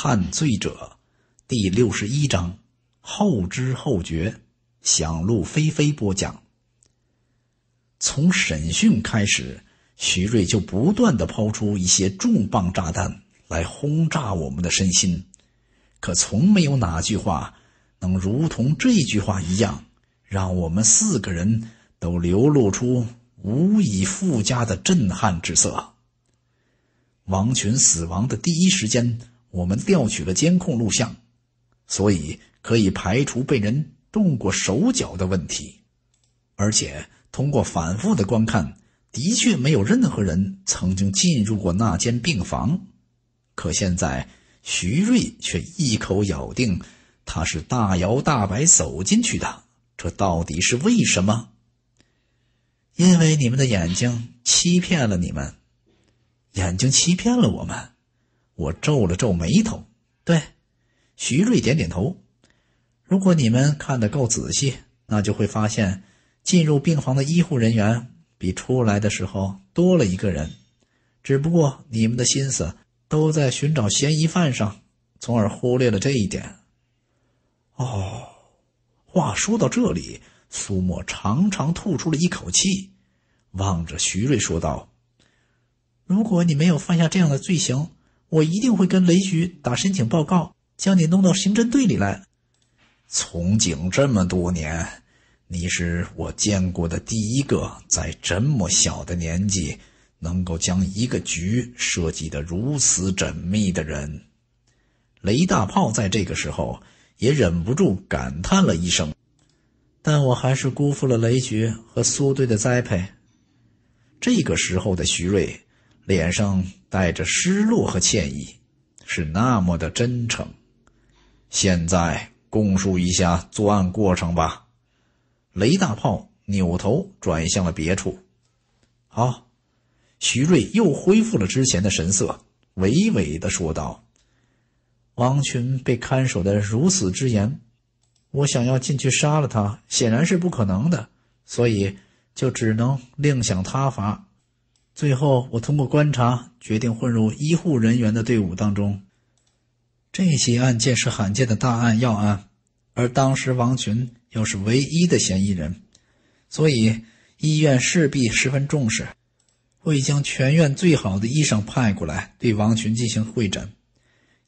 《判罪者》第六十一章，后知后觉，想入菲菲播讲。从审讯开始，徐瑞就不断的抛出一些重磅炸弹来轰炸我们的身心，可从没有哪句话能如同这句话一样，让我们四个人都流露出无以复加的震撼之色。王群死亡的第一时间。我们调取了监控录像，所以可以排除被人动过手脚的问题。而且通过反复的观看，的确没有任何人曾经进入过那间病房。可现在徐瑞却一口咬定他是大摇大摆走进去的，这到底是为什么？因为你们的眼睛欺骗了你们，眼睛欺骗了我们。我皱了皱眉头，对，徐瑞点点头。如果你们看得够仔细，那就会发现进入病房的医护人员比出来的时候多了一个人。只不过你们的心思都在寻找嫌疑犯上，从而忽略了这一点。哦，话说到这里，苏沫长长吐出了一口气，望着徐瑞说道：“如果你没有犯下这样的罪行。”我一定会跟雷局打申请报告，将你弄到刑侦队里来。从警这么多年，你是我见过的第一个在这么小的年纪能够将一个局设计得如此缜密的人。雷大炮在这个时候也忍不住感叹了一声，但我还是辜负了雷局和苏队的栽培。这个时候的徐瑞脸上。带着失落和歉意，是那么的真诚。现在供述一下作案过程吧。雷大炮扭头转向了别处。好，徐瑞又恢复了之前的神色，娓娓的说道：“王群被看守的如此之严，我想要进去杀了他，显然是不可能的，所以就只能另想他法。”最后，我通过观察决定混入医护人员的队伍当中。这起案件是罕见的大案要案，而当时王群又是唯一的嫌疑人，所以医院势必十分重视，会将全院最好的医生派过来对王群进行会诊，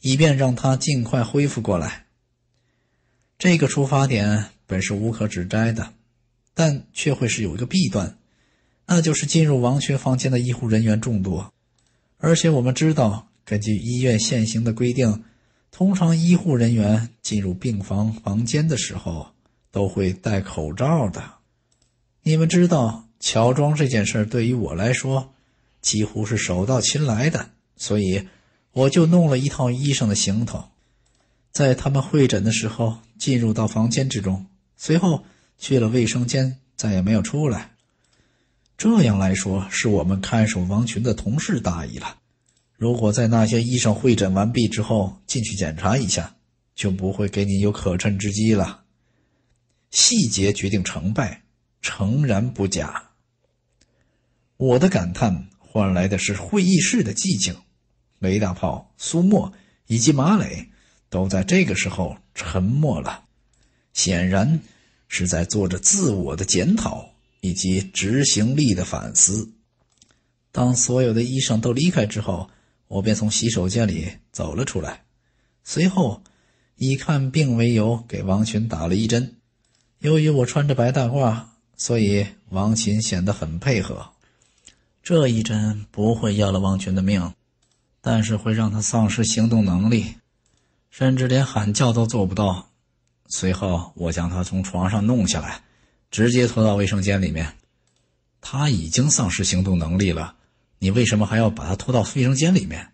以便让他尽快恢复过来。这个出发点本是无可指摘的，但却会是有一个弊端。那就是进入王学房间的医护人员众多，而且我们知道，根据医院现行的规定，通常医护人员进入病房房间的时候都会戴口罩的。你们知道，乔装这件事对于我来说几乎是手到擒来的，所以我就弄了一套医生的行头，在他们会诊的时候进入到房间之中，随后去了卫生间，再也没有出来。这样来说，是我们看守王群的同事大意了。如果在那些医生会诊完毕之后进去检查一下，就不会给你有可趁之机了。细节决定成败，诚然不假。我的感叹换来的是会议室的寂静。雷大炮、苏墨以及马磊都在这个时候沉默了，显然是在做着自我的检讨。以及执行力的反思。当所有的医生都离开之后，我便从洗手间里走了出来。随后，以看病为由给王群打了一针。由于我穿着白大褂，所以王群显得很配合。这一针不会要了王群的命，但是会让他丧失行动能力，甚至连喊叫都做不到。随后，我将他从床上弄下来。直接拖到卫生间里面，他已经丧失行动能力了。你为什么还要把他拖到卫生间里面，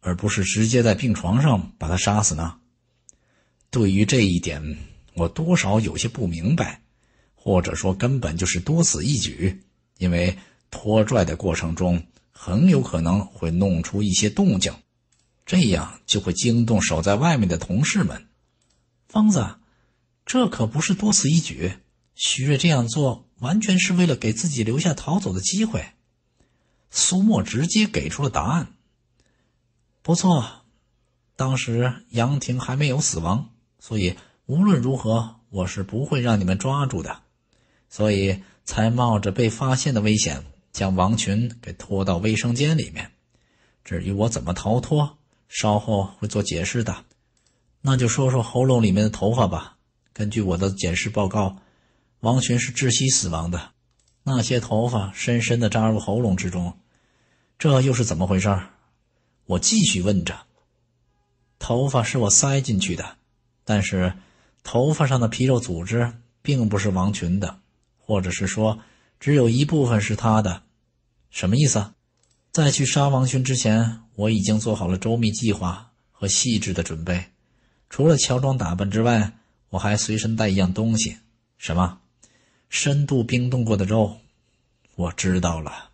而不是直接在病床上把他杀死呢？对于这一点，我多少有些不明白，或者说根本就是多此一举。因为拖拽的过程中很有可能会弄出一些动静，这样就会惊动守在外面的同事们。疯子，这可不是多此一举。徐瑞这样做完全是为了给自己留下逃走的机会。苏沫直接给出了答案。不错，当时杨婷还没有死亡，所以无论如何我是不会让你们抓住的，所以才冒着被发现的危险将王群给拖到卫生间里面。至于我怎么逃脱，稍后会做解释的。那就说说喉咙里面的头发吧。根据我的检视报告。王群是窒息死亡的，那些头发深深地扎入喉咙之中，这又是怎么回事？我继续问着。头发是我塞进去的，但是头发上的皮肉组织并不是王群的，或者是说只有一部分是他的，什么意思？在去杀王群之前，我已经做好了周密计划和细致的准备，除了乔装打扮之外，我还随身带一样东西，什么？深度冰冻过的肉，我知道了。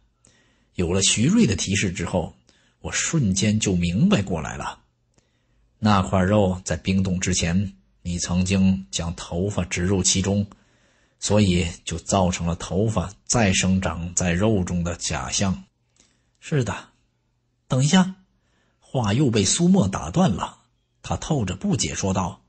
有了徐瑞的提示之后，我瞬间就明白过来了。那块肉在冰冻之前，你曾经将头发植入其中，所以就造成了头发再生长在肉中的假象。是的。等一下，话又被苏沫打断了。他透着不解说道：“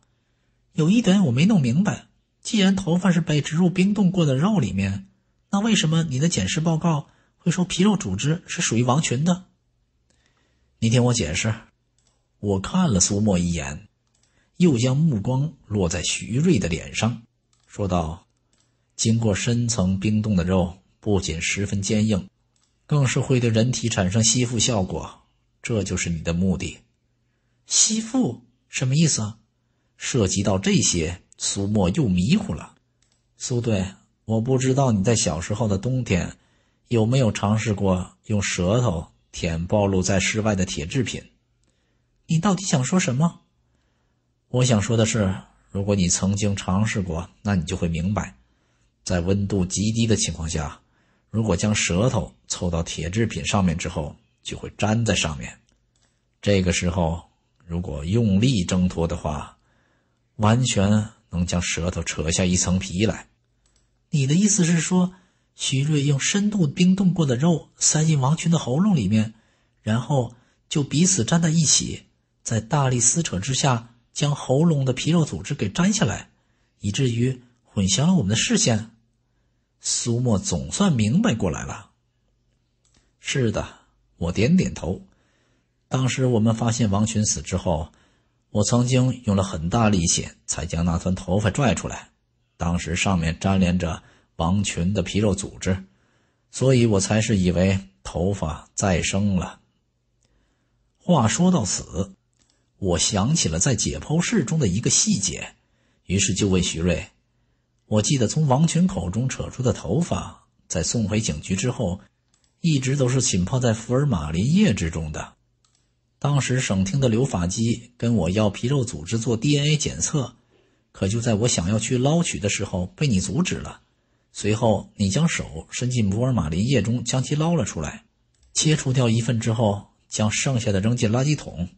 有一点我没弄明白。”既然头发是被植入冰冻过的肉里面，那为什么你的检视报告会说皮肉组织是属于王群的？你听我解释。我看了苏沫一眼，又将目光落在徐瑞的脸上，说道：“经过深层冰冻的肉不仅十分坚硬，更是会对人体产生吸附效果。这就是你的目的。吸附什么意思？涉及到这些。”苏墨又迷糊了，苏队，我不知道你在小时候的冬天，有没有尝试过用舌头舔暴露在室外的铁制品。你到底想说什么？我想说的是，如果你曾经尝试过，那你就会明白，在温度极低的情况下，如果将舌头凑到铁制品上面之后，就会粘在上面。这个时候，如果用力挣脱的话，完全。能将舌头扯下一层皮来。你的意思是说，徐瑞用深度冰冻过的肉塞进王群的喉咙里面，然后就彼此粘在一起，在大力撕扯之下，将喉咙的皮肉组织给粘下来，以至于混淆了我们的视线。苏墨总算明白过来了。是的，我点点头。当时我们发现王群死之后。我曾经用了很大力气才将那团头发拽出来，当时上面粘连着王群的皮肉组织，所以我才是以为头发再生了。话说到此，我想起了在解剖室中的一个细节，于是就问徐瑞：“我记得从王群口中扯出的头发，在送回警局之后，一直都是浸泡在福尔马林液之中的。”当时省厅的刘法基跟我要皮肉组织做 DNA 检测，可就在我想要去捞取的时候，被你阻止了。随后你将手伸进福尔马林液中，将其捞了出来，切除掉一份之后，将剩下的扔进垃圾桶。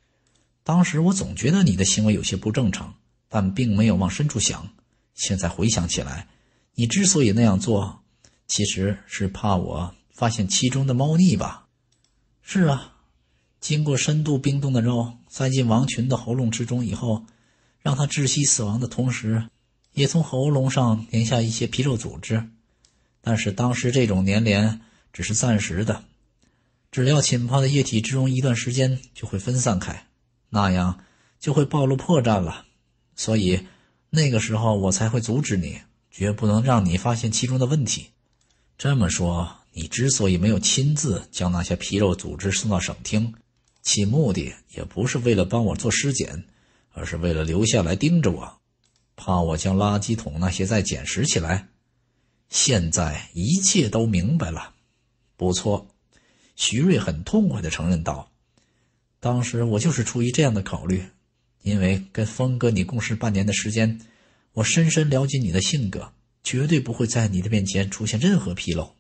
当时我总觉得你的行为有些不正常，但并没有往深处想。现在回想起来，你之所以那样做，其实是怕我发现其中的猫腻吧？是啊。经过深度冰冻的肉塞进王群的喉咙之中以后，让他窒息死亡的同时，也从喉咙上粘下一些皮肉组织。但是当时这种粘连只是暂时的，只要浸泡在液体之中一段时间就会分散开，那样就会暴露破绽了。所以那个时候我才会阻止你，绝不能让你发现其中的问题。这么说，你之所以没有亲自将那些皮肉组织送到省厅？其目的也不是为了帮我做尸检，而是为了留下来盯着我，怕我将垃圾桶那些再捡拾起来。现在一切都明白了。不错，徐瑞很痛快地承认道：“当时我就是出于这样的考虑，因为跟峰哥你共事半年的时间，我深深了解你的性格，绝对不会在你的面前出现任何纰漏。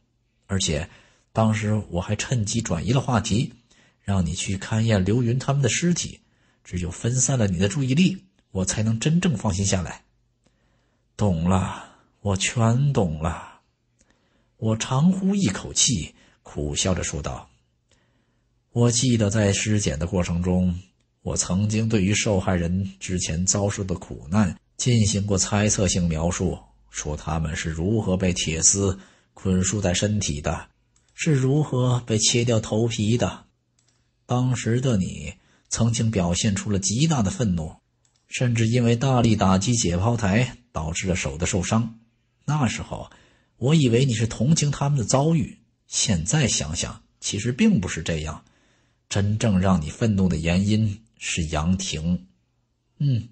而且当时我还趁机转移了话题。”让你去勘验刘云他们的尸体，只有分散了你的注意力，我才能真正放心下来。懂了，我全懂了。我长呼一口气，苦笑着说道：“我记得在尸检的过程中，我曾经对于受害人之前遭受的苦难进行过猜测性描述，说他们是如何被铁丝捆束在身体的，是如何被切掉头皮的。”当时的你曾经表现出了极大的愤怒，甚至因为大力打击解剖台导致了手的受伤。那时候我以为你是同情他们的遭遇，现在想想其实并不是这样。真正让你愤怒的原因是杨婷。嗯，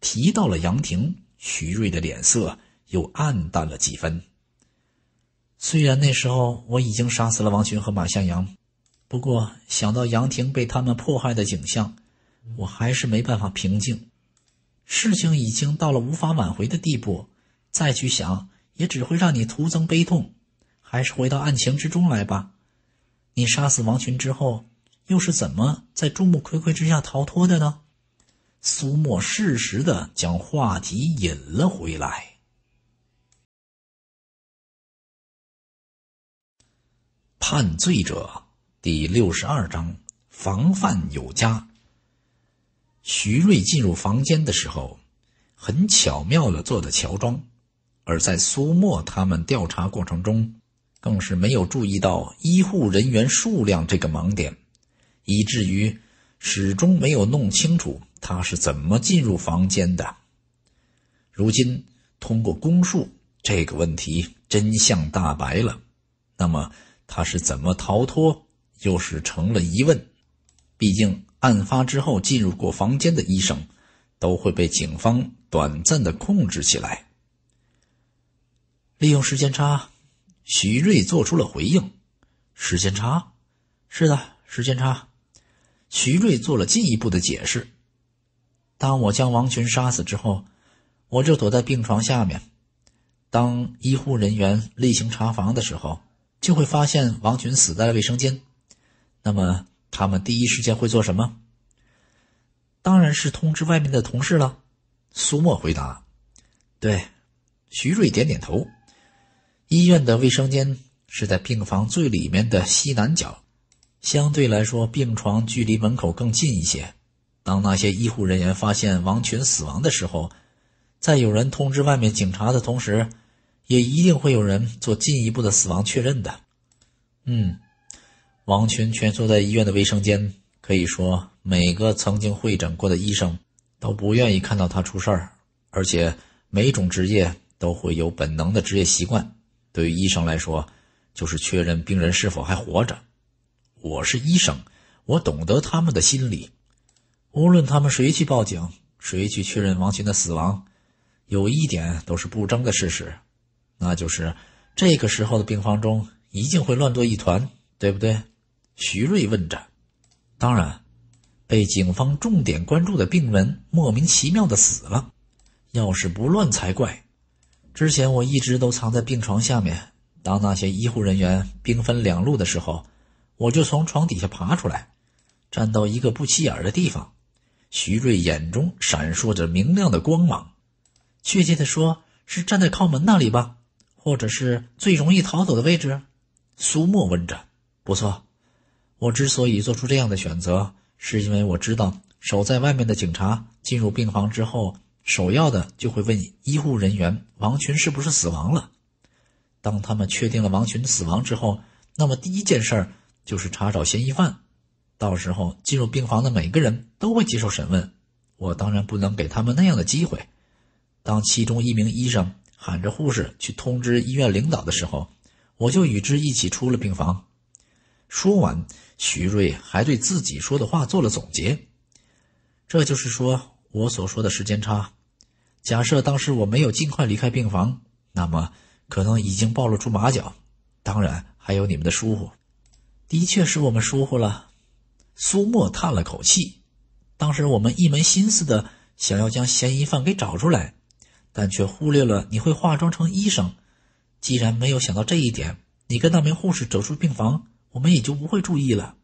提到了杨婷，徐瑞的脸色又暗淡了几分。虽然那时候我已经杀死了王群和马向阳。不过想到杨婷被他们迫害的景象，我还是没办法平静。事情已经到了无法挽回的地步，再去想也只会让你徒增悲痛。还是回到案情之中来吧。你杀死王群之后，又是怎么在众目睽睽之下逃脱的呢？苏沫适时的将话题引了回来。判罪者。第六十二章，防范有加。徐瑞进入房间的时候，很巧妙的做的乔装，而在苏墨他们调查过程中，更是没有注意到医护人员数量这个盲点，以至于始终没有弄清楚他是怎么进入房间的。如今通过供述，这个问题真相大白了，那么他是怎么逃脱？又是成了疑问。毕竟，案发之后进入过房间的医生，都会被警方短暂的控制起来。利用时间差，徐瑞做出了回应：“时间差？是的，时间差。”徐瑞做了进一步的解释：“当我将王群杀死之后，我就躲在病床下面。当医护人员例行查房的时候，就会发现王群死在卫生间。”那么他们第一时间会做什么？当然是通知外面的同事了。苏墨回答。对，徐瑞点点头。医院的卫生间是在病房最里面的西南角，相对来说，病床距离门口更近一些。当那些医护人员发现王群死亡的时候，在有人通知外面警察的同时，也一定会有人做进一步的死亡确认的。嗯。王群蜷缩在医院的卫生间，可以说每个曾经会诊过的医生都不愿意看到他出事儿。而且每种职业都会有本能的职业习惯，对于医生来说，就是确认病人是否还活着。我是医生，我懂得他们的心理。无论他们谁去报警，谁去确认王群的死亡，有一点都是不争的事实，那就是这个时候的病房中一定会乱作一团，对不对？徐瑞问着：“当然，被警方重点关注的病人莫名其妙的死了。要是不乱才怪，之前我一直都藏在病床下面。当那些医护人员兵分两路的时候，我就从床底下爬出来，站到一个不起眼的地方。”徐瑞眼中闪烁着明亮的光芒，确切的说，是站在靠门那里吧，或者是最容易逃走的位置。苏沫问着：“不错。”我之所以做出这样的选择，是因为我知道守在外面的警察进入病房之后，首要的就会问医护人员王群是不是死亡了。当他们确定了王群死亡之后，那么第一件事儿就是查找嫌疑犯。到时候进入病房的每个人都会接受审问，我当然不能给他们那样的机会。当其中一名医生喊着护士去通知医院领导的时候，我就与之一起出了病房。说完。徐瑞还对自己说的话做了总结，这就是说我所说的时间差。假设当时我没有尽快离开病房，那么可能已经暴露出马脚。当然，还有你们的疏忽，的确是我们疏忽了。苏墨叹了口气，当时我们一门心思的想要将嫌疑犯给找出来，但却忽略了你会化妆成医生。既然没有想到这一点，你跟那名护士走出病房。我们也就不会注意了。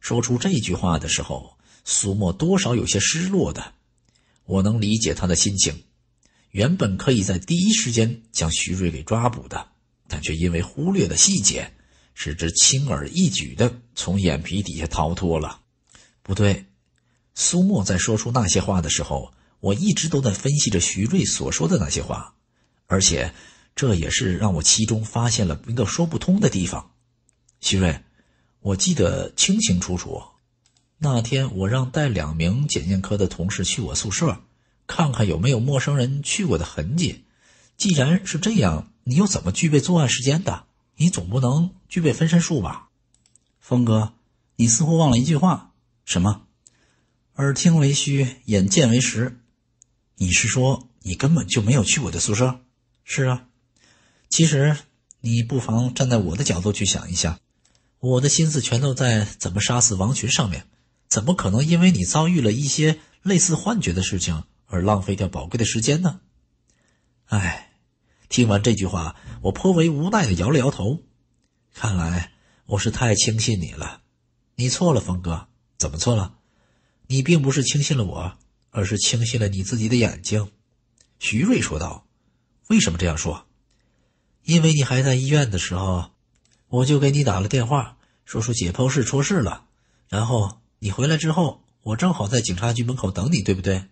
说出这句话的时候，苏墨多少有些失落的。我能理解他的心情。原本可以在第一时间将徐瑞给抓捕的，但却因为忽略的细节，使之轻而易举的从眼皮底下逃脱了。不对，苏墨在说出那些话的时候，我一直都在分析着徐瑞所说的那些话，而且这也是让我其中发现了一个说不通的地方。徐瑞，我记得清清楚楚，那天我让带两名检验科的同事去我宿舍，看看有没有陌生人去过的痕迹。既然是这样，你又怎么具备作案时间的？你总不能具备分身术吧？峰哥，你似乎忘了一句话：什么？耳听为虚，眼见为实。你是说你根本就没有去我的宿舍？是啊。其实你不妨站在我的角度去想一想。我的心思全都在怎么杀死王群上面，怎么可能因为你遭遇了一些类似幻觉的事情而浪费掉宝贵的时间呢？哎，听完这句话，我颇为无奈的摇了摇头。看来我是太轻信你了，你错了，峰哥，怎么错了？你并不是轻信了我，而是轻信了你自己的眼睛。”徐瑞说道，“为什么这样说？因为你还在医院的时候。”我就给你打了电话，说说解剖室出事了。然后你回来之后，我正好在警察局门口等你，对不对？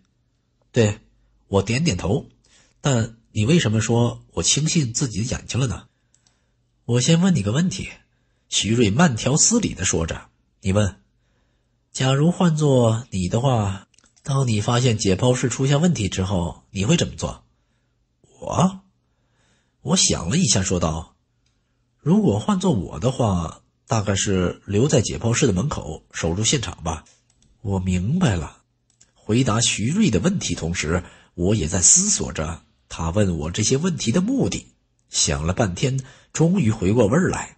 对，我点点头。但你为什么说我轻信自己的眼睛了呢？我先问你个问题，徐瑞慢条斯理的说着：“你问，假如换做你的话，当你发现解剖室出现问题之后，你会怎么做？”我，我想了一下，说道。如果换做我的话，大概是留在解剖室的门口守住现场吧。我明白了，回答徐瑞的问题，同时我也在思索着他问我这些问题的目的。想了半天，终于回过味儿来。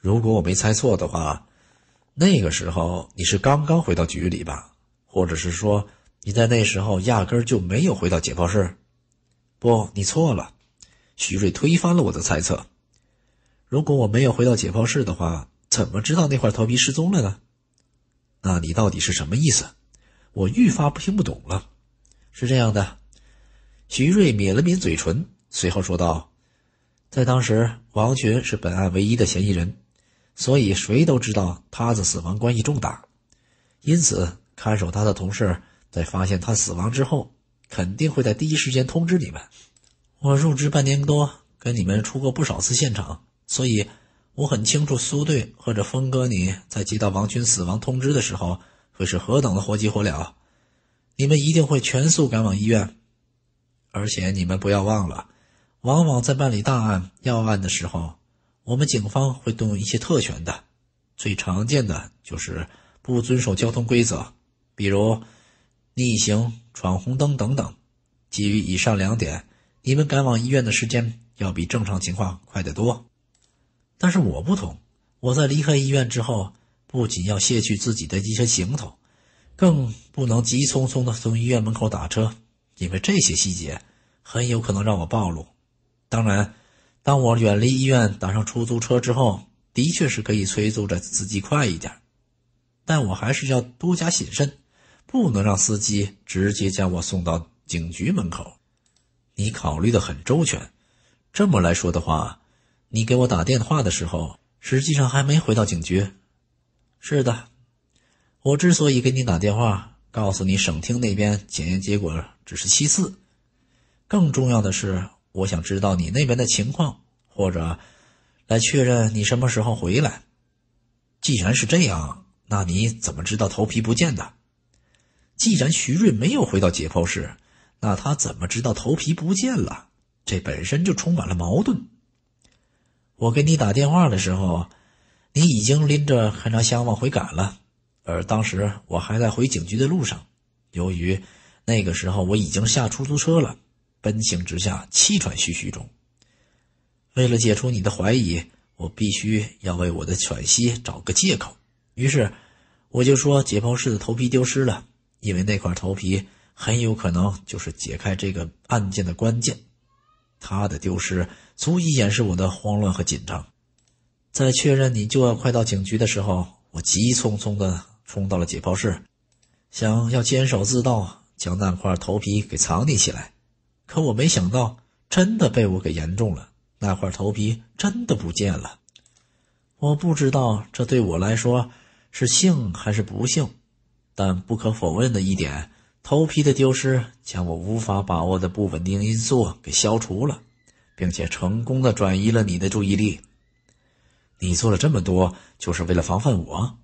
如果我没猜错的话，那个时候你是刚刚回到局里吧，或者是说你在那时候压根儿就没有回到解剖室？不，你错了，徐瑞推翻了我的猜测。如果我没有回到解剖室的话，怎么知道那块头皮失踪了呢？那你到底是什么意思？我愈发不听不懂了。是这样的，徐瑞抿了抿嘴唇，随后说道：“在当时，王群是本案唯一的嫌疑人，所以谁都知道他的死亡关系重大。因此，看守他的同事在发现他死亡之后，肯定会在第一时间通知你们。我入职半年多，跟你们出过不少次现场。”所以，我很清楚苏队或者峰哥你在接到王军死亡通知的时候会是何等的火急火燎，你们一定会全速赶往医院。而且你们不要忘了，往往在办理大案要案的时候，我们警方会动用一些特权的，最常见的就是不遵守交通规则，比如逆行、闯红灯等等。基于以上两点，你们赶往医院的时间要比正常情况快得多。但是我不同，我在离开医院之后，不仅要卸去自己的一身行头，更不能急匆匆的从医院门口打车，因为这些细节很有可能让我暴露。当然，当我远离医院打上出租车之后，的确是可以催促着司机快一点，但我还是要多加谨慎，不能让司机直接将我送到警局门口。你考虑的很周全，这么来说的话。你给我打电话的时候，实际上还没回到警局。是的，我之所以给你打电话，告诉你省厅那边检验结果只是其次，更重要的是，我想知道你那边的情况，或者来确认你什么时候回来。既然是这样，那你怎么知道头皮不见的？既然徐瑞没有回到解剖室，那他怎么知道头皮不见了？这本身就充满了矛盾。我给你打电话的时候，你已经拎着勘查箱往回赶了，而当时我还在回警局的路上。由于那个时候我已经下出租车了，奔行之下气喘吁吁中。为了解除你的怀疑，我必须要为我的喘息找个借口。于是我就说，解剖室的头皮丢失了，因为那块头皮很有可能就是解开这个案件的关键，它的丢失。足以掩饰我的慌乱和紧张。在确认你就要快到警局的时候，我急匆匆地冲到了解剖室，想要坚守自盗，将那块头皮给藏匿起来。可我没想到，真的被我给言中了，那块头皮真的不见了。我不知道这对我来说是幸还是不幸，但不可否认的一点，头皮的丢失将我无法把握的不稳定因素给消除了。并且成功的转移了你的注意力。你做了这么多，就是为了防范我。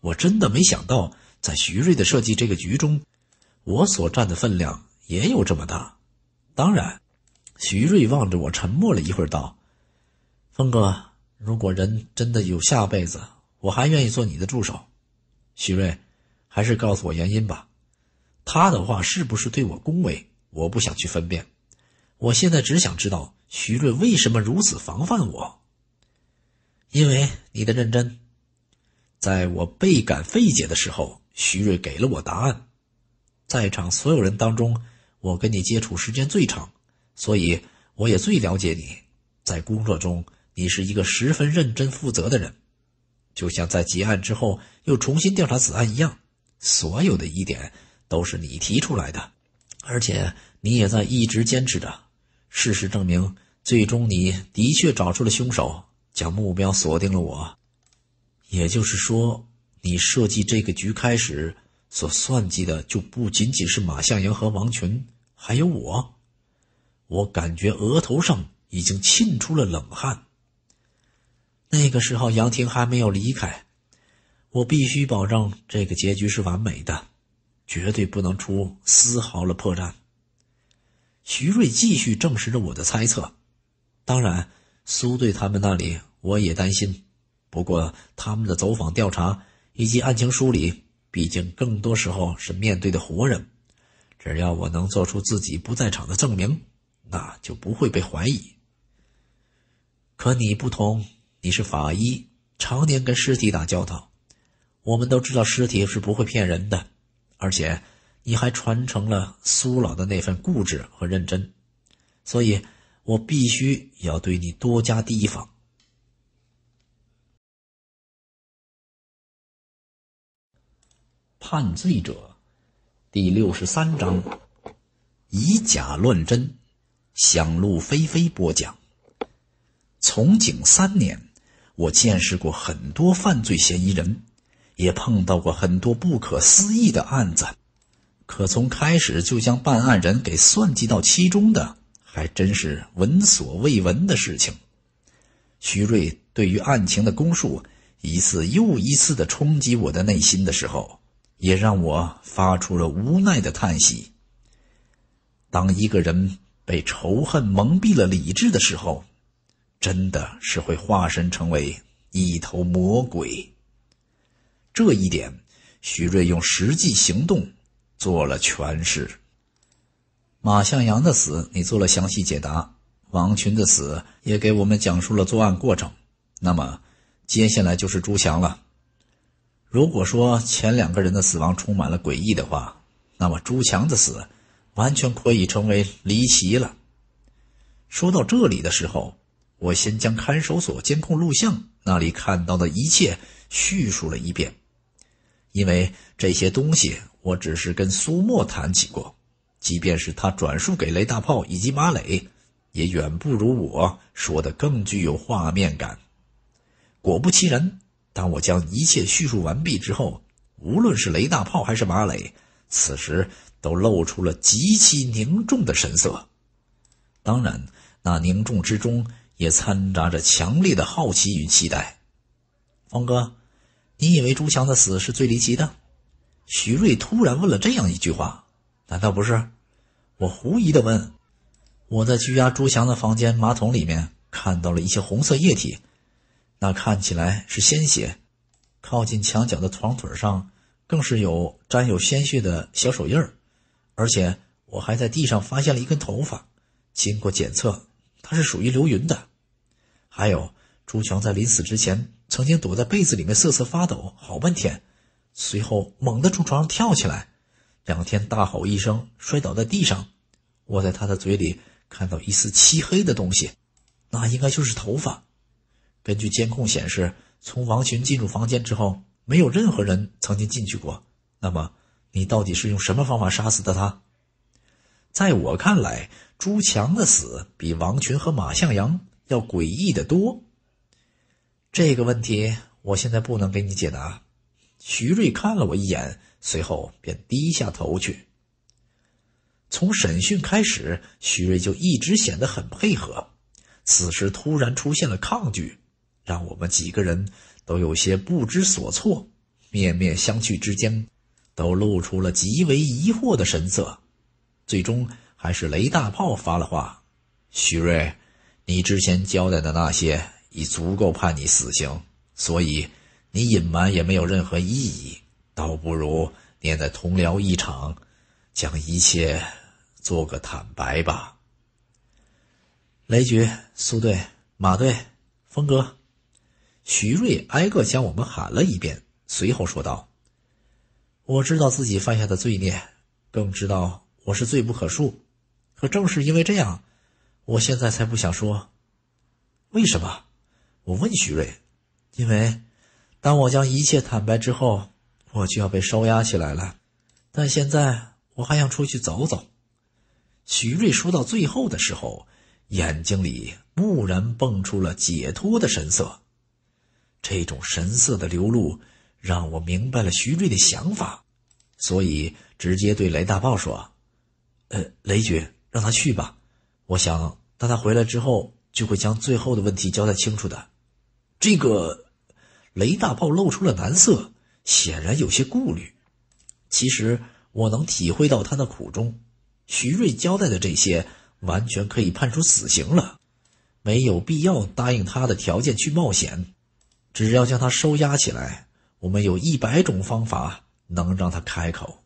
我真的没想到，在徐瑞的设计这个局中，我所占的分量也有这么大。当然，徐瑞望着我，沉默了一会儿，道：“峰哥，如果人真的有下辈子，我还愿意做你的助手。”徐瑞，还是告诉我原因吧。他的话是不是对我恭维？我不想去分辨。我现在只想知道。徐瑞为什么如此防范我？因为你的认真。在我倍感费解的时候，徐瑞给了我答案。在场所有人当中，我跟你接触时间最长，所以我也最了解你。在工作中，你是一个十分认真负责的人，就像在结案之后又重新调查此案一样，所有的疑点都是你提出来的，而且你也在一直坚持着。事实证明。最终，你的确找出了凶手，将目标锁定了我。也就是说，你设计这个局开始所算计的，就不仅仅是马向阳和王群，还有我。我感觉额头上已经沁出了冷汗。那个时候，杨婷还没有离开，我必须保证这个结局是完美的，绝对不能出丝毫的破绽。徐瑞继续证实着我的猜测。当然，苏队他们那里我也担心，不过他们的走访调查以及案情梳理，毕竟更多时候是面对的活人。只要我能做出自己不在场的证明，那就不会被怀疑。可你不同，你是法医，常年跟尸体打交道。我们都知道尸体是不会骗人的，而且你还传承了苏老的那份固执和认真，所以。我必须要对你多加提防。《判罪者》第六十三章：以假乱真，想入非非。播讲：从警三年，我见识过很多犯罪嫌疑人，也碰到过很多不可思议的案子。可从开始就将办案人给算计到其中的。还真是闻所未闻的事情。徐瑞对于案情的供述，一次又一次的冲击我的内心的时候，也让我发出了无奈的叹息。当一个人被仇恨蒙蔽了理智的时候，真的是会化身成为一头魔鬼。这一点，徐瑞用实际行动做了诠释。马向阳的死，你做了详细解答；王群的死也给我们讲述了作案过程。那么，接下来就是朱强了。如果说前两个人的死亡充满了诡异的话，那么朱强的死完全可以成为离奇了。说到这里的时候，我先将看守所监控录像那里看到的一切叙述了一遍，因为这些东西我只是跟苏墨谈起过。即便是他转述给雷大炮以及马磊，也远不如我说的更具有画面感。果不其然，当我将一切叙述完毕之后，无论是雷大炮还是马磊，此时都露出了极其凝重的神色。当然，那凝重之中也掺杂着强烈的好奇与期待。方哥，你以为朱强的死是最离奇的？徐瑞突然问了这样一句话。难道不是？我狐疑的问。我在拘押朱强的房间马桶里面看到了一些红色液体，那看起来是鲜血。靠近墙角的床腿上更是有沾有鲜血的小手印儿，而且我还在地上发现了一根头发，经过检测，它是属于刘云的。还有，朱强在临死之前曾经躲在被子里面瑟瑟发抖好半天，随后猛地从床上跳起来。两天大吼一声，摔倒在地上。我在他的嘴里看到一丝漆黑的东西，那应该就是头发。根据监控显示，从王群进入房间之后，没有任何人曾经进去过。那么，你到底是用什么方法杀死的他？在我看来，朱强的死比王群和马向阳要诡异的多。这个问题，我现在不能给你解答。徐瑞看了我一眼。随后便低下头去。从审讯开始，徐瑞就一直显得很配合，此时突然出现了抗拒，让我们几个人都有些不知所措，面面相觑之间，都露出了极为疑惑的神色。最终还是雷大炮发了话：“徐瑞，你之前交代的那些已足够判你死刑，所以你隐瞒也没有任何意义。”倒不如念在同僚一场，将一切做个坦白吧。雷局、苏队、马队、峰哥、徐瑞，挨个将我们喊了一遍，随后说道：“我知道自己犯下的罪孽，更知道我是罪不可恕。可正是因为这样，我现在才不想说。为什么？”我问徐瑞：“因为当我将一切坦白之后。”我就要被收押起来了，但现在我还想出去走走。徐瑞说到最后的时候，眼睛里蓦然蹦出了解脱的神色。这种神色的流露，让我明白了徐瑞的想法，所以直接对雷大炮说：“呃，雷军，让他去吧。我想，当他回来之后，就会将最后的问题交代清楚的。”这个雷大炮露出了难色。显然有些顾虑，其实我能体会到他的苦衷。徐瑞交代的这些完全可以判处死刑了，没有必要答应他的条件去冒险。只要将他收押起来，我们有一百种方法能让他开口。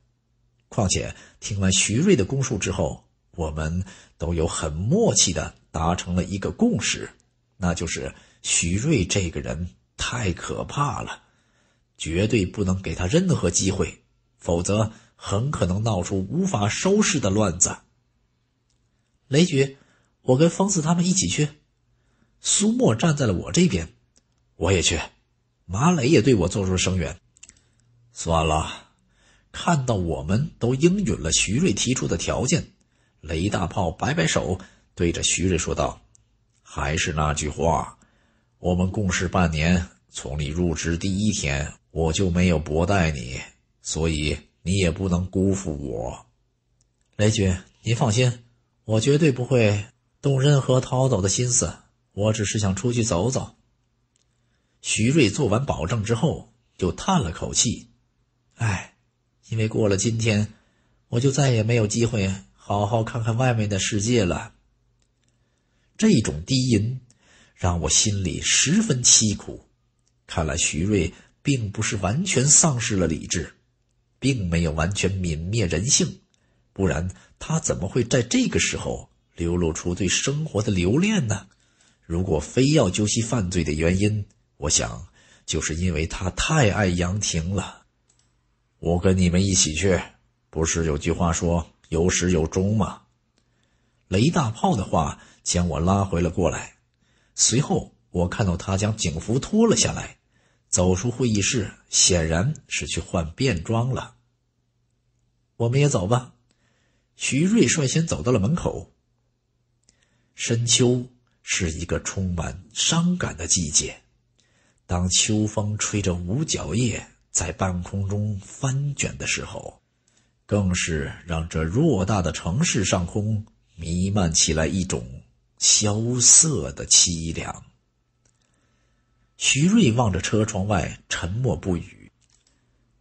况且听完徐瑞的供述之后，我们都有很默契的达成了一个共识，那就是徐瑞这个人太可怕了。绝对不能给他任何机会，否则很可能闹出无法收拾的乱子。雷局，我跟方四他们一起去。苏墨站在了我这边，我也去。马磊也对我做出声援。算了，看到我们都应允了徐瑞提出的条件，雷大炮摆摆手，对着徐瑞说道：“还是那句话，我们共事半年，从你入职第一天。”我就没有薄待你，所以你也不能辜负我，雷军，您放心，我绝对不会动任何逃走的心思。我只是想出去走走。徐瑞做完保证之后，就叹了口气：“哎，因为过了今天，我就再也没有机会好好看看外面的世界了。”这种低吟让我心里十分凄苦。看来徐瑞。并不是完全丧失了理智，并没有完全泯灭人性，不然他怎么会在这个时候流露出对生活的留恋呢？如果非要究析犯罪的原因，我想就是因为他太爱杨婷了。我跟你们一起去，不是有句话说“有始有终”吗？雷大炮的话将我拉回了过来，随后我看到他将警服脱了下来。走出会议室，显然是去换便装了。我们也走吧。徐瑞率先走到了门口。深秋是一个充满伤感的季节，当秋风吹着五角叶在半空中翻卷的时候，更是让这偌大的城市上空弥漫起来一种萧瑟的凄凉。徐瑞望着车窗外，沉默不语。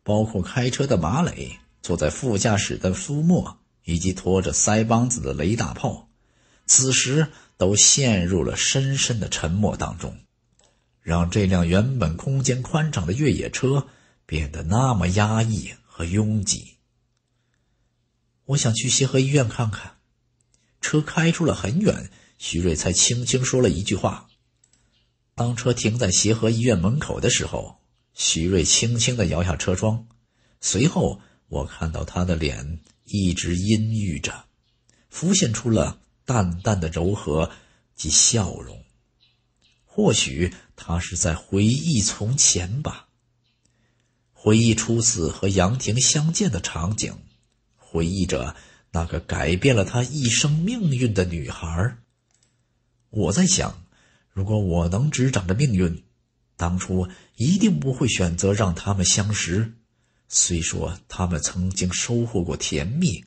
包括开车的马磊、坐在副驾驶的苏墨，以及拖着腮帮子的雷大炮，此时都陷入了深深的沉默当中，让这辆原本空间宽敞的越野车变得那么压抑和拥挤。我想去协和医院看看。车开出了很远，徐瑞才轻轻说了一句话。当车停在协和医院门口的时候，徐瑞轻轻地摇下车窗，随后我看到他的脸一直阴郁着，浮现出了淡淡的柔和及笑容。或许他是在回忆从前吧，回忆初次和杨婷相见的场景，回忆着那个改变了他一生命运的女孩。我在想。如果我能执掌着命运，当初一定不会选择让他们相识。虽说他们曾经收获过甜蜜，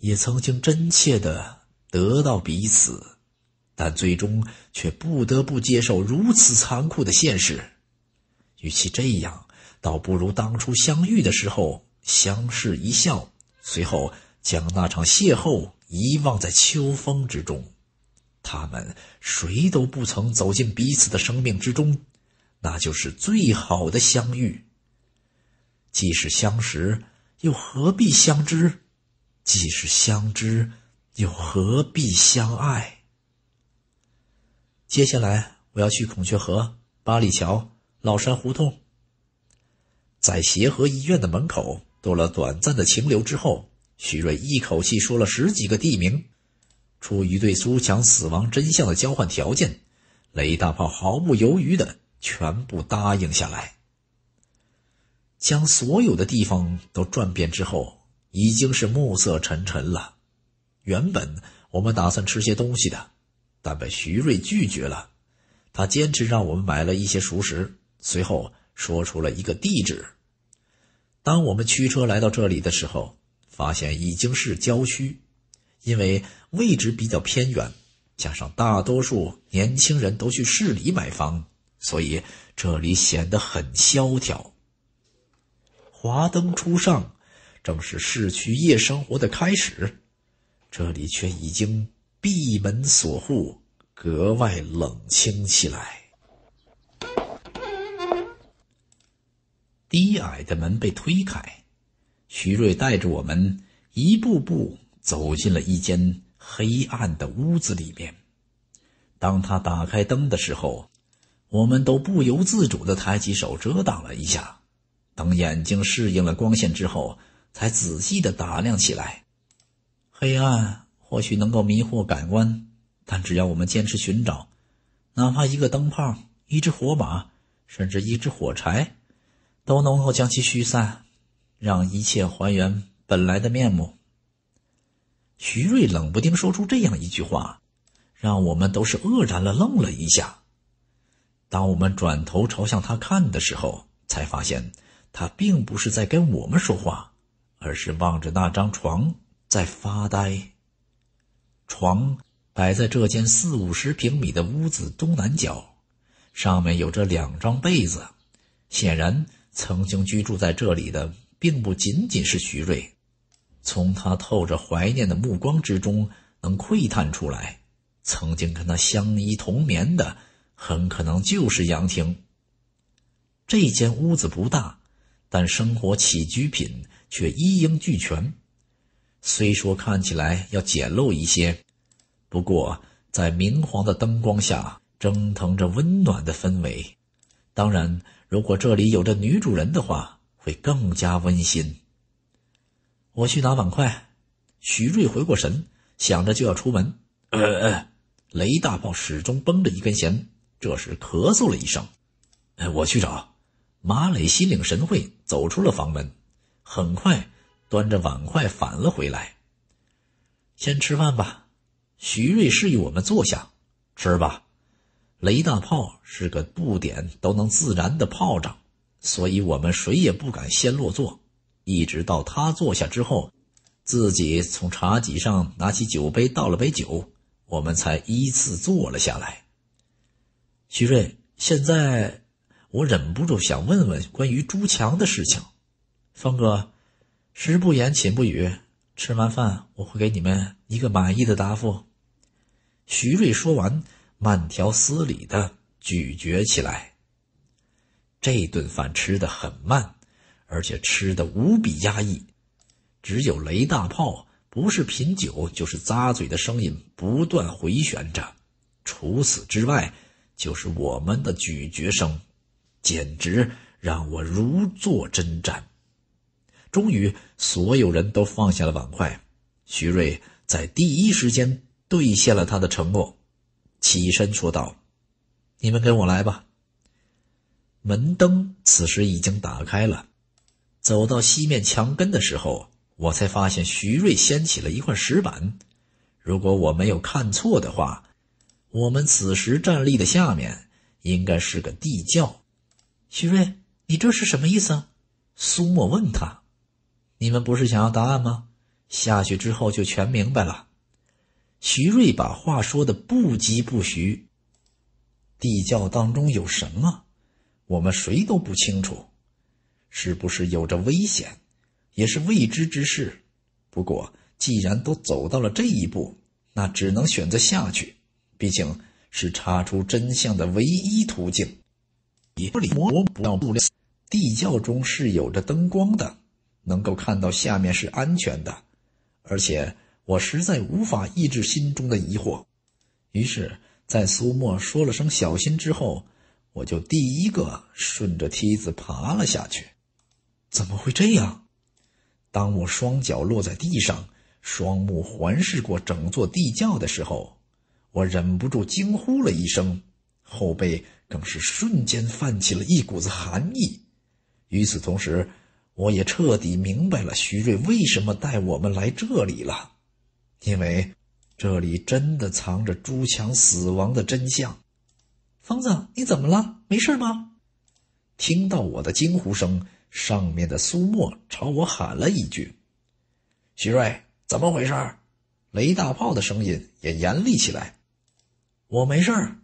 也曾经真切的得到彼此，但最终却不得不接受如此残酷的现实。与其这样，倒不如当初相遇的时候相视一笑，随后将那场邂逅遗忘在秋风之中。他们谁都不曾走进彼此的生命之中，那就是最好的相遇。既是相识，又何必相知？既是相知，又何必相爱？接下来，我要去孔雀河、八里桥、老山胡同，在协和医院的门口多了短暂的停留之后，徐瑞一口气说了十几个地名。出于对苏强死亡真相的交换条件，雷大炮毫不犹豫的全部答应下来。将所有的地方都转遍之后，已经是暮色沉沉了。原本我们打算吃些东西的，但被徐瑞拒绝了。他坚持让我们买了一些熟食，随后说出了一个地址。当我们驱车来到这里的时候，发现已经是郊区，因为。位置比较偏远，加上大多数年轻人都去市里买房，所以这里显得很萧条。华灯初上，正是市区夜生活的开始，这里却已经闭门锁户，格外冷清起来。低矮的门被推开，徐瑞带着我们一步步走进了一间。黑暗的屋子里面，当他打开灯的时候，我们都不由自主地抬起手遮挡了一下。等眼睛适应了光线之后，才仔细地打量起来。黑暗或许能够迷惑感官，但只要我们坚持寻找，哪怕一个灯泡、一支火把，甚至一支火柴，都能够将其驱散，让一切还原本来的面目。徐瑞冷不丁说出这样一句话，让我们都是愕然了，愣了一下。当我们转头朝向他看的时候，才发现他并不是在跟我们说话，而是望着那张床在发呆。床摆在这间四五十平米的屋子东南角，上面有着两张被子，显然曾经居住在这里的并不仅仅是徐瑞。从他透着怀念的目光之中，能窥探出来，曾经跟他相依同眠的，很可能就是杨婷。这间屋子不大，但生活起居品却一应俱全。虽说看起来要简陋一些，不过在明黄的灯光下，蒸腾着温暖的氛围。当然，如果这里有着女主人的话，会更加温馨。我去拿碗筷。徐瑞回过神，想着就要出门。呃呃，雷大炮始终绷着一根弦，这时咳嗽了一声。哎，我去找。马磊心领神会，走出了房门。很快，端着碗筷返了回来。先吃饭吧。徐瑞示意我们坐下，吃吧。雷大炮是个不点都能自燃的炮仗，所以我们谁也不敢先落座。一直到他坐下之后，自己从茶几上拿起酒杯倒了杯酒，我们才依次坐了下来。徐瑞，现在我忍不住想问问关于朱强的事情。方哥，食不言寝不语，吃完饭我会给你们一个满意的答复。徐瑞说完，慢条斯理的咀嚼起来。这顿饭吃的很慢。而且吃的无比压抑，只有雷大炮不是品酒，就是咂嘴的声音不断回旋着。除此之外，就是我们的咀嚼声，简直让我如坐针毡。终于，所有人都放下了碗筷。徐瑞在第一时间兑现了他的承诺，起身说道：“你们跟我来吧。”门灯此时已经打开了。走到西面墙根的时候，我才发现徐瑞掀起了一块石板。如果我没有看错的话，我们此时站立的下面应该是个地窖。徐瑞，你这是什么意思？苏沫问他：“你们不是想要答案吗？下去之后就全明白了。”徐瑞把话说的不疾不徐：“地窖当中有什么，我们谁都不清楚。”是不是有着危险，也是未知之事。不过，既然都走到了这一步，那只能选择下去，毕竟是查出真相的唯一途径。也不理不磨不料，地窖中是有着灯光的，能够看到下面是安全的。而且，我实在无法抑制心中的疑惑，于是，在苏沫说了声小心之后，我就第一个顺着梯子爬了下去。怎么会这样？当我双脚落在地上，双目环视过整座地窖的时候，我忍不住惊呼了一声，后背更是瞬间泛起了一股子寒意。与此同时，我也彻底明白了徐瑞为什么带我们来这里了，因为这里真的藏着朱强死亡的真相。疯子，你怎么了？没事吗？听到我的惊呼声。上面的苏墨朝我喊了一句：“徐瑞，怎么回事？”雷大炮的声音也严厉起来。“我没事儿。”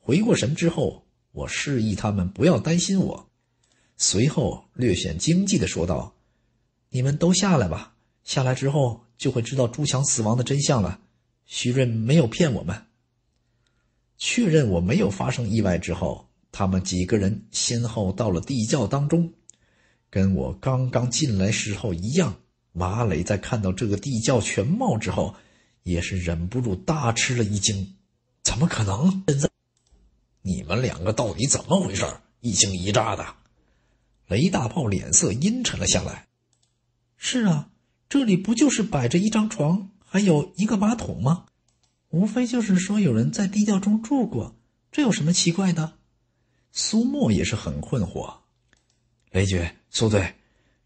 回过神之后，我示意他们不要担心我，随后略显惊悸的说道：“你们都下来吧，下来之后就会知道朱强死亡的真相了。”徐瑞没有骗我们。确认我没有发生意外之后，他们几个人先后到了地窖当中。跟我刚刚进来时候一样，马磊在看到这个地窖全貌之后，也是忍不住大吃了一惊。怎么可能？现在你们两个到底怎么回事？一惊一乍的。雷大炮脸色阴沉了下来。是啊，这里不就是摆着一张床，还有一个马桶吗？无非就是说有人在地窖中住过，这有什么奇怪的？苏沫也是很困惑。雷爵，苏队，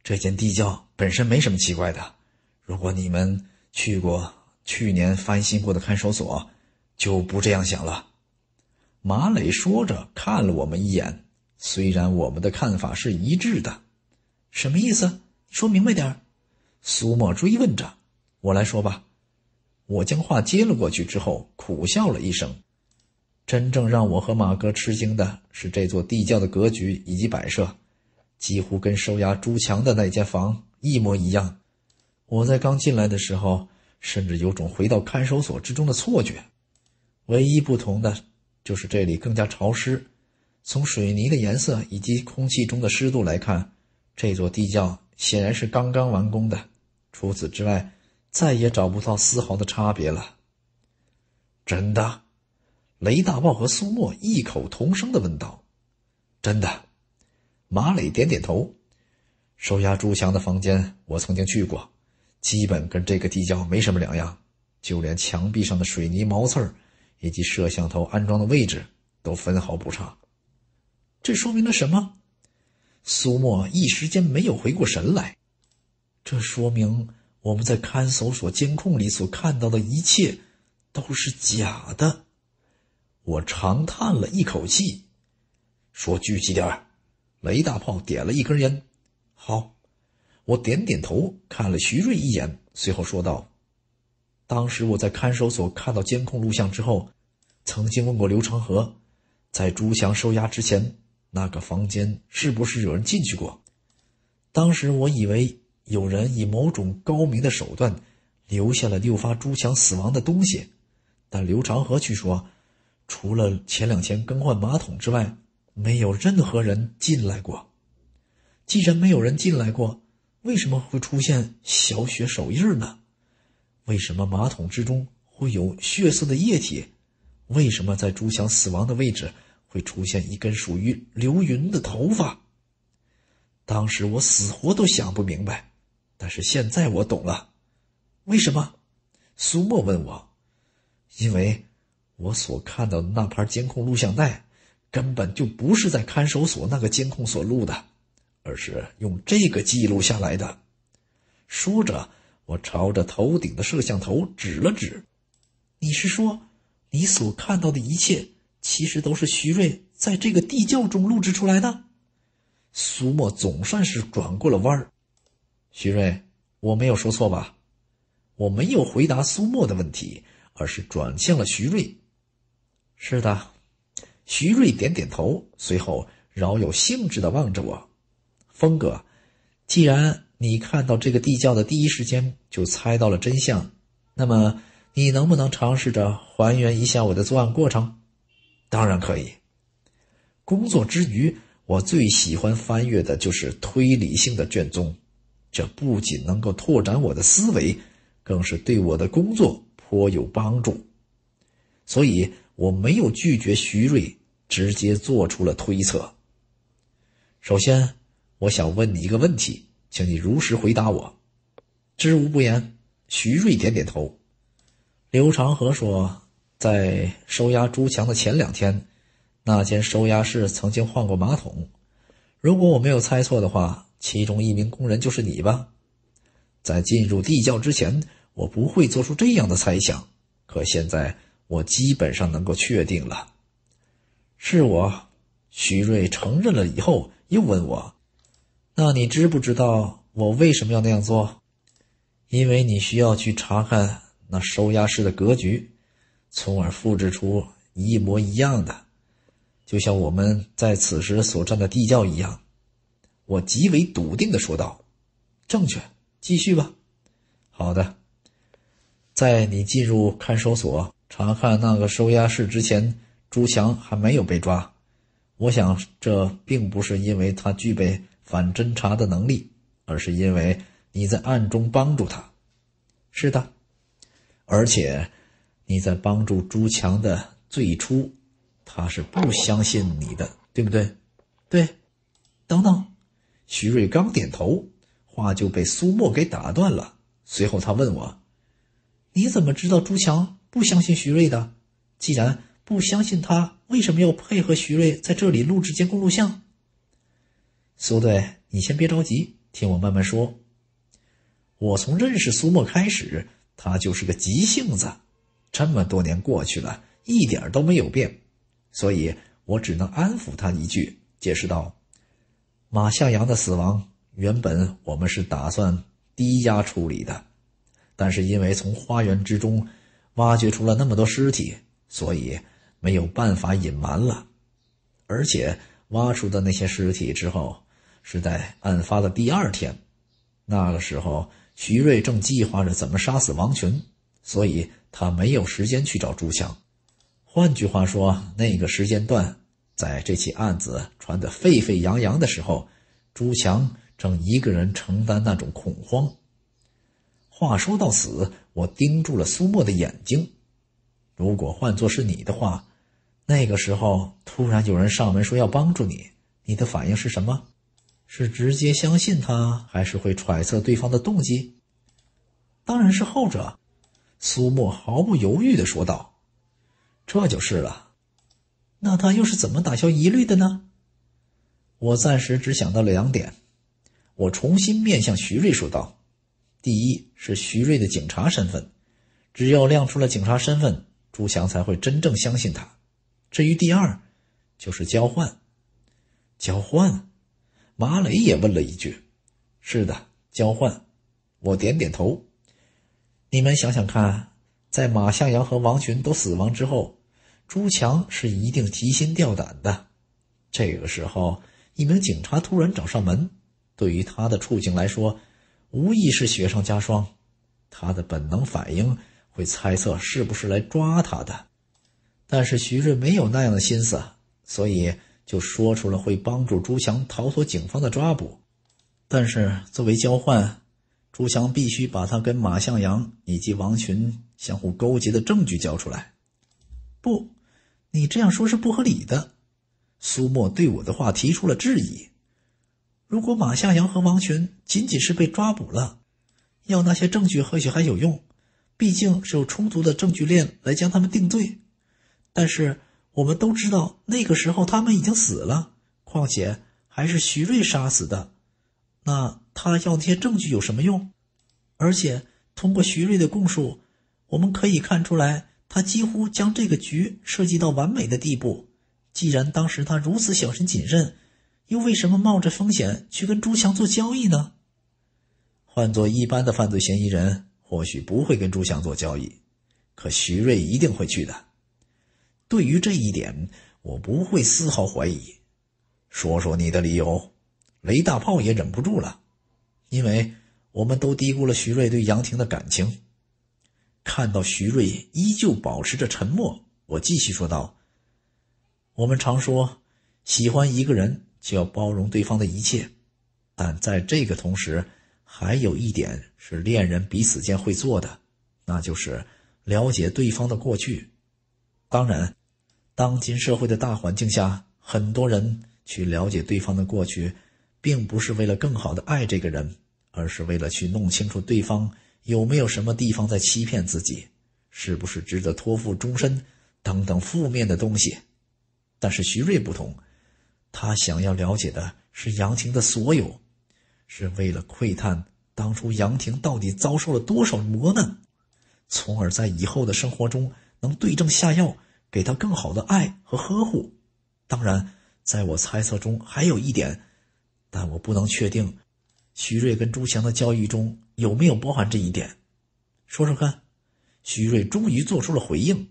这间地窖本身没什么奇怪的。如果你们去过去年翻新过的看守所，就不这样想了。马磊说着，看了我们一眼。虽然我们的看法是一致的，什么意思？说明白点。苏墨追问着。我来说吧。我将话接了过去之后，苦笑了一声。真正让我和马哥吃惊的是这座地窖的格局以及摆设。几乎跟收押朱强的那间房一模一样，我在刚进来的时候，甚至有种回到看守所之中的错觉。唯一不同的就是这里更加潮湿。从水泥的颜色以及空气中的湿度来看，这座地窖显然是刚刚完工的。除此之外，再也找不到丝毫的差别了。真的？雷大豹和苏墨异口同声的问道：“真的。”马磊点点头，收押朱强的房间我曾经去过，基本跟这个地窖没什么两样，就连墙壁上的水泥毛刺儿以及摄像头安装的位置都分毫不差。这说明了什么？苏墨一时间没有回过神来。这说明我们在看守所监控里所看到的一切都是假的。我长叹了一口气，说：“具体点儿。”雷大炮点了一根烟，好，我点点头，看了徐瑞一眼，随后说道：“当时我在看守所看到监控录像之后，曾经问过刘长河，在朱强收押之前，那个房间是不是有人进去过？当时我以为有人以某种高明的手段留下了诱发朱强死亡的东西，但刘长河却说，除了前两天更换马桶之外。”没有任何人进来过，既然没有人进来过，为什么会出现小雪手印呢？为什么马桶之中会有血色的液体？为什么在朱翔死亡的位置会出现一根属于刘云的头发？当时我死活都想不明白，但是现在我懂了。为什么？苏沫问我，因为我所看到的那盘监控录像带。根本就不是在看守所那个监控所录的，而是用这个记录下来的。说着，我朝着头顶的摄像头指了指。“你是说，你所看到的一切，其实都是徐瑞在这个地窖中录制出来的？”苏沫总算是转过了弯儿。“徐瑞，我没有说错吧？”我没有回答苏沫的问题，而是转向了徐瑞。“是的。”徐瑞点点头，随后饶有兴致地望着我：“峰哥，既然你看到这个地窖的第一时间就猜到了真相，那么你能不能尝试着还原一下我的作案过程？”“当然可以。工作之余，我最喜欢翻阅的就是推理性的卷宗，这不仅能够拓展我的思维，更是对我的工作颇有帮助。所以，我没有拒绝徐瑞。”直接做出了推测。首先，我想问你一个问题，请你如实回答我，知无不言。徐瑞点点头。刘长河说：“在收押朱强的前两天，那间收押室曾经换过马桶。如果我没有猜错的话，其中一名工人就是你吧？”在进入地窖之前，我不会做出这样的猜想，可现在我基本上能够确定了。是我，徐瑞承认了以后，又问我：“那你知不知道我为什么要那样做？因为你需要去查看那收押室的格局，从而复制出一模一样的，就像我们在此时所站的地窖一样。”我极为笃定地说道：“正确，继续吧。”“好的，在你进入看守所查看那个收押室之前。”朱强还没有被抓，我想这并不是因为他具备反侦查的能力，而是因为你在暗中帮助他。是的，而且你在帮助朱强的最初，他是不相信你的，对不对？对，等等，徐瑞刚点头，话就被苏墨给打断了。随后他问我：“你怎么知道朱强不相信徐瑞的？既然？”不相信他为什么要配合徐瑞在这里录制监控录像？苏队，你先别着急，听我慢慢说。我从认识苏墨开始，他就是个急性子，这么多年过去了，一点都没有变。所以我只能安抚他一句，解释道：“马向阳的死亡，原本我们是打算低压处理的，但是因为从花园之中挖掘出了那么多尸体，所以。”没有办法隐瞒了，而且挖出的那些尸体之后是在案发的第二天，那个时候徐瑞正计划着怎么杀死王群，所以他没有时间去找朱强。换句话说，那个时间段，在这起案子传得沸沸扬扬的时候，朱强正一个人承担那种恐慌。话说到此，我盯住了苏沫的眼睛。如果换作是你的话，那个时候，突然有人上门说要帮助你，你的反应是什么？是直接相信他，还是会揣测对方的动机？当然是后者。苏沫毫不犹豫的说道：“这就是了。”那他又是怎么打消疑虑的呢？我暂时只想到了两点。我重新面向徐瑞说道：“第一是徐瑞的警察身份，只要亮出了警察身份，朱强才会真正相信他。”至于第二，就是交换。交换，马磊也问了一句：“是的，交换。”我点点头。你们想想看，在马向阳和王群都死亡之后，朱强是一定提心吊胆的。这个时候，一名警察突然找上门，对于他的处境来说，无疑是雪上加霜。他的本能反应会猜测是不是来抓他的。但是徐瑞没有那样的心思，所以就说出了会帮助朱强逃脱警方的抓捕。但是作为交换，朱强必须把他跟马向阳以及王群相互勾结的证据交出来。不，你这样说是不合理的。苏墨对我的话提出了质疑。如果马向阳和王群仅仅是被抓捕了，要那些证据或许还有用，毕竟是有充足的证据链来将他们定罪。但是我们都知道，那个时候他们已经死了，况且还是徐瑞杀死的，那他要那些证据有什么用？而且通过徐瑞的供述，我们可以看出来，他几乎将这个局设计到完美的地步。既然当时他如此小心谨慎，又为什么冒着风险去跟朱强做交易呢？换做一般的犯罪嫌疑人，或许不会跟朱强做交易，可徐瑞一定会去的。对于这一点，我不会丝毫怀疑。说说你的理由。雷大炮也忍不住了，因为我们都低估了徐瑞对杨婷的感情。看到徐瑞依旧保持着沉默，我继续说道：“我们常说，喜欢一个人就要包容对方的一切，但在这个同时，还有一点是恋人彼此间会做的，那就是了解对方的过去。当然。”当今社会的大环境下，很多人去了解对方的过去，并不是为了更好的爱这个人，而是为了去弄清楚对方有没有什么地方在欺骗自己，是不是值得托付终身等等负面的东西。但是徐瑞不同，他想要了解的是杨婷的所有，是为了窥探当初杨婷到底遭受了多少磨难，从而在以后的生活中能对症下药。给他更好的爱和呵护，当然，在我猜测中还有一点，但我不能确定，徐瑞跟朱强的交易中有没有包含这一点。说说看，徐瑞终于做出了回应。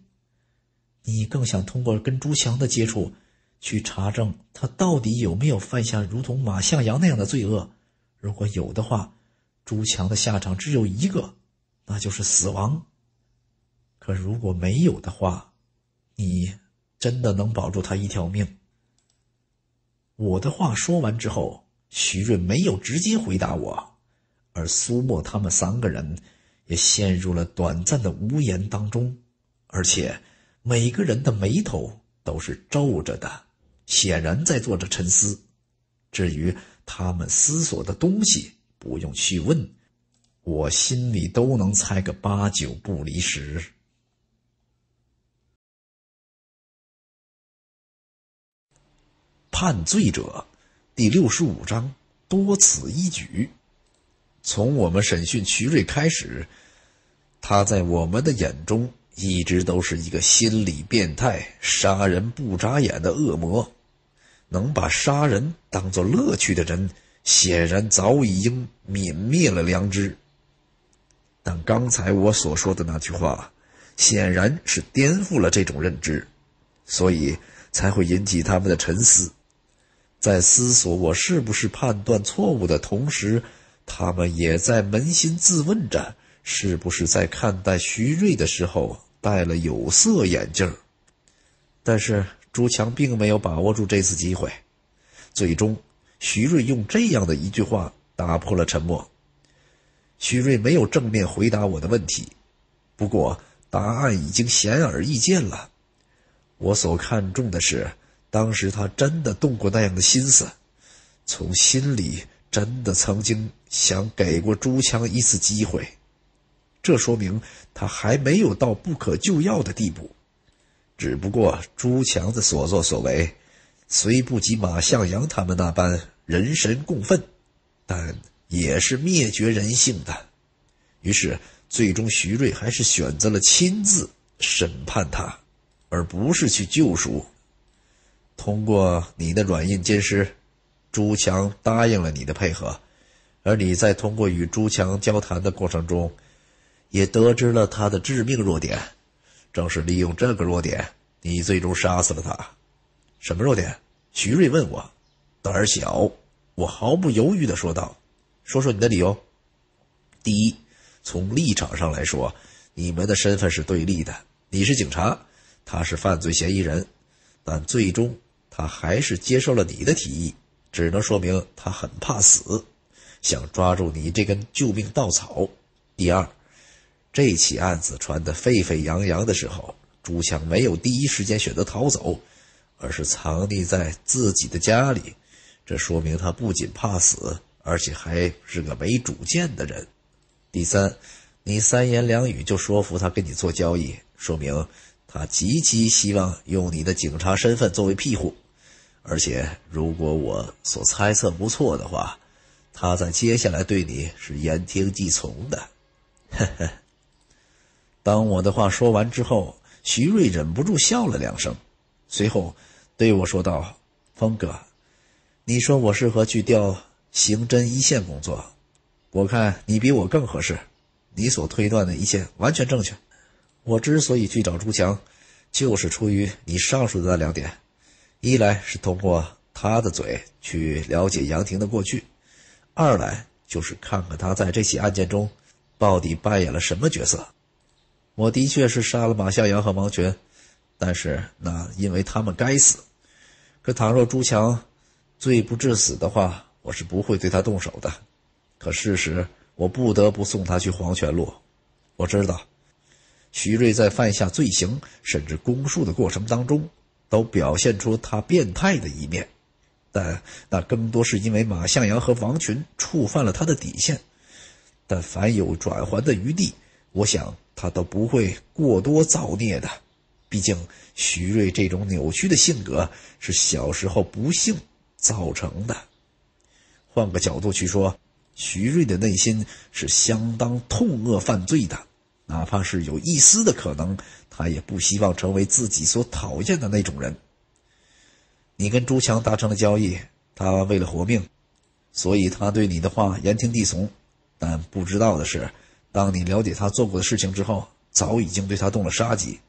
你更想通过跟朱强的接触，去查证他到底有没有犯下如同马向阳那样的罪恶？如果有的话，朱强的下场只有一个，那就是死亡。可如果没有的话，你真的能保住他一条命？我的话说完之后，徐瑞没有直接回答我，而苏墨他们三个人也陷入了短暂的无言当中，而且每个人的眉头都是皱着的，显然在做着沉思。至于他们思索的东西，不用去问，我心里都能猜个八九不离十。判罪者，第六十五章多此一举。从我们审讯徐瑞开始，他在我们的眼中一直都是一个心理变态、杀人不眨眼的恶魔，能把杀人当作乐趣的人，显然早已经泯灭了良知。但刚才我所说的那句话，显然是颠覆了这种认知，所以才会引起他们的沉思。在思索我是不是判断错误的同时，他们也在扪心自问着：是不是在看待徐瑞的时候戴了有色眼镜？但是朱强并没有把握住这次机会。最终，徐瑞用这样的一句话打破了沉默。徐瑞没有正面回答我的问题，不过答案已经显而易见了。我所看重的是。当时他真的动过那样的心思，从心里真的曾经想给过朱强一次机会，这说明他还没有到不可救药的地步。只不过朱强的所作所为，虽不及马向阳他们那般人神共愤，但也是灭绝人性的。于是，最终徐瑞还是选择了亲自审判他，而不是去救赎。通过你的软硬兼施，朱强答应了你的配合，而你在通过与朱强交谈的过程中，也得知了他的致命弱点，正是利用这个弱点，你最终杀死了他。什么弱点？徐瑞问我。胆小。我毫不犹豫地说道。说说你的理由。第一，从立场上来说，你们的身份是对立的，你是警察，他是犯罪嫌疑人，但最终。他还是接受了你的提议，只能说明他很怕死，想抓住你这根救命稻草。第二，这起案子传得沸沸扬扬的时候，朱强没有第一时间选择逃走，而是藏匿在自己的家里，这说明他不仅怕死，而且还是个没主见的人。第三，你三言两语就说服他跟你做交易，说明。他极其希望用你的警察身份作为庇护，而且如果我所猜测不错的话，他在接下来对你是言听计从的。呵呵。当我的话说完之后，徐瑞忍不住笑了两声，随后对我说道：“峰哥，你说我适合去调刑侦一线工作，我看你比我更合适。你所推断的一切完全正确。”我之所以去找朱强，就是出于你上述的那两点：一来是通过他的嘴去了解杨婷的过去；二来就是看看他在这起案件中到底扮演了什么角色。我的确是杀了马向阳和王群，但是那因为他们该死。可倘若朱强罪不至死的话，我是不会对他动手的。可事实，我不得不送他去黄泉路。我知道。徐瑞在犯下罪行甚至供述的过程当中，都表现出他变态的一面，但那更多是因为马向阳和王群触犯了他的底线。但凡有转圜的余地，我想他都不会过多造孽的。毕竟，徐瑞这种扭曲的性格是小时候不幸造成的。换个角度去说，徐瑞的内心是相当痛恶犯罪的。哪怕是有一丝的可能，他也不希望成为自己所讨厌的那种人。你跟朱强达成了交易，他为了活命，所以他对你的话言听计从。但不知道的是，当你了解他做过的事情之后，早已经对他动了杀机。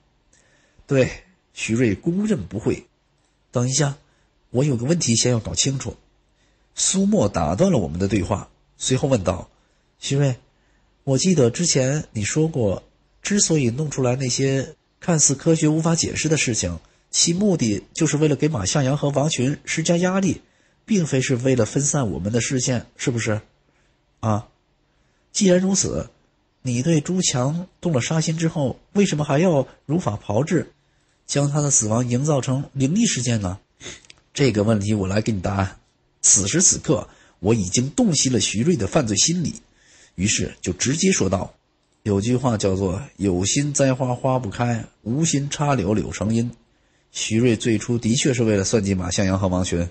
对，徐瑞，公认不讳。等一下，我有个问题先要搞清楚。苏墨打断了我们的对话，随后问道：“徐瑞。”我记得之前你说过，之所以弄出来那些看似科学无法解释的事情，其目的就是为了给马向阳和王群施加压力，并非是为了分散我们的视线，是不是？啊，既然如此，你对朱强动了杀心之后，为什么还要如法炮制，将他的死亡营造成灵异事件呢？这个问题我来给你答案。此时此刻，我已经洞悉了徐瑞的犯罪心理。于是就直接说道：“有句话叫做‘有心栽花花不开，无心插柳柳成荫’。徐瑞最初的确是为了算计马向阳和王群，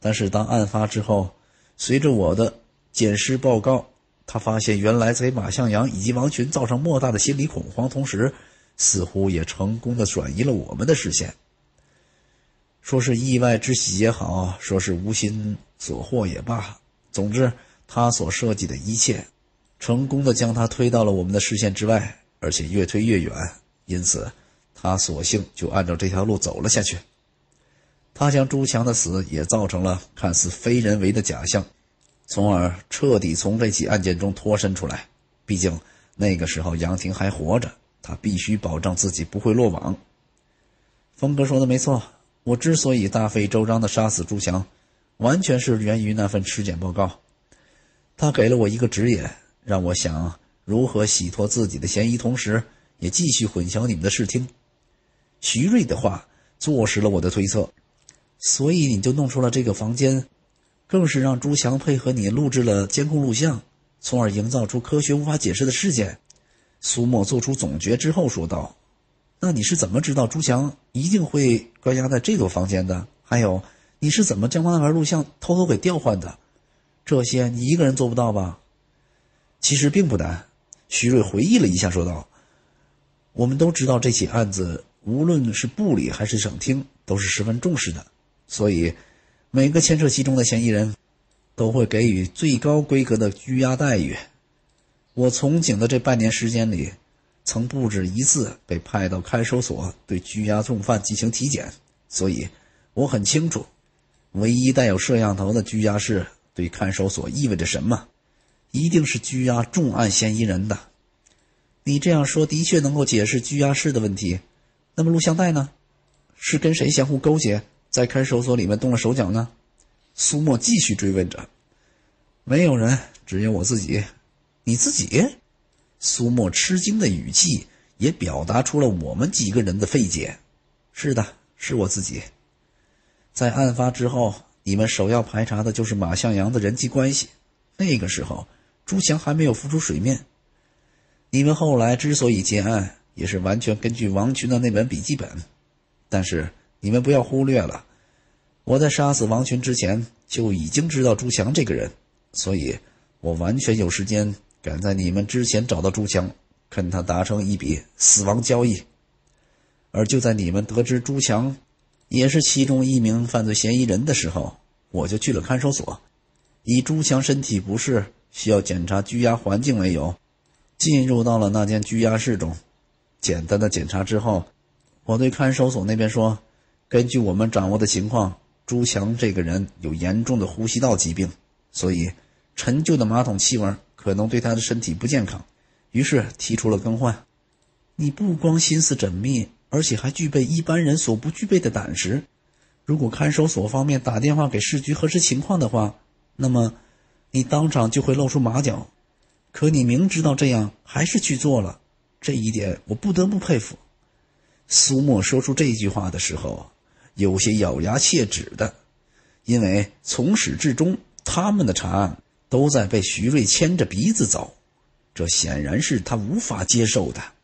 但是当案发之后，随着我的检尸报告，他发现原来给马向阳以及王群造成莫大的心理恐慌，同时似乎也成功的转移了我们的视线。说是意外之喜也好，说是无心所获也罢，总之。”他所设计的一切，成功的将他推到了我们的视线之外，而且越推越远。因此，他索性就按照这条路走了下去。他将朱强的死也造成了看似非人为的假象，从而彻底从这起案件中脱身出来。毕竟那个时候杨婷还活着，他必须保证自己不会落网。峰哥说的没错，我之所以大费周章的杀死朱强，完全是源于那份尸检报告。他给了我一个指引，让我想如何洗脱自己的嫌疑，同时也继续混淆你们的视听。徐瑞的话坐实了我的推测，所以你就弄出了这个房间，更是让朱强配合你录制了监控录像，从而营造出科学无法解释的事件。苏墨做出总结之后说道：“那你是怎么知道朱强一定会关押在这座房间的？还有，你是怎么将那盘录像偷偷给调换的？”这些你一个人做不到吧？其实并不难。徐瑞回忆了一下，说道：“我们都知道这起案子，无论是部里还是省厅，都是十分重视的。所以，每个牵涉其中的嫌疑人，都会给予最高规格的拘押待遇。我从警的这半年时间里，曾不止一次被派到看守所对拘押重犯进行体检，所以我很清楚，唯一带有摄像头的拘押室。”对看守所意味着什么？一定是拘押重案嫌疑人的。你这样说的确能够解释拘押室的问题。那么录像带呢？是跟谁相互勾结，在看守所里面动了手脚呢？苏墨继续追问着。没有人，只有我自己。你自己？苏墨吃惊的语气也表达出了我们几个人的费解。是的，是我自己。在案发之后。你们首要排查的就是马向阳的人际关系。那个时候，朱强还没有浮出水面。你们后来之所以结案，也是完全根据王群的那本笔记本。但是你们不要忽略了，我在杀死王群之前就已经知道朱强这个人，所以我完全有时间赶在你们之前找到朱强，跟他达成一笔死亡交易。而就在你们得知朱强……也是其中一名犯罪嫌疑人的时候，我就去了看守所，以朱强身体不适需要检查拘押环境为由，进入到了那间拘押室中。简单的检查之后，我对看守所那边说：“根据我们掌握的情况，朱强这个人有严重的呼吸道疾病，所以陈旧的马桶气味可能对他的身体不健康。”于是提出了更换。你不光心思缜密。而且还具备一般人所不具备的胆识。如果看守所方面打电话给市局核实情况的话，那么你当场就会露出马脚。可你明知道这样，还是去做了，这一点我不得不佩服。苏墨说出这句话的时候，有些咬牙切齿的，因为从始至终他们的查案都在被徐瑞牵着鼻子走，这显然是他无法接受的。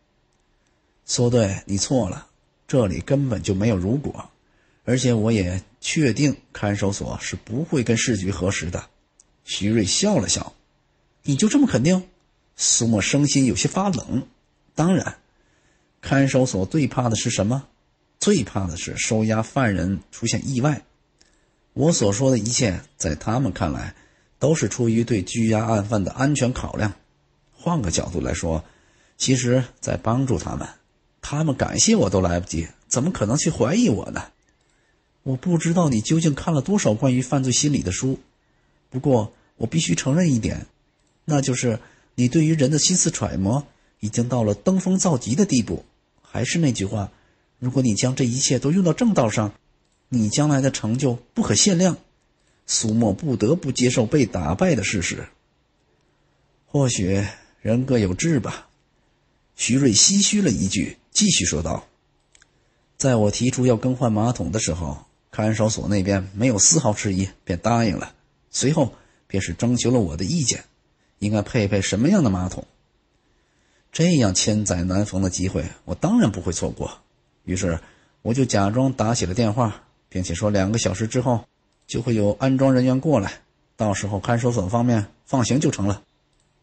苏队，你错了，这里根本就没有如果，而且我也确定看守所是不会跟市局核实的。徐瑞笑了笑：“你就这么肯定？”苏墨声心有些发冷。当然，看守所最怕的是什么？最怕的是收押犯人出现意外。我所说的一切，在他们看来，都是出于对拘押案犯的安全考量。换个角度来说，其实在帮助他们。他们感谢我都来不及，怎么可能去怀疑我呢？我不知道你究竟看了多少关于犯罪心理的书，不过我必须承认一点，那就是你对于人的心思揣摩已经到了登峰造极的地步。还是那句话，如果你将这一切都用到正道上，你将来的成就不可限量。苏沫不得不接受被打败的事实。或许人各有志吧，徐瑞唏嘘了一句。继续说道：“在我提出要更换马桶的时候，看守所那边没有丝毫迟疑，便答应了。随后便是征求了我的意见，应该配备什么样的马桶。这样千载难逢的机会，我当然不会错过。于是我就假装打起了电话，并且说两个小时之后就会有安装人员过来，到时候看守所方面放行就成了。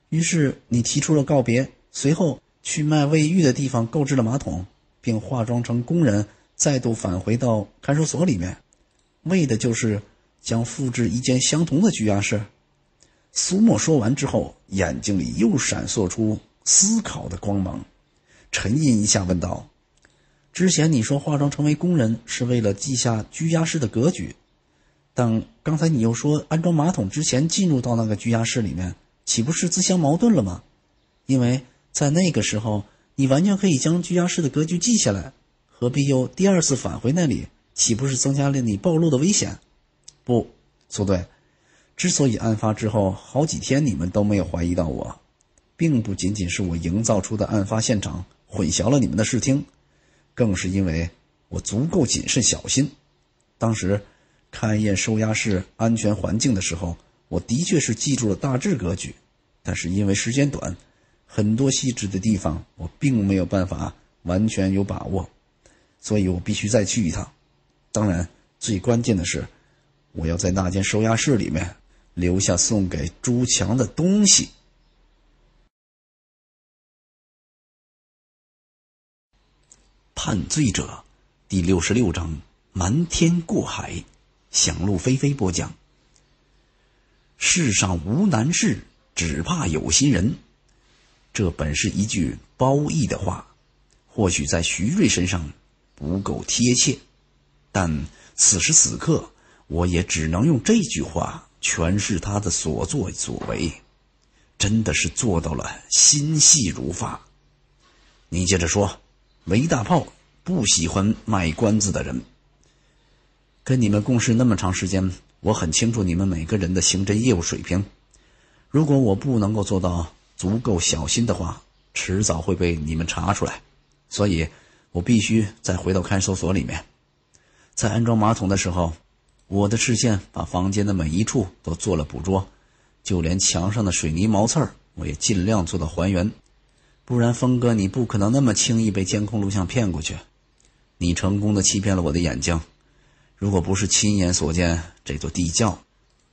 于是你提出了告别，随后。”去卖卫浴的地方购置了马桶，并化妆成工人，再度返回到看守所里面，为的就是将复制一间相同的拘押室。苏墨说完之后，眼睛里又闪烁出思考的光芒，沉吟一下，问道：“之前你说化妆成为工人是为了记下拘押室的格局，但刚才你又说安装马桶之前进入到那个拘押室里面，岂不是自相矛盾了吗？因为……”在那个时候，你完全可以将拘押室的格局记下来，何必又第二次返回那里？岂不是增加了你暴露的危险？不，苏队，之所以案发之后好几天你们都没有怀疑到我，并不仅仅是我营造出的案发现场混淆了你们的视听，更是因为，我足够谨慎小心。当时，勘验收押室安全环境的时候，我的确是记住了大致格局，但是因为时间短。很多细致的地方，我并没有办法完全有把握，所以我必须再去一趟。当然，最关键的是，我要在那间收押室里面留下送给朱强的东西。《判罪者》第六十六章《瞒天过海》，想入非非，播讲。世上无难事，只怕有心人。这本是一句褒义的话，或许在徐瑞身上不够贴切，但此时此刻，我也只能用这句话诠释他的所作所为，真的是做到了心细如发。你接着说，韦大炮不喜欢卖关子的人。跟你们共事那么长时间，我很清楚你们每个人的刑侦业务水平，如果我不能够做到。足够小心的话，迟早会被你们查出来，所以，我必须再回到看守所里面。在安装马桶的时候，我的视线把房间的每一处都做了捕捉，就连墙上的水泥毛刺儿，我也尽量做到还原。不然，峰哥，你不可能那么轻易被监控录像骗过去。你成功的欺骗了我的眼睛。如果不是亲眼所见，这座地窖，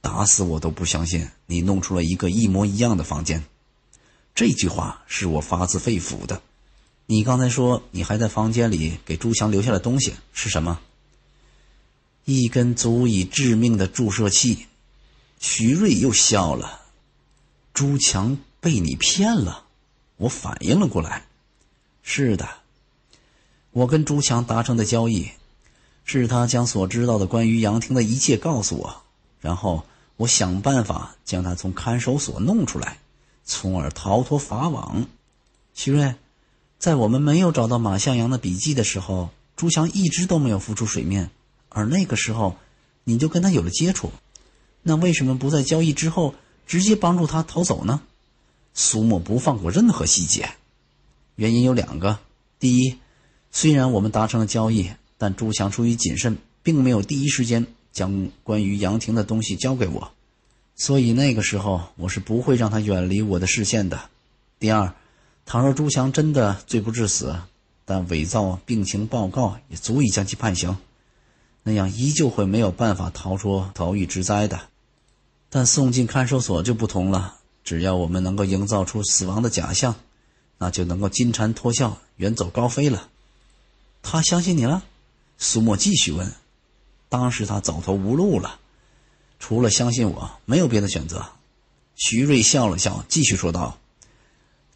打死我都不相信你弄出了一个一模一样的房间。这句话是我发自肺腑的。你刚才说你还在房间里给朱强留下了东西是什么？一根足以致命的注射器。徐瑞又笑了。朱强被你骗了，我反应了过来。是的，我跟朱强达成的交易，是他将所知道的关于杨婷的一切告诉我，然后我想办法将他从看守所弄出来。从而逃脱法网。徐瑞，在我们没有找到马向阳的笔记的时候，朱强一直都没有浮出水面，而那个时候，你就跟他有了接触，那为什么不在交易之后直接帮助他逃走呢？苏墨不放过任何细节，原因有两个：第一，虽然我们达成了交易，但朱强出于谨慎，并没有第一时间将关于杨婷的东西交给我。所以那个时候，我是不会让他远离我的视线的。第二，倘若朱强真的罪不至死，但伪造病情报告也足以将其判刑，那样依旧会没有办法逃出牢狱之灾的。但送进看守所就不同了，只要我们能够营造出死亡的假象，那就能够金蝉脱壳，远走高飞了。他相信你了，苏墨继续问，当时他走投无路了。除了相信我，没有别的选择。徐瑞笑了笑，继续说道：“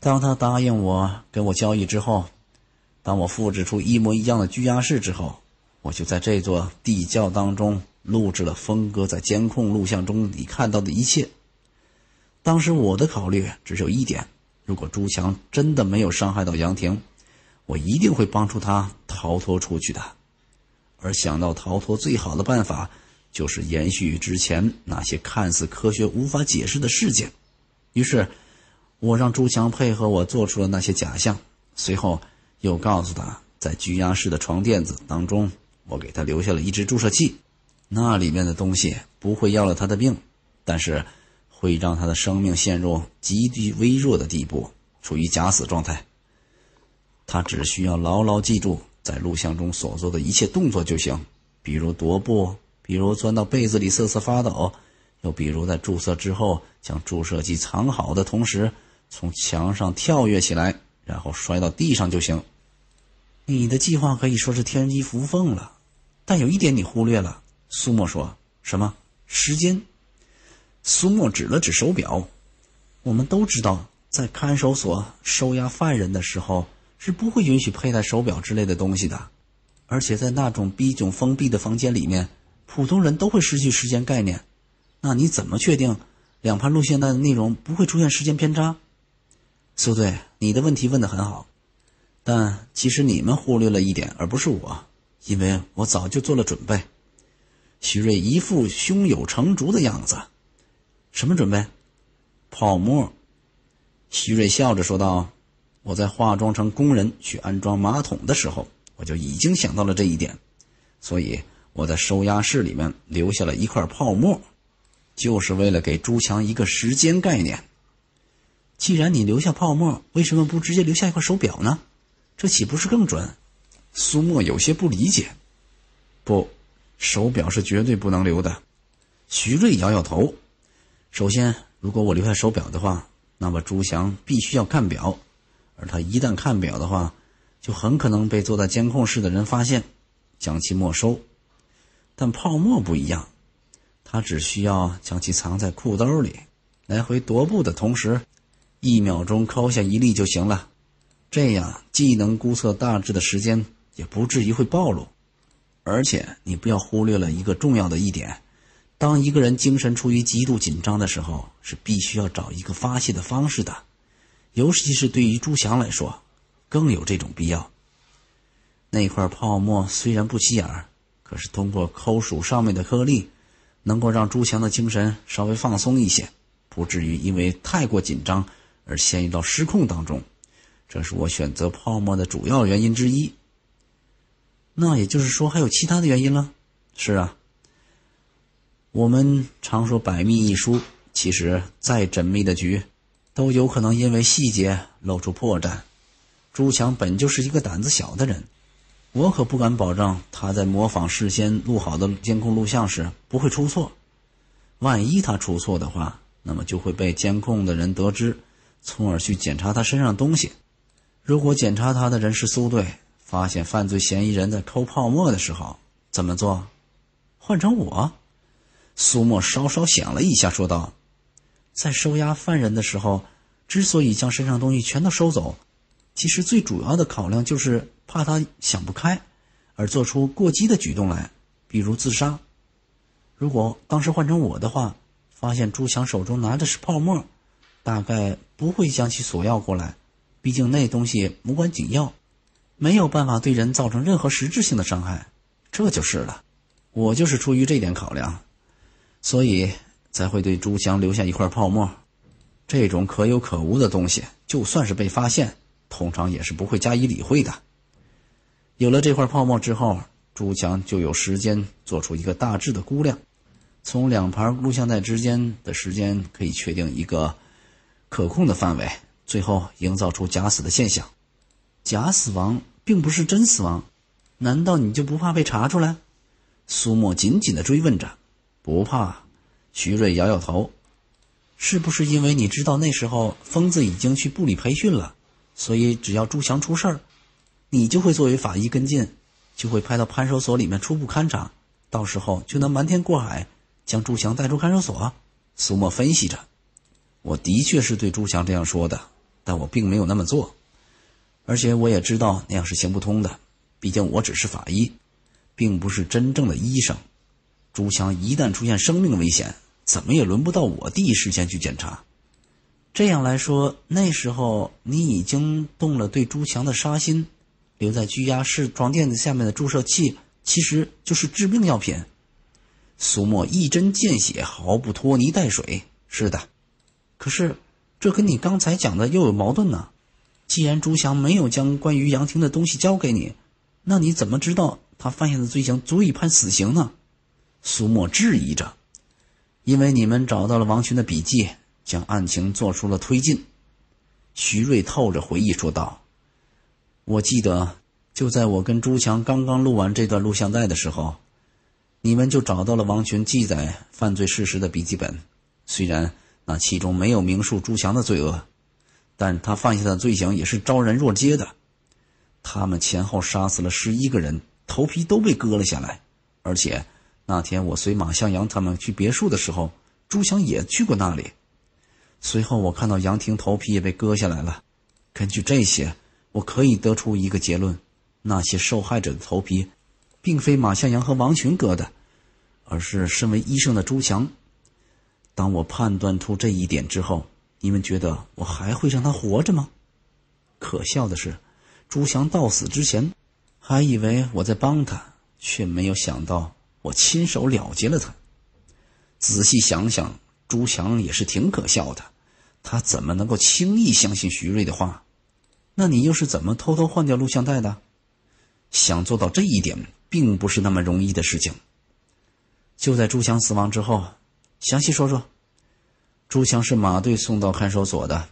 当他答应我跟我交易之后，当我复制出一模一样的拘押室之后，我就在这座地窖当中录制了峰哥在监控录像中你看到的一切。当时我的考虑只有一点：如果朱强真的没有伤害到杨婷，我一定会帮助他逃脱出去的。而想到逃脱最好的办法。”就是延续之前那些看似科学无法解释的事件，于是，我让朱强配合我做出了那些假象，随后又告诉他在拘押室的床垫子当中，我给他留下了一支注射器，那里面的东西不会要了他的命，但是会让他的生命陷入极低微弱的地步，处于假死状态。他只需要牢牢记住在录像中所做的一切动作就行，比如踱步。比如钻到被子里瑟瑟发抖，又比如在注射之后将注射剂藏好的同时，从墙上跳跃起来，然后摔到地上就行。你的计划可以说是天衣无缝了，但有一点你忽略了。苏墨说什么？时间。苏墨指了指手表。我们都知道，在看守所收押犯人的时候是不会允许佩戴手表之类的东西的，而且在那种逼窘封闭的房间里面。普通人都会失去时间概念，那你怎么确定两盘录像带的内容不会出现时间偏差？苏队，你的问题问得很好，但其实你们忽略了一点，而不是我，因为我早就做了准备。徐瑞一副胸有成竹的样子。什么准备？泡沫。徐瑞笑着说道：“我在化妆成工人去安装马桶的时候，我就已经想到了这一点，所以。”我在收押室里面留下了一块泡沫，就是为了给朱强一个时间概念。既然你留下泡沫，为什么不直接留下一块手表呢？这岂不是更准？苏墨有些不理解。不，手表是绝对不能留的。徐瑞摇摇头。首先，如果我留下手表的话，那么朱强必须要看表，而他一旦看表的话，就很可能被坐在监控室的人发现，将其没收。但泡沫不一样，他只需要将其藏在裤兜里，来回踱步的同时，一秒钟抠下一粒就行了。这样既能估测大致的时间，也不至于会暴露。而且你不要忽略了一个重要的一点：当一个人精神处于极度紧张的时候，是必须要找一个发泄的方式的。尤其是对于朱翔来说，更有这种必要。那块泡沫虽然不起眼儿。可是通过抠数上面的颗粒，能够让朱强的精神稍微放松一些，不至于因为太过紧张而陷入到失控当中。这是我选择泡沫的主要原因之一。那也就是说还有其他的原因了？是啊，我们常说百密一疏，其实再缜密的局，都有可能因为细节露出破绽。朱强本就是一个胆子小的人。我可不敢保证，他在模仿事先录好的监控录像时不会出错。万一他出错的话，那么就会被监控的人得知，从而去检查他身上东西。如果检查他的人是苏队，发现犯罪嫌疑人在抠泡沫的时候，怎么做？换成我，苏墨稍稍想了一下，说道：“在收押犯人的时候，之所以将身上东西全都收走，其实最主要的考量就是。”怕他想不开，而做出过激的举动来，比如自杀。如果当时换成我的话，发现朱强手中拿的是泡沫，大概不会将其索要过来。毕竟那东西无关紧要，没有办法对人造成任何实质性的伤害，这就是了。我就是出于这点考量，所以才会对朱强留下一块泡沫。这种可有可无的东西，就算是被发现，通常也是不会加以理会的。有了这块泡沫之后，朱强就有时间做出一个大致的估量，从两盘录像带之间的时间可以确定一个可控的范围，最后营造出假死的现象。假死亡并不是真死亡，难道你就不怕被查出来？苏墨紧紧的追问着。不怕，徐瑞摇摇头。是不是因为你知道那时候疯子已经去部里培训了，所以只要朱强出事儿？你就会作为法医跟进，就会派到看守所里面初步勘察，到时候就能瞒天过海，将朱强带出看守所。苏墨分析着：“我的确是对朱强这样说的，但我并没有那么做，而且我也知道那样是行不通的。毕竟我只是法医，并不是真正的医生。朱强一旦出现生命危险，怎么也轮不到我第一时间去检查。这样来说，那时候你已经动了对朱强的杀心。”留在拘押室床垫子下面的注射器，其实就是治病药品。苏墨一针见血，毫不拖泥带水。是的，可是这跟你刚才讲的又有矛盾呢。既然朱祥没有将关于杨婷的东西交给你，那你怎么知道他犯下的罪行足以判死刑呢？苏墨质疑着。因为你们找到了王群的笔记，将案情做出了推进。徐瑞透着回忆说道。我记得，就在我跟朱强刚刚录完这段录像带的时候，你们就找到了王群记载犯罪事实的笔记本。虽然那其中没有明述朱强的罪恶，但他犯下的罪行也是昭然若揭的。他们前后杀死了十一个人，头皮都被割了下来。而且那天我随马向阳他们去别墅的时候，朱强也去过那里。随后我看到杨婷头皮也被割下来了。根据这些。我可以得出一个结论：那些受害者的头皮，并非马向阳和王群割的，而是身为医生的朱强。当我判断出这一点之后，你们觉得我还会让他活着吗？可笑的是，朱强到死之前，还以为我在帮他，却没有想到我亲手了结了他。仔细想想，朱强也是挺可笑的，他怎么能够轻易相信徐瑞的话？那你又是怎么偷偷换掉录像带的？想做到这一点，并不是那么容易的事情。就在朱强死亡之后，详细说说。朱强是马队送到看守所的，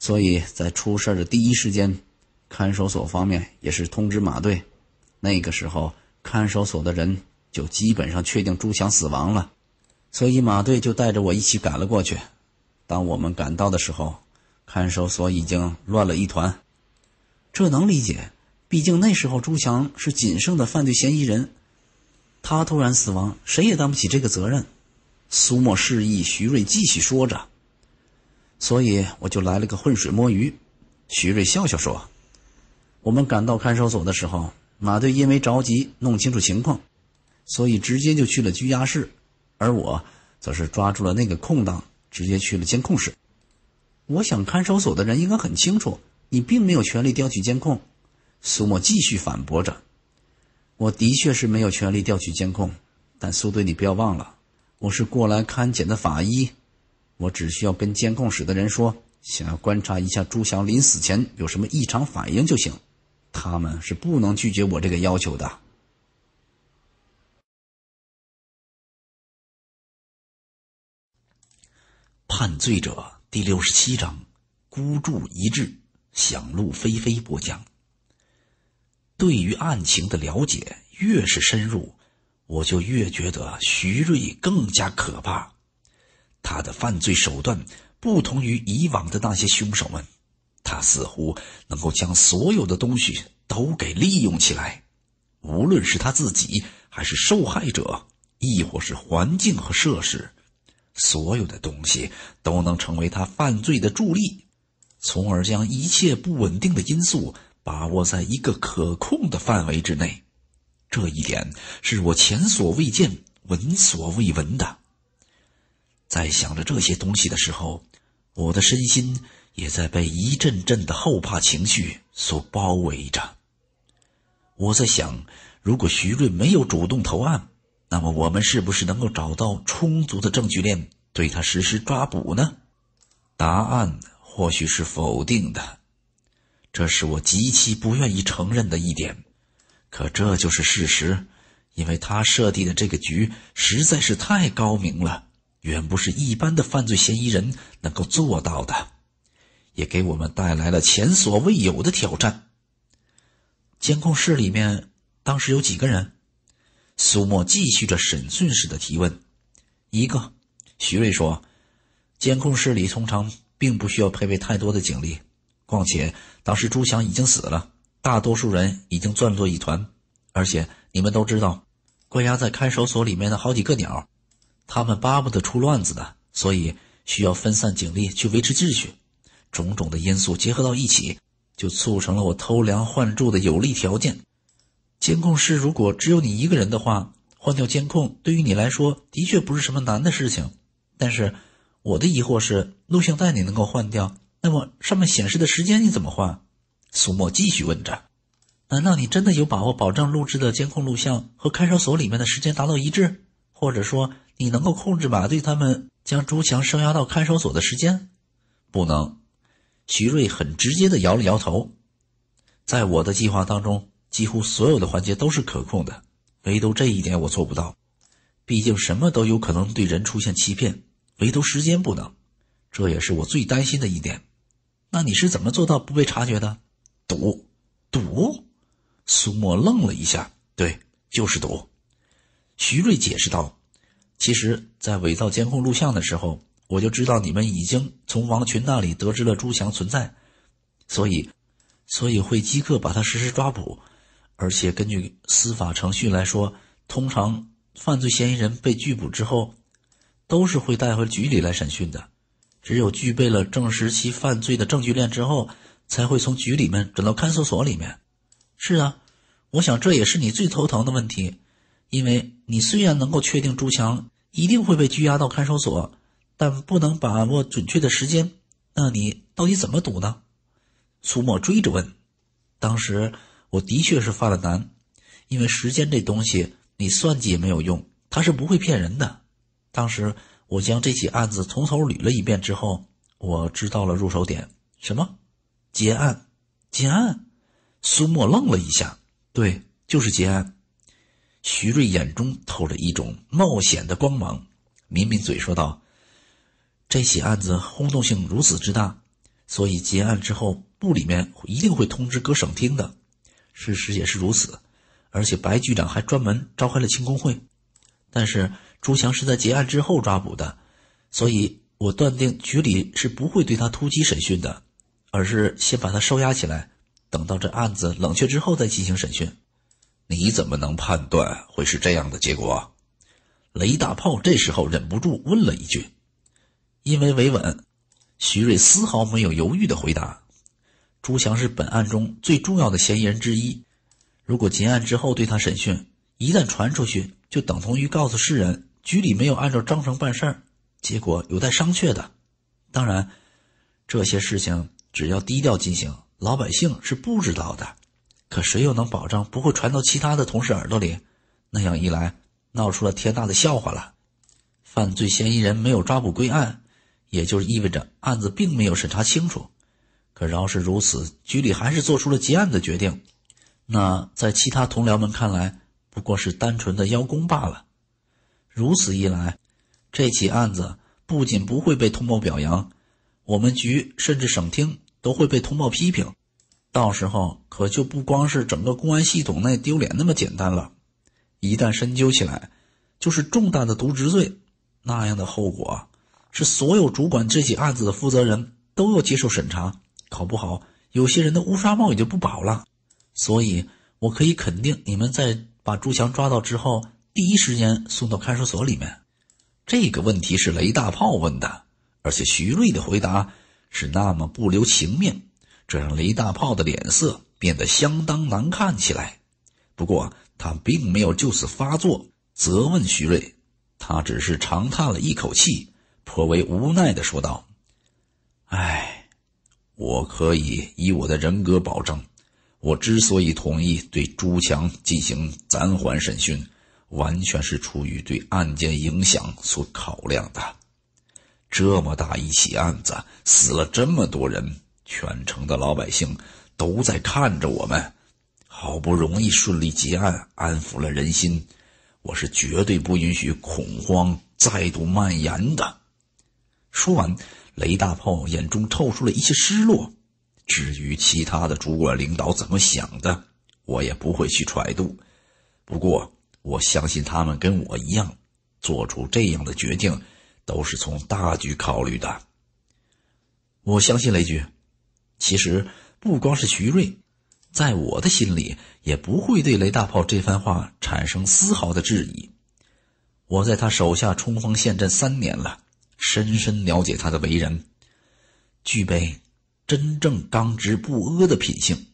所以在出事的第一时间，看守所方面也是通知马队。那个时候，看守所的人就基本上确定朱强死亡了，所以马队就带着我一起赶了过去。当我们赶到的时候，看守所已经乱了一团，这能理解。毕竟那时候朱强是仅剩的犯罪嫌疑人，他突然死亡，谁也担不起这个责任。苏墨示意徐瑞继续说着，所以我就来了个浑水摸鱼。徐瑞笑笑说：“我们赶到看守所的时候，马队因为着急弄清楚情况，所以直接就去了拘押室，而我则是抓住了那个空档，直接去了监控室。”我想，看守所的人应该很清楚，你并没有权利调取监控。苏墨继续反驳着：“我的确是没有权利调取监控，但苏队，你不要忘了，我是过来看检的法医，我只需要跟监控室的人说，想要观察一下朱翔临死前有什么异常反应就行，他们是不能拒绝我这个要求的。”判罪者。第六十七章，孤注一掷，想入非非。播讲。对于案情的了解越是深入，我就越觉得徐瑞更加可怕。他的犯罪手段不同于以往的那些凶手们，他似乎能够将所有的东西都给利用起来，无论是他自己，还是受害者，亦或是环境和设施。所有的东西都能成为他犯罪的助力，从而将一切不稳定的因素把握在一个可控的范围之内。这一点是我前所未见、闻所未闻的。在想着这些东西的时候，我的身心也在被一阵阵的后怕情绪所包围着。我在想，如果徐瑞没有主动投案。那么我们是不是能够找到充足的证据链对他实施抓捕呢？答案或许是否定的，这是我极其不愿意承认的一点，可这就是事实，因为他设定的这个局实在是太高明了，远不是一般的犯罪嫌疑人能够做到的，也给我们带来了前所未有的挑战。监控室里面当时有几个人？苏墨继续着审讯式的提问：“一个，徐瑞说，监控室里通常并不需要配备太多的警力，况且当时朱强已经死了，大多数人已经攥作一团。而且你们都知道，关押在看守所里面的好几个鸟，他们巴不得出乱子的，所以需要分散警力去维持秩序。种种的因素结合到一起，就促成了我偷梁换柱的有利条件。”监控室如果只有你一个人的话，换掉监控对于你来说的确不是什么难的事情。但是，我的疑惑是，录像带你能够换掉，那么上面显示的时间你怎么换？苏墨继续问着：“难道你真的有把握保证录制的监控录像和看守所里面的时间达到一致？或者说，你能够控制马队他们将朱强生押到看守所的时间？”不能。徐瑞很直接的摇了摇头。在我的计划当中。几乎所有的环节都是可控的，唯独这一点我做不到。毕竟什么都有可能对人出现欺骗，唯独时间不能。这也是我最担心的一点。那你是怎么做到不被察觉的？赌，赌。苏墨愣了一下，对，就是赌。徐瑞解释道：“其实，在伪造监控录像的时候，我就知道你们已经从王群那里得知了朱强存在，所以，所以会即刻把他实施抓捕。”而且根据司法程序来说，通常犯罪嫌疑人被拘捕之后，都是会带回局里来审讯的。只有具备了证实其犯罪的证据链之后，才会从局里面转到看守所里面。是啊，我想这也是你最头疼的问题。因为你虽然能够确定朱强一定会被拘押到看守所，但不能把握准确的时间。那你到底怎么赌呢？苏墨追着问。当时。我的确是犯了难，因为时间这东西，你算计也没有用，他是不会骗人的。当时我将这起案子从头捋了一遍之后，我知道了入手点。什么？结案？结案？苏墨愣了一下，对，就是结案。徐瑞眼中透着一种冒险的光芒，抿抿嘴说道：“这起案子轰动性如此之大，所以结案之后，部里面一定会通知各省厅的。”事实也是如此，而且白局长还专门召开了庆功会。但是朱强是在结案之后抓捕的，所以我断定局里是不会对他突击审讯的，而是先把他收押起来，等到这案子冷却之后再进行审讯。你怎么能判断会是这样的结果？雷大炮这时候忍不住问了一句。因为维稳，徐瑞丝毫没有犹豫的回答。朱祥是本案中最重要的嫌疑人之一，如果结案之后对他审讯，一旦传出去，就等同于告诉世人，局里没有按照章程办事儿，结果有待商榷的。当然，这些事情只要低调进行，老百姓是不知道的。可谁又能保证不会传到其他的同事耳朵里？那样一来，闹出了天大的笑话了。犯罪嫌疑人没有抓捕归案，也就意味着案子并没有审查清楚。可饶是如此，局里还是做出了结案的决定。那在其他同僚们看来，不过是单纯的邀功罢了。如此一来，这起案子不仅不会被通报表扬，我们局甚至省厅都会被通报批评。到时候可就不光是整个公安系统内丢脸那么简单了。一旦深究起来，就是重大的渎职罪，那样的后果是所有主管这起案子的负责人都要接受审查。考不好，有些人的乌纱帽也就不保了，所以我可以肯定，你们在把朱强抓到之后，第一时间送到看守所里面。这个问题是雷大炮问的，而且徐瑞的回答是那么不留情面，这让雷大炮的脸色变得相当难看起来。不过他并没有就此发作，责问徐瑞，他只是长叹了一口气，颇为无奈地说道：“哎。”我可以以我的人格保证，我之所以同意对朱强进行暂缓审讯，完全是出于对案件影响所考量的。这么大一起案子，死了这么多人，全城的老百姓都在看着我们。好不容易顺利结案，安抚了人心，我是绝对不允许恐慌再度蔓延的。说完。雷大炮眼中透出了一些失落。至于其他的主管领导怎么想的，我也不会去揣度。不过，我相信他们跟我一样，做出这样的决定，都是从大局考虑的。我相信雷军。其实，不光是徐瑞，在我的心里，也不会对雷大炮这番话产生丝毫的质疑。我在他手下冲锋陷阵三年了。深深了解他的为人，具备真正刚直不阿的品性。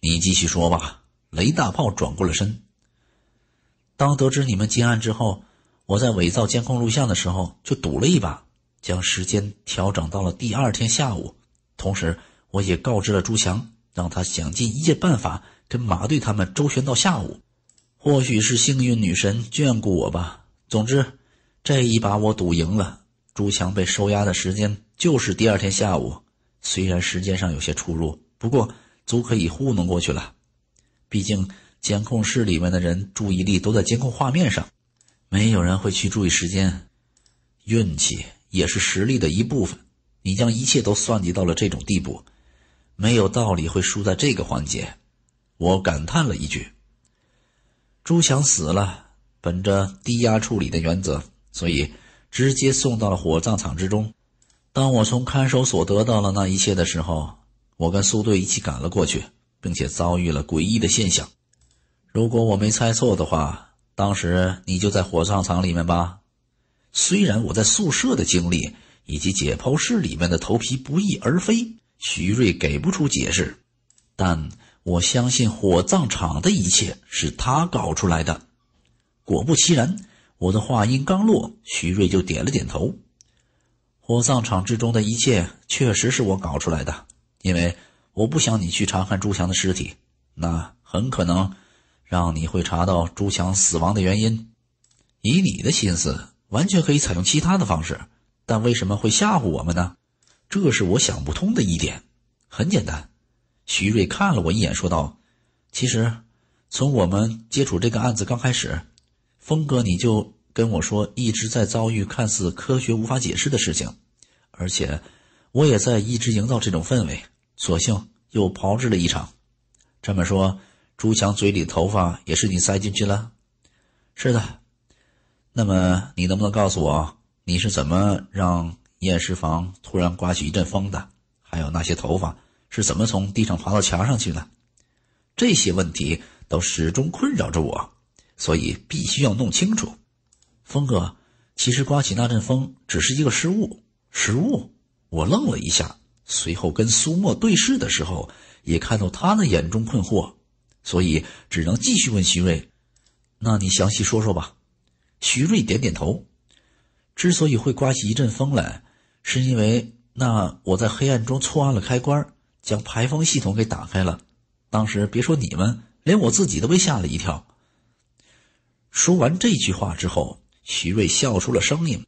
你继续说吧。雷大炮转过了身。当得知你们结案之后，我在伪造监控录像的时候就赌了一把，将时间调整到了第二天下午。同时，我也告知了朱强，让他想尽一切办法跟马队他们周旋到下午。或许是幸运女神眷顾我吧。总之，这一把我赌赢了。朱强被收押的时间就是第二天下午，虽然时间上有些出入，不过足可以糊弄过去了。毕竟监控室里面的人注意力都在监控画面上，没有人会去注意时间。运气也是实力的一部分，你将一切都算计到了这种地步，没有道理会输在这个环节。我感叹了一句：“朱强死了，本着低压处理的原则，所以。”直接送到了火葬场之中。当我从看守所得到了那一切的时候，我跟苏队一起赶了过去，并且遭遇了诡异的现象。如果我没猜错的话，当时你就在火葬场里面吧？虽然我在宿舍的经历以及解剖室里面的头皮不翼而飞，徐瑞给不出解释，但我相信火葬场的一切是他搞出来的。果不其然。我的话音刚落，徐瑞就点了点头。火葬场之中的一切确实是我搞出来的，因为我不想你去查看朱强的尸体，那很可能让你会查到朱强死亡的原因。以你的心思，完全可以采用其他的方式，但为什么会吓唬我们呢？这是我想不通的一点。很简单，徐瑞看了我一眼，说道：“其实，从我们接触这个案子刚开始，峰哥你就。”跟我说一直在遭遇看似科学无法解释的事情，而且我也在一直营造这种氛围，索性又炮制了一场。这么说，朱强嘴里头发也是你塞进去了？是的。那么你能不能告诉我，你是怎么让验尸房突然刮起一阵风的？还有那些头发是怎么从地上爬到墙上去的？这些问题都始终困扰着我，所以必须要弄清楚。峰哥，其实刮起那阵风只是一个失误。失误。我愣了一下，随后跟苏墨对视的时候，也看到他那眼中困惑，所以只能继续问徐瑞：“那你详细说说吧。”徐瑞点点头：“之所以会刮起一阵风来，是因为那我在黑暗中错按了开关，将排风系统给打开了。当时别说你们，连我自己都被吓了一跳。”说完这句话之后。徐瑞笑出了声音，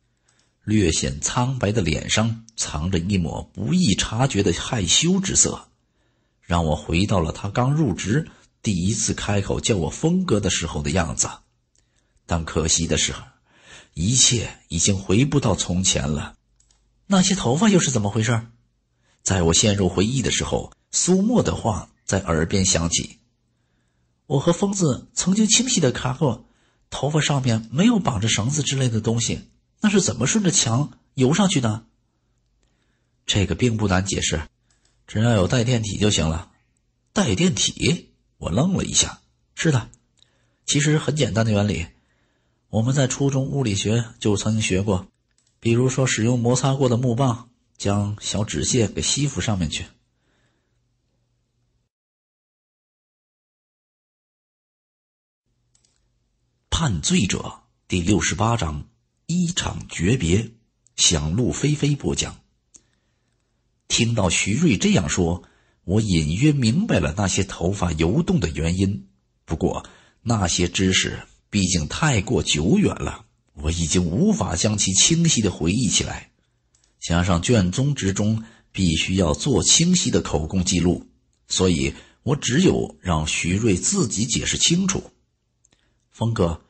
略显苍白的脸上藏着一抹不易察觉的害羞之色，让我回到了他刚入职、第一次开口叫我“峰哥”的时候的样子。但可惜的是，一切已经回不到从前了。那些头发又是怎么回事？在我陷入回忆的时候，苏沫的话在耳边响起：“我和疯子曾经清晰的看过。”头发上面没有绑着绳子之类的东西，那是怎么顺着墙游上去的？这个并不难解释，只要有带电体就行了。带电体？我愣了一下。是的，其实很简单的原理，我们在初中物理学就曾经学过，比如说使用摩擦过的木棒将小纸屑给吸附上面去。《判罪者》第六十八章：一场诀别。想露菲菲播讲。听到徐瑞这样说，我隐约明白了那些头发游动的原因。不过，那些知识毕竟太过久远了，我已经无法将其清晰的回忆起来。加上卷宗之中必须要做清晰的口供记录，所以我只有让徐瑞自己解释清楚。峰哥。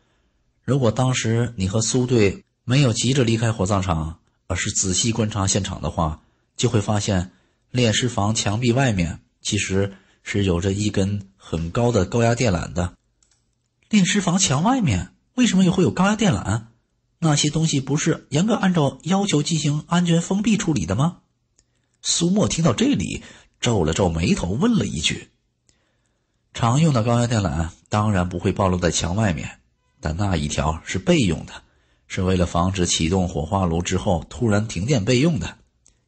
如果当时你和苏队没有急着离开火葬场，而是仔细观察现场的话，就会发现，殓尸房墙壁外面其实是有着一根很高的高压电缆的。殓尸房墙外面为什么也会有高压电缆？那些东西不是严格按照要求进行安全封闭处理的吗？苏墨听到这里，皱了皱眉头，问了一句：“常用的高压电缆当然不会暴露在墙外面。”但那一条是备用的，是为了防止启动火花炉之后突然停电备用的，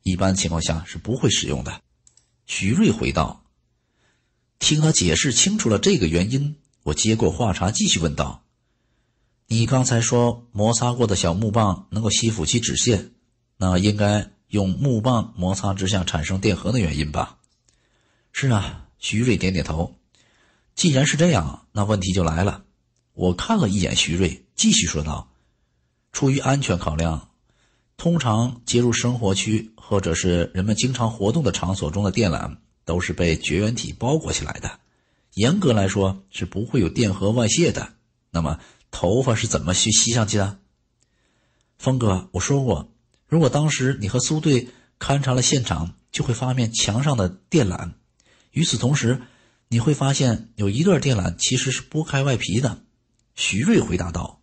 一般情况下是不会使用的。徐瑞回道：“听他解释清楚了这个原因，我接过话茬继续问道：‘你刚才说摩擦过的小木棒能够吸附起纸屑，那应该用木棒摩擦之下产生电荷的原因吧？’是啊，徐瑞点点头。既然是这样，那问题就来了。”我看了一眼徐瑞，继续说道：“出于安全考量，通常接入生活区或者是人们经常活动的场所中的电缆都是被绝缘体包裹起来的，严格来说是不会有电荷外泄的。那么头发是怎么去吸上去的？”峰哥，我说过，如果当时你和苏队勘察了现场，就会发现墙上的电缆。与此同时，你会发现有一段电缆其实是剥开外皮的。徐瑞回答道：“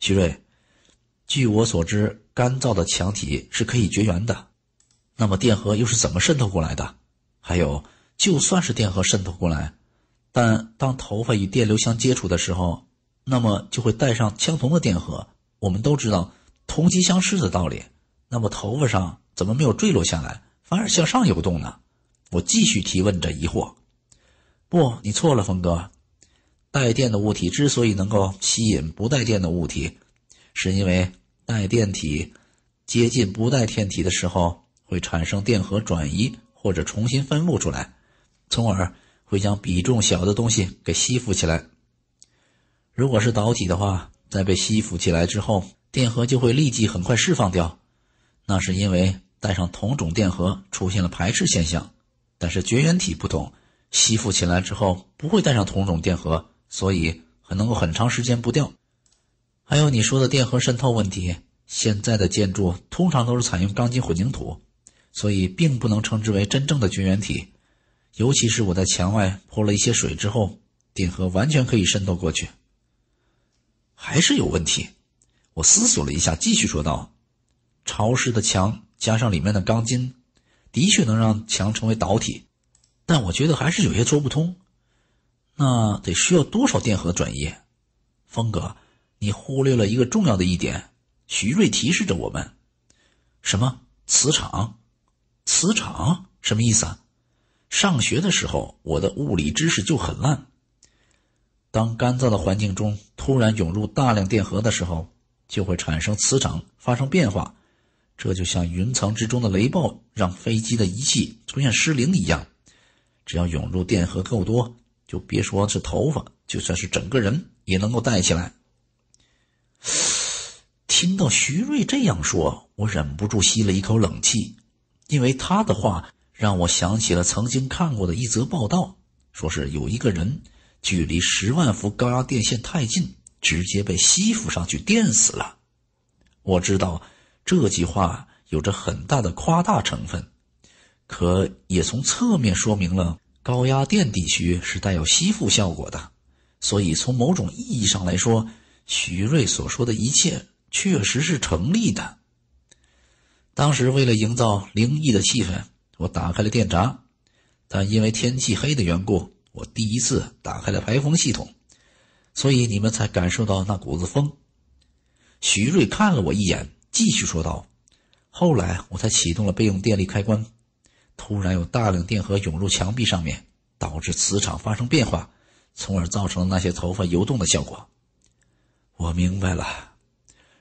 徐瑞，据我所知，干燥的墙体是可以绝缘的，那么电荷又是怎么渗透过来的？还有，就算是电荷渗透过来，但当头发与电流相接触的时候，那么就会带上相同的电荷。我们都知道同极相斥的道理，那么头发上怎么没有坠落下来，反而向上游动呢？”我继续提问着疑惑：“不，你错了，峰哥。”带电的物体之所以能够吸引不带电的物体，是因为带电体接近不带电体的时候会产生电荷转移或者重新分布出来，从而会将比重小的东西给吸附起来。如果是导体的话，在被吸附起来之后，电荷就会立即很快释放掉，那是因为带上同种电荷出现了排斥现象。但是绝缘体不同，吸附起来之后不会带上同种电荷。所以，很能够很长时间不掉。还有你说的电荷渗透问题，现在的建筑通常都是采用钢筋混凝土，所以并不能称之为真正的绝缘体。尤其是我在墙外泼了一些水之后，电荷完全可以渗透过去，还是有问题。我思索了一下，继续说道：“潮湿的墙加上里面的钢筋，的确能让墙成为导体，但我觉得还是有些说不通。”那得需要多少电荷转移？峰哥，你忽略了一个重要的一点。徐瑞提示着我们：什么磁场？磁场什么意思啊？上学的时候，我的物理知识就很烂。当干燥的环境中突然涌入大量电荷的时候，就会产生磁场发生变化。这就像云层之中的雷暴让飞机的仪器出现失灵一样。只要涌入电荷够多。就别说这头发，就算是整个人也能够戴起来。听到徐瑞这样说，我忍不住吸了一口冷气，因为他的话让我想起了曾经看过的一则报道，说是有一个人距离十万伏高压电线太近，直接被吸附上去电死了。我知道这句话有着很大的夸大成分，可也从侧面说明了。高压电地区是带有吸附效果的，所以从某种意义上来说，徐瑞所说的一切确实是成立的。当时为了营造灵异的气氛，我打开了电闸，但因为天气黑的缘故，我第一次打开了排风系统，所以你们才感受到那股子风。徐瑞看了我一眼，继续说道：“后来我才启动了备用电力开关。”突然有大量电荷涌入墙壁上面，导致磁场发生变化，从而造成那些头发游动的效果。我明白了。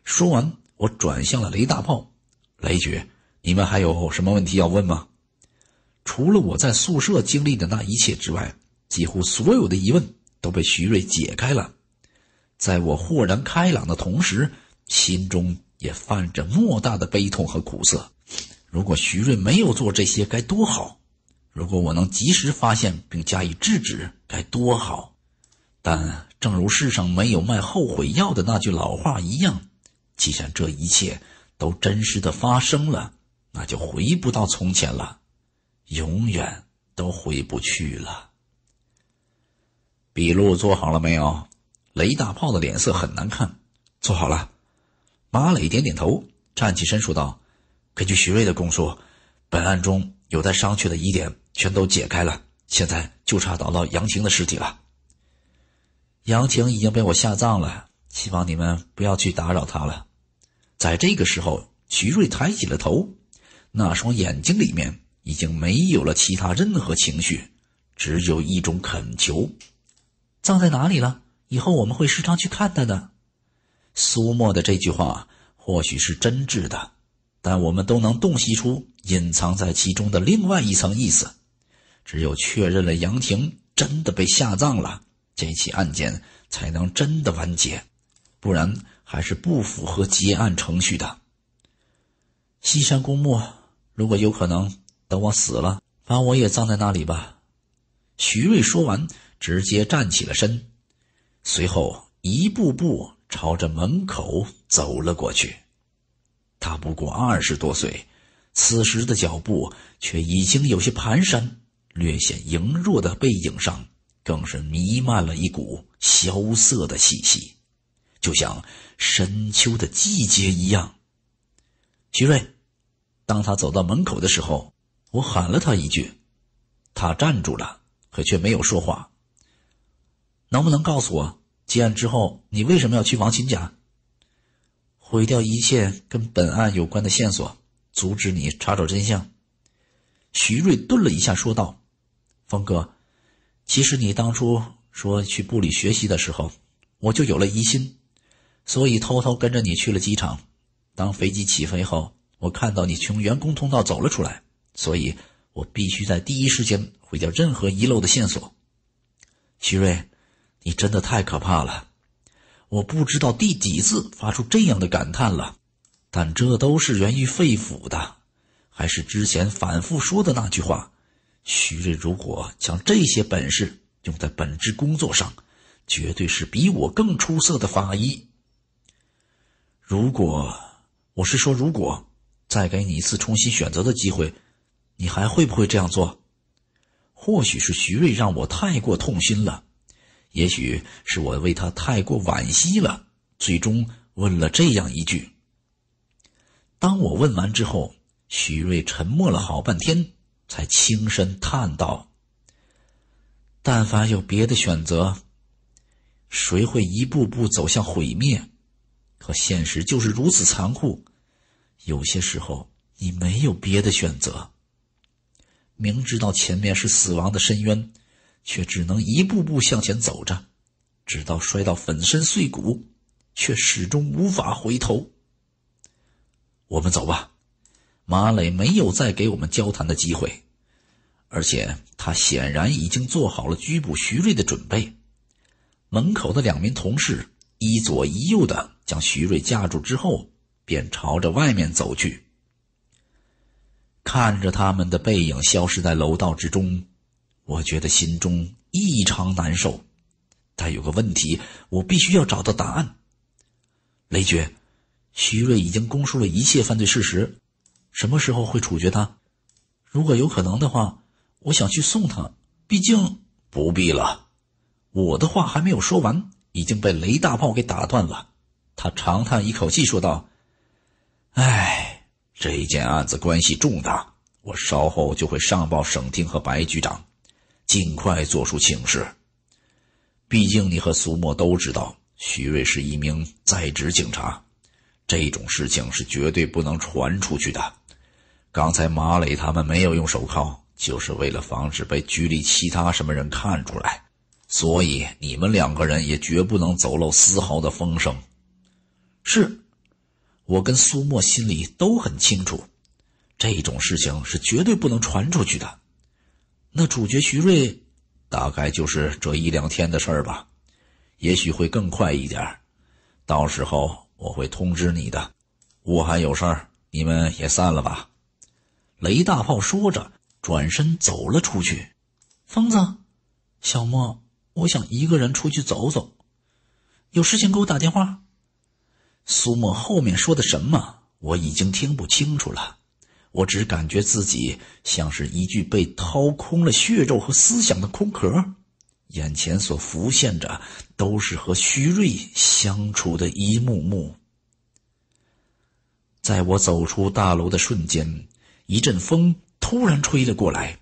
说完，我转向了雷大炮、雷爵，你们还有什么问题要问吗？除了我在宿舍经历的那一切之外，几乎所有的疑问都被徐瑞解开了。在我豁然开朗的同时，心中也泛着莫大的悲痛和苦涩。如果徐瑞没有做这些该多好！如果我能及时发现并加以制止该多好！但正如世上没有卖后悔药的那句老话一样，既然这一切都真实的发生了，那就回不到从前了，永远都回不去了。笔录做好了没有？雷大炮的脸色很难看。做好了。马磊点点头，站起身说道。根据徐瑞的供述，本案中有待商榷的疑点全都解开了，现在就差找到杨晴的尸体了。杨晴已经被我下葬了，希望你们不要去打扰她了。在这个时候，徐瑞抬起了头，那双眼睛里面已经没有了其他任何情绪，只有一种恳求。葬在哪里了？以后我们会时常去看他的。苏沫的这句话或许是真挚的。但我们都能洞悉出隐藏在其中的另外一层意思。只有确认了杨婷真的被下葬了，这起案件才能真的完结，不然还是不符合结案程序的。西山公墓，如果有可能，等我死了，把我也葬在那里吧。徐瑞说完，直接站起了身，随后一步步朝着门口走了过去。他不过二十多岁，此时的脚步却已经有些蹒跚，略显羸弱的背影上更是弥漫了一股萧瑟的气息，就像深秋的季节一样。徐瑞，当他走到门口的时候，我喊了他一句，他站住了，可却没有说话。能不能告诉我，结案之后你为什么要去王琴家？毁掉一切跟本案有关的线索，阻止你查找真相。徐瑞顿了一下，说道：“峰哥，其实你当初说去部里学习的时候，我就有了疑心，所以偷偷跟着你去了机场。当飞机起飞后，我看到你从员工通道走了出来，所以我必须在第一时间毁掉任何遗漏的线索。”徐瑞，你真的太可怕了。我不知道第几次发出这样的感叹了，但这都是源于肺腑的。还是之前反复说的那句话：徐瑞如果将这些本事用在本职工作上，绝对是比我更出色的法医。如果，我是说，如果再给你一次重新选择的机会，你还会不会这样做？或许是徐瑞让我太过痛心了。也许是我为他太过惋惜了，最终问了这样一句。当我问完之后，徐瑞沉默了好半天，才轻声叹道：“但凡有别的选择，谁会一步步走向毁灭？可现实就是如此残酷，有些时候你没有别的选择，明知道前面是死亡的深渊。”却只能一步步向前走着，直到摔到粉身碎骨，却始终无法回头。我们走吧。马磊没有再给我们交谈的机会，而且他显然已经做好了拘捕徐瑞的准备。门口的两名同事一左一右的将徐瑞架住之后，便朝着外面走去。看着他们的背影消失在楼道之中。我觉得心中异常难受，但有个问题，我必须要找到答案。雷爵，徐瑞已经供述了一切犯罪事实，什么时候会处决他？如果有可能的话，我想去送他。毕竟不必了。我的话还没有说完，已经被雷大炮给打断了。他长叹一口气说道：“哎，这件案子关系重大，我稍后就会上报省厅和白局长。”尽快做出请示。毕竟你和苏墨都知道，徐瑞是一名在职警察，这种事情是绝对不能传出去的。刚才马磊他们没有用手铐，就是为了防止被局里其他什么人看出来，所以你们两个人也绝不能走漏丝毫的风声。是，我跟苏墨心里都很清楚，这种事情是绝对不能传出去的。那主角徐瑞，大概就是这一两天的事儿吧，也许会更快一点。到时候我会通知你的。我还有事儿，你们也散了吧。雷大炮说着，转身走了出去。疯子，小莫，我想一个人出去走走，有事情给我打电话。苏沫后面说的什么，我已经听不清楚了。我只感觉自己像是一具被掏空了血肉和思想的空壳，眼前所浮现着都是和徐瑞相处的一幕幕。在我走出大楼的瞬间，一阵风突然吹了过来，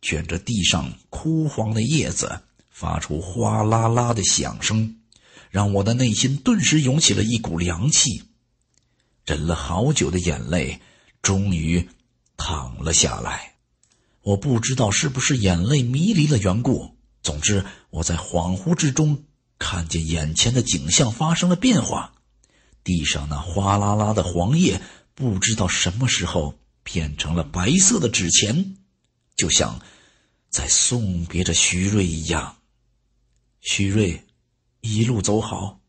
卷着地上枯黄的叶子，发出哗啦啦的响声，让我的内心顿时涌起了一股凉气。忍了好久的眼泪，终于。躺了下来，我不知道是不是眼泪迷离的缘故。总之，我在恍惚之中看见眼前的景象发生了变化，地上那哗啦啦的黄叶，不知道什么时候变成了白色的纸钱，就像在送别着徐瑞一样。徐瑞，一路走好。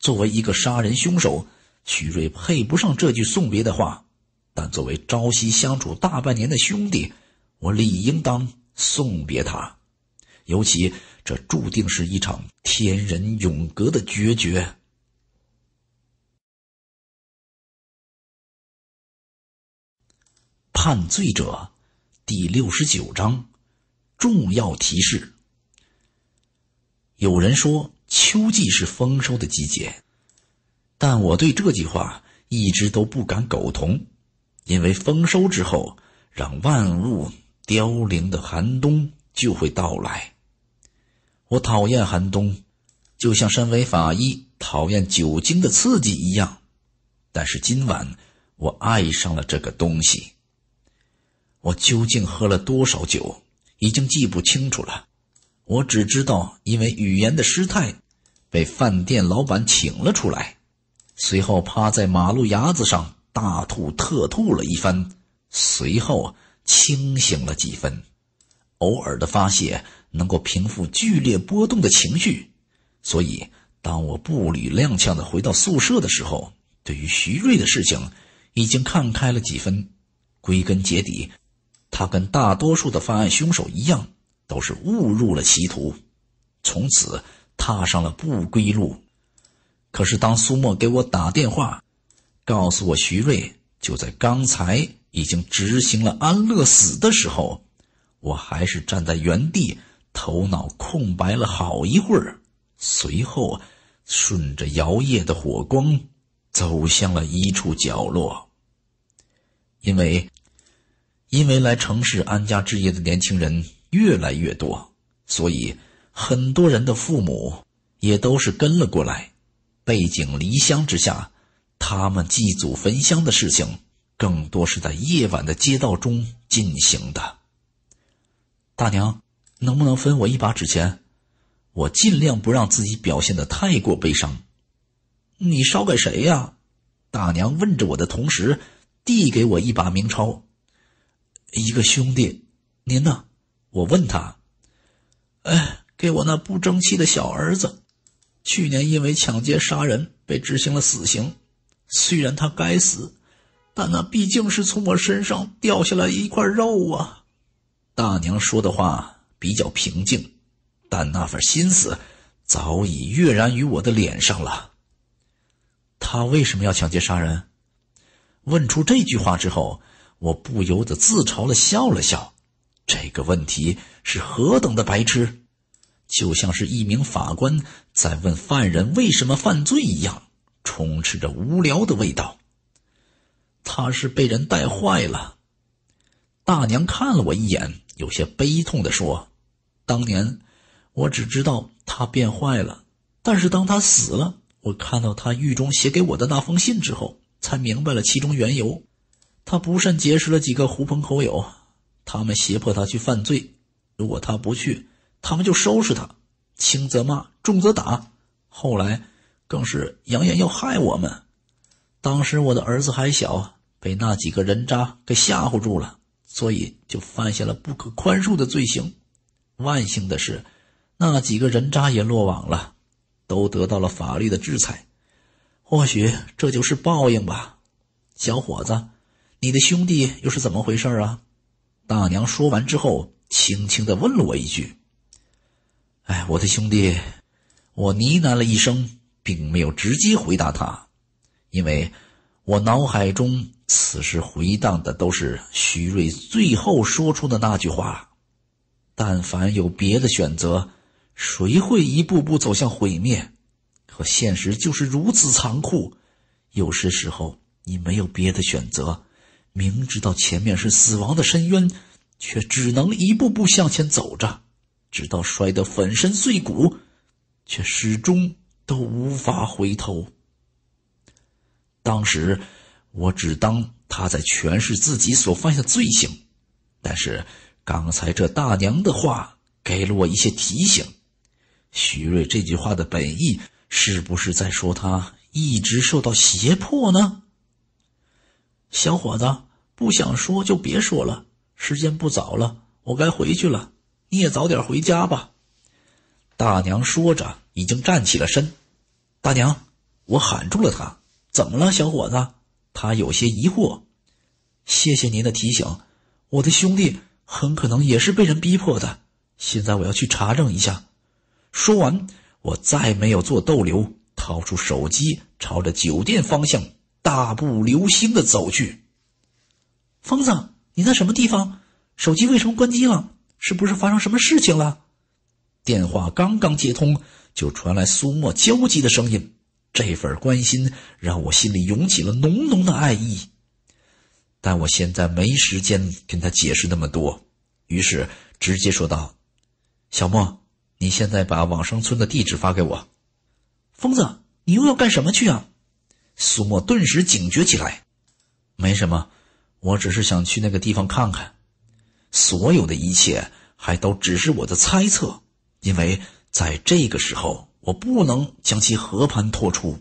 作为一个杀人凶手，徐瑞配不上这句送别的话。但作为朝夕相处大半年的兄弟，我理应当送别他，尤其这注定是一场天人永隔的决绝。判罪者第六十九章，重要提示：有人说秋季是丰收的季节，但我对这句话一直都不敢苟同。因为丰收之后，让万物凋零的寒冬就会到来。我讨厌寒冬，就像身为法医讨厌酒精的刺激一样。但是今晚，我爱上了这个东西。我究竟喝了多少酒，已经记不清楚了。我只知道，因为语言的失态，被饭店老板请了出来，随后趴在马路牙子上。大吐特吐了一番，随后清醒了几分，偶尔的发泄能够平复剧烈波动的情绪。所以，当我步履踉跄的回到宿舍的时候，对于徐瑞的事情已经看开了几分。归根结底，他跟大多数的犯案凶手一样，都是误入了歧途，从此踏上了不归路。可是，当苏沫给我打电话。告诉我，徐瑞就在刚才已经执行了安乐死的时候，我还是站在原地，头脑空白了好一会儿。随后，顺着摇曳的火光走向了一处角落。因为，因为来城市安家置业的年轻人越来越多，所以很多人的父母也都是跟了过来，背井离乡之下。他们祭祖焚香的事情，更多是在夜晚的街道中进行的。大娘，能不能分我一把纸钱？我尽量不让自己表现的太过悲伤。你烧给谁呀？大娘问着我的同时，递给我一把冥钞。一个兄弟，您呢？我问他。哎，给我那不争气的小儿子，去年因为抢劫杀人被执行了死刑。虽然他该死，但那毕竟是从我身上掉下来一块肉啊！大娘说的话比较平静，但那份心思早已跃然于我的脸上了。他为什么要抢劫杀人？问出这句话之后，我不由得自嘲了笑了笑。这个问题是何等的白痴，就像是一名法官在问犯人为什么犯罪一样。充斥着无聊的味道。他是被人带坏了。大娘看了我一眼，有些悲痛地说：“当年我只知道他变坏了，但是当他死了，我看到他狱中写给我的那封信之后，才明白了其中缘由。他不慎结识了几个狐朋狗友，他们胁迫他去犯罪，如果他不去，他们就收拾他，轻则骂，重则打。后来。”更是扬言要害我们。当时我的儿子还小，被那几个人渣给吓唬住了，所以就犯下了不可宽恕的罪行。万幸的是，那几个人渣也落网了，都得到了法律的制裁。或许这就是报应吧。小伙子，你的兄弟又是怎么回事啊？大娘说完之后，轻轻地问了我一句：“哎，我的兄弟。”我呢喃了一声。并没有直接回答他，因为我脑海中此时回荡的都是徐瑞最后说出的那句话：“但凡有别的选择，谁会一步步走向毁灭？可现实就是如此残酷，有些时候你没有别的选择，明知道前面是死亡的深渊，却只能一步步向前走着，直到摔得粉身碎骨，却始终。”都无法回头。当时我只当他在诠释自己所犯下的罪行，但是刚才这大娘的话给了我一些提醒。徐瑞这句话的本意是不是在说他一直受到胁迫呢？小伙子，不想说就别说了。时间不早了，我该回去了，你也早点回家吧。大娘说着，已经站起了身。大娘，我喊住了他：“怎么了，小伙子？”他有些疑惑。谢谢您的提醒，我的兄弟很可能也是被人逼迫的。现在我要去查证一下。说完，我再没有做逗留，掏出手机，朝着酒店方向大步流星的走去。疯子，你在什么地方？手机为什么关机了？是不是发生什么事情了？电话刚刚接通，就传来苏沫焦急的声音。这份关心让我心里涌起了浓浓的爱意，但我现在没时间跟他解释那么多，于是直接说道：“小莫，你现在把往生村的地址发给我。”“疯子，你又要干什么去啊？”苏沫顿时警觉起来。“没什么，我只是想去那个地方看看。”所有的一切还都只是我的猜测。因为在这个时候，我不能将其和盘托出。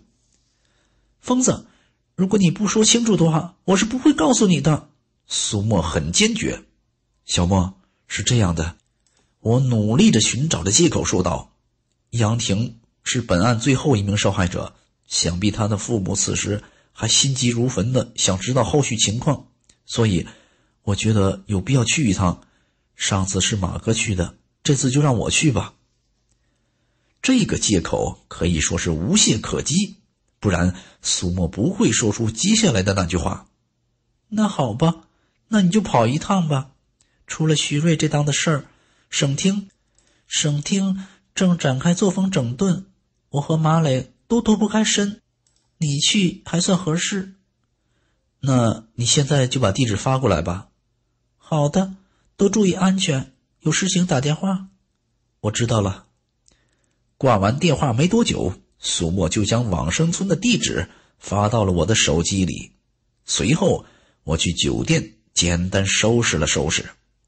疯子，如果你不说清楚的话，我是不会告诉你的。苏墨很坚决。小莫是这样的，我努力的寻找着借口说道：“杨婷是本案最后一名受害者，想必她的父母此时还心急如焚的想知道后续情况，所以我觉得有必要去一趟。上次是马哥去的。”这次就让我去吧。这个借口可以说是无懈可击，不然苏墨不会说出接下来的那句话。那好吧，那你就跑一趟吧。出了徐瑞这档的事儿，省厅，省厅正展开作风整顿，我和马磊都脱不开身，你去还算合适。那你现在就把地址发过来吧。好的，都注意安全。有事情打电话，我知道了。挂完电话没多久，苏沫就将往生村的地址发到了我的手机里。随后，我去酒店简单收拾了收拾，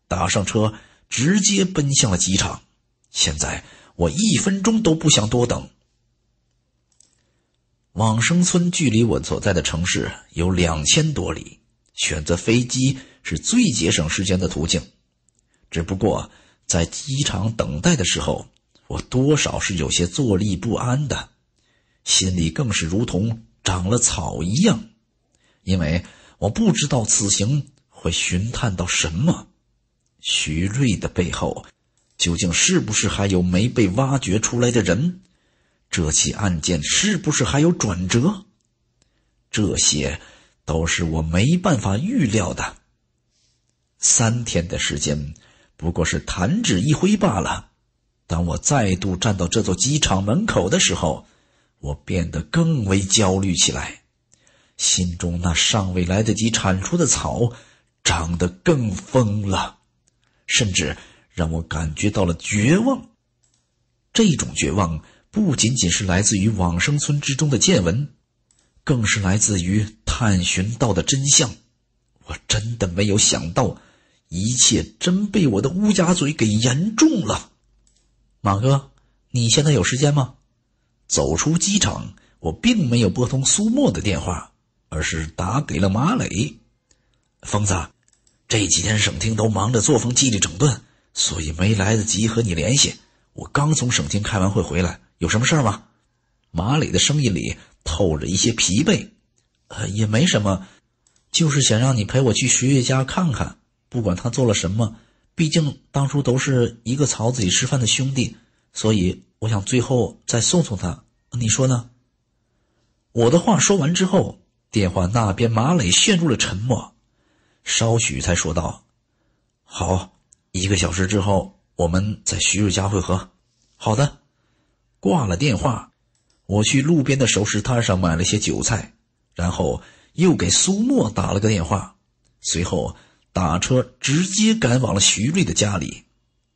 打上车，直接奔向了机场。现在我一分钟都不想多等。往生村距离我所在的城市有两千多里，选择飞机是最节省时间的途径。只不过在机场等待的时候，我多少是有些坐立不安的，心里更是如同长了草一样，因为我不知道此行会寻探到什么，徐瑞的背后究竟是不是还有没被挖掘出来的人，这起案件是不是还有转折，这些都是我没办法预料的。三天的时间。不过是弹指一挥罢了。当我再度站到这座机场门口的时候，我变得更为焦虑起来，心中那尚未来得及铲除的草长得更疯了，甚至让我感觉到了绝望。这种绝望不仅仅是来自于往生村之中的见闻，更是来自于探寻到的真相。我真的没有想到。一切真被我的乌鸦嘴给言中了，马哥，你现在有时间吗？走出机场，我并没有拨通苏墨的电话，而是打给了马磊。疯子，这几天省厅都忙着作风纪律整顿，所以没来得及和你联系。我刚从省厅开完会回来，有什么事儿吗？马磊的声音里透着一些疲惫。呃，也没什么，就是想让你陪我去徐悦家看看。不管他做了什么，毕竟当初都是一个朝自己吃饭的兄弟，所以我想最后再送送他。你说呢？我的话说完之后，电话那边马磊陷入了沉默，稍许才说道：“好，一个小时之后我们在徐瑞家会合。”好的。挂了电话，我去路边的熟食摊上买了些韭菜，然后又给苏沫打了个电话，随后。打车直接赶往了徐瑞的家里，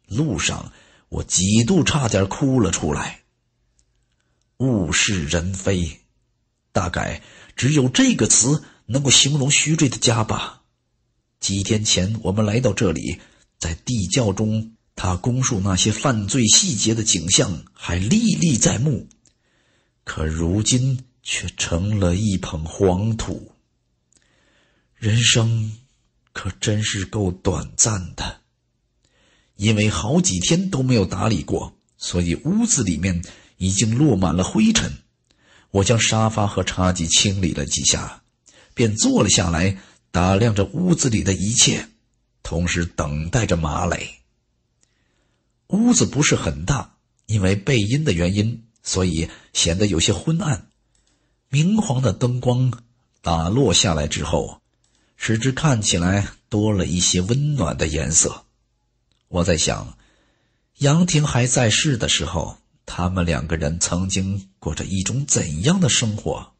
路上我几度差点哭了出来。物是人非，大概只有这个词能够形容徐瑞的家吧。几天前我们来到这里，在地窖中他供述那些犯罪细节的景象还历历在目，可如今却成了一捧黄土。人生。可真是够短暂的，因为好几天都没有打理过，所以屋子里面已经落满了灰尘。我将沙发和茶几清理了几下，便坐了下来，打量着屋子里的一切，同时等待着马磊。屋子不是很大，因为背阴的原因，所以显得有些昏暗。明黄的灯光打落下来之后。使之看起来多了一些温暖的颜色。我在想，杨婷还在世的时候，他们两个人曾经过着一种怎样的生活？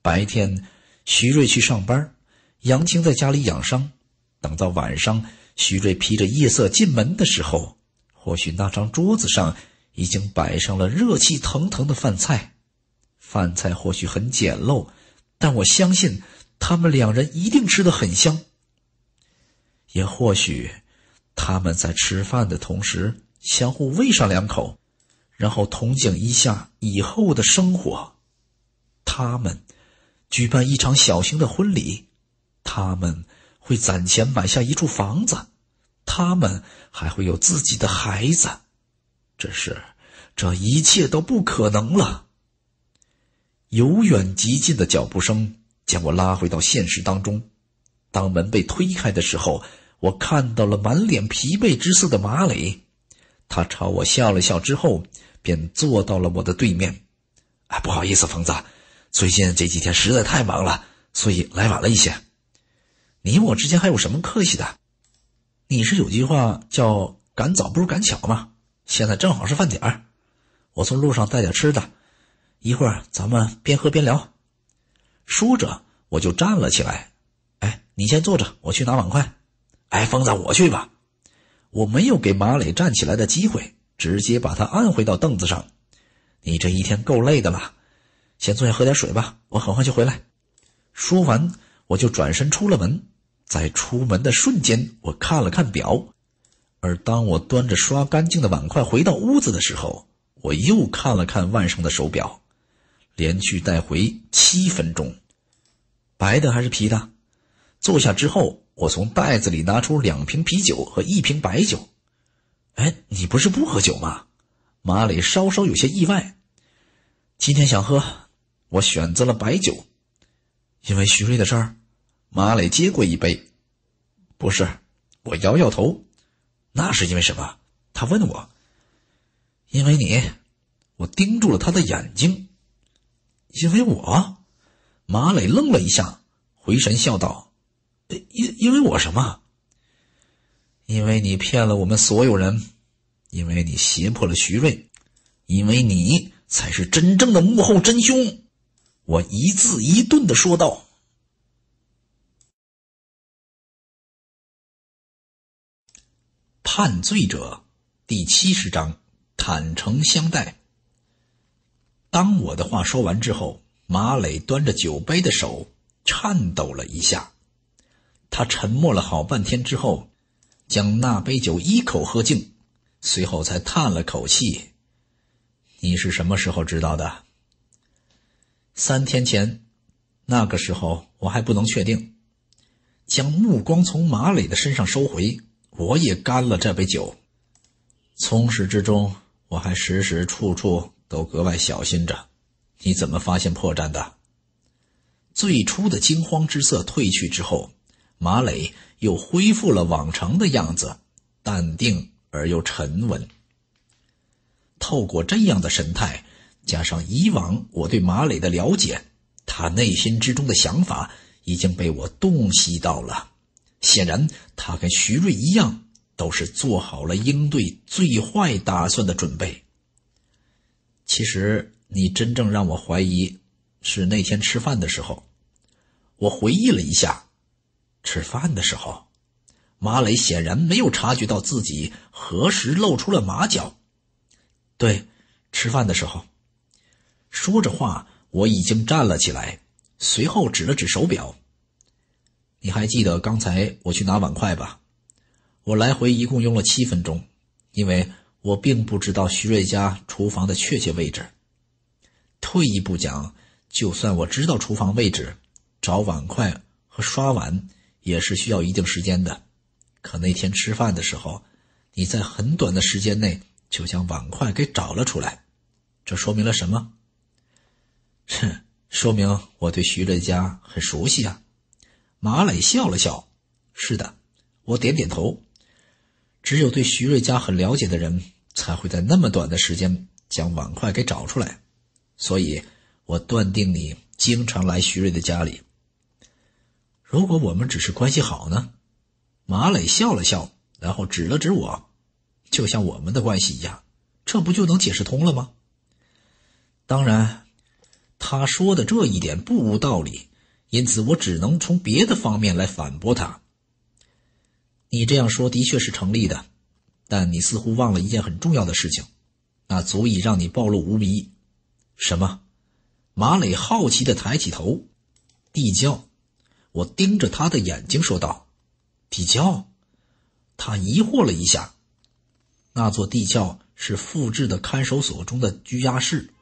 白天，徐瑞去上班，杨青在家里养伤。等到晚上，徐瑞披着夜色进门的时候，或许那张桌子上已经摆上了热气腾腾的饭菜。饭菜或许很简陋，但我相信。他们两人一定吃的很香，也或许，他们在吃饭的同时相互喂上两口，然后憧憬一下以后的生活。他们举办一场小型的婚礼，他们会攒钱买下一处房子，他们还会有自己的孩子。只是这一切都不可能了。由远及近的脚步声。将我拉回到现实当中。当门被推开的时候，我看到了满脸疲惫之色的马磊。他朝我笑了笑之后，便坐到了我的对面。哎，不好意思，疯子，最近这几天实在太忙了，所以来晚了一些。你我之间还有什么客气的？你是有句话叫“赶早不如赶巧”吗？现在正好是饭点儿，我从路上带点吃的，一会儿咱们边喝边聊。说着，我就站了起来。哎，你先坐着，我去拿碗筷。哎，疯子，我去吧。我没有给马磊站起来的机会，直接把他按回到凳子上。你这一天够累的了，先坐下喝点水吧，我很快就回来。说完，我就转身出了门。在出门的瞬间，我看了看表。而当我端着刷干净的碗筷回到屋子的时候，我又看了看万上的手表。连续带回七分钟，白的还是啤的？坐下之后，我从袋子里拿出两瓶啤酒和一瓶白酒。哎，你不是不喝酒吗？马磊稍稍有些意外。今天想喝，我选择了白酒，因为徐瑞的事儿。马磊接过一杯，不是，我摇摇头。那是因为什么？他问我。因为你，我盯住了他的眼睛。因为我，马磊愣了一下，回神笑道：“因因为我什么？因为你骗了我们所有人，因为你胁迫了徐瑞，因为你才是真正的幕后真凶。”我一字一顿的说道。《判罪者》第七十章：坦诚相待。当我的话说完之后，马磊端着酒杯的手颤抖了一下。他沉默了好半天之后，将那杯酒一口喝尽，随后才叹了口气：“你是什么时候知道的？”三天前，那个时候我还不能确定。将目光从马磊的身上收回，我也干了这杯酒。从始至终，我还时时处处。都格外小心着，你怎么发现破绽的？最初的惊慌之色褪去之后，马磊又恢复了往常的样子，淡定而又沉稳。透过这样的神态，加上以往我对马磊的了解，他内心之中的想法已经被我洞悉到了。显然，他跟徐瑞一样，都是做好了应对最坏打算的准备。其实，你真正让我怀疑，是那天吃饭的时候。我回忆了一下，吃饭的时候，马磊显然没有察觉到自己何时露出了马脚。对，吃饭的时候。说着话，我已经站了起来，随后指了指手表。你还记得刚才我去拿碗筷吧？我来回一共用了七分钟，因为。我并不知道徐瑞家厨房的确切位置。退一步讲，就算我知道厨房位置，找碗筷和刷碗也是需要一定时间的。可那天吃饭的时候，你在很短的时间内就将碗筷给找了出来，这说明了什么？哼，说明我对徐瑞家很熟悉啊！马磊笑了笑。是的，我点点头。只有对徐瑞家很了解的人。才会在那么短的时间将碗筷给找出来，所以我断定你经常来徐瑞的家里。如果我们只是关系好呢？马磊笑了笑，然后指了指我，就像我们的关系一样，这不就能解释通了吗？当然，他说的这一点不无道理，因此我只能从别的方面来反驳他。你这样说的确是成立的。但你似乎忘了一件很重要的事情，那足以让你暴露无遗。什么？马磊好奇地抬起头。地窖。我盯着他的眼睛说道：“地窖。”他疑惑了一下。那座地窖是复制的看守所中的拘押室。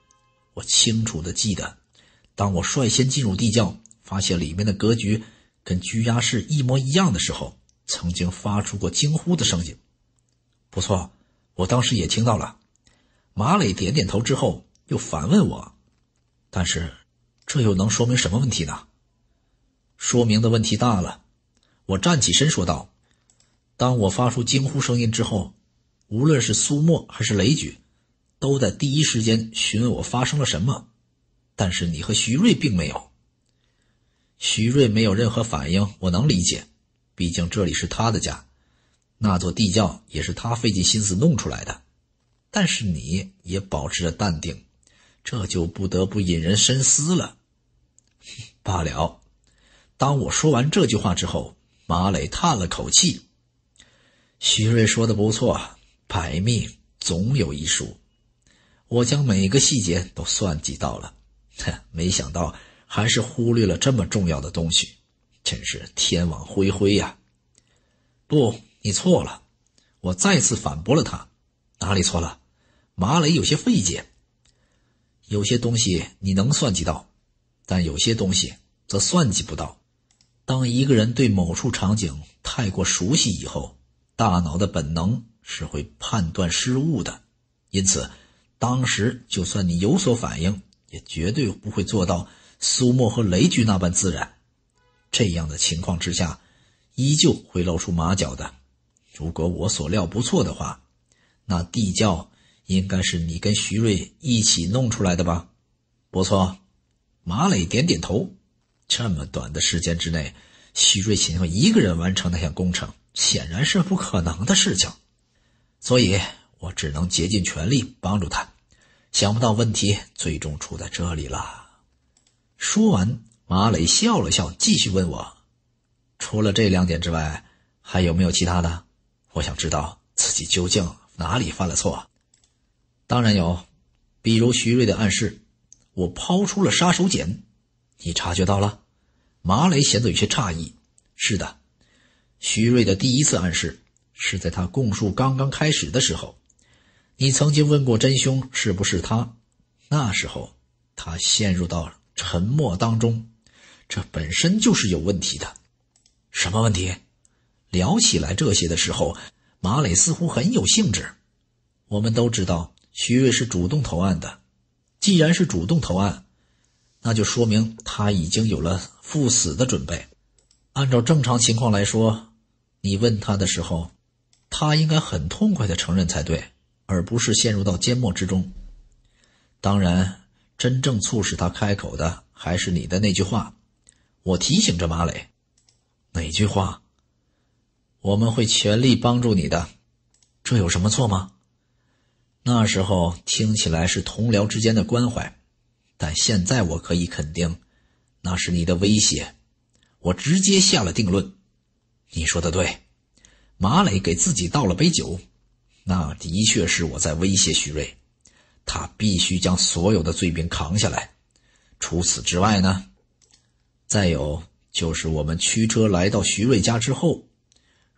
我清楚地记得，当我率先进入地窖，发现里面的格局跟拘押室一模一样的时候，曾经发出过惊呼的声音。不错，我当时也听到了。马磊点点头之后，又反问我：“但是，这又能说明什么问题呢？”说明的问题大了。我站起身说道：“当我发出惊呼声音之后，无论是苏墨还是雷举，都在第一时间询问我发生了什么。但是你和徐瑞并没有。徐瑞没有任何反应，我能理解，毕竟这里是他的家。”那座地窖也是他费尽心思弄出来的，但是你也保持着淡定，这就不得不引人深思了。罢了，当我说完这句话之后，马磊叹了口气：“徐瑞说的不错，百密总有一疏，我将每个细节都算计到了，哼，没想到还是忽略了这么重要的东西，真是天网恢恢呀！不。”你错了，我再次反驳了他。哪里错了？马磊有些费解。有些东西你能算计到，但有些东西则算计不到。当一个人对某处场景太过熟悉以后，大脑的本能是会判断失误的。因此，当时就算你有所反应，也绝对不会做到苏墨和雷局那般自然。这样的情况之下，依旧会露出马脚的。如果我所料不错的话，那地窖应该是你跟徐瑞一起弄出来的吧？不错，马磊点点头。这么短的时间之内，徐瑞想要一个人完成那项工程，显然是不可能的事情，所以我只能竭尽全力帮助他。想不到问题最终出在这里了。说完，马磊笑了笑，继续问我：“除了这两点之外，还有没有其他的？”我想知道自己究竟哪里犯了错，当然有，比如徐瑞的暗示，我抛出了杀手锏，你察觉到了？马雷显得有些诧异。是的，徐瑞的第一次暗示是在他供述刚刚开始的时候，你曾经问过真凶是不是他，那时候他陷入到沉默当中，这本身就是有问题的，什么问题？聊起来这些的时候，马磊似乎很有兴致。我们都知道徐瑞是主动投案的，既然是主动投案，那就说明他已经有了赴死的准备。按照正常情况来说，你问他的时候，他应该很痛快的承认才对，而不是陷入到缄默之中。当然，真正促使他开口的还是你的那句话。我提醒着马磊，哪句话？我们会全力帮助你的，这有什么错吗？那时候听起来是同僚之间的关怀，但现在我可以肯定，那是你的威胁。我直接下了定论。你说的对，马磊给自己倒了杯酒。那的确是我在威胁徐瑞，他必须将所有的罪名扛下来。除此之外呢？再有就是我们驱车来到徐瑞家之后。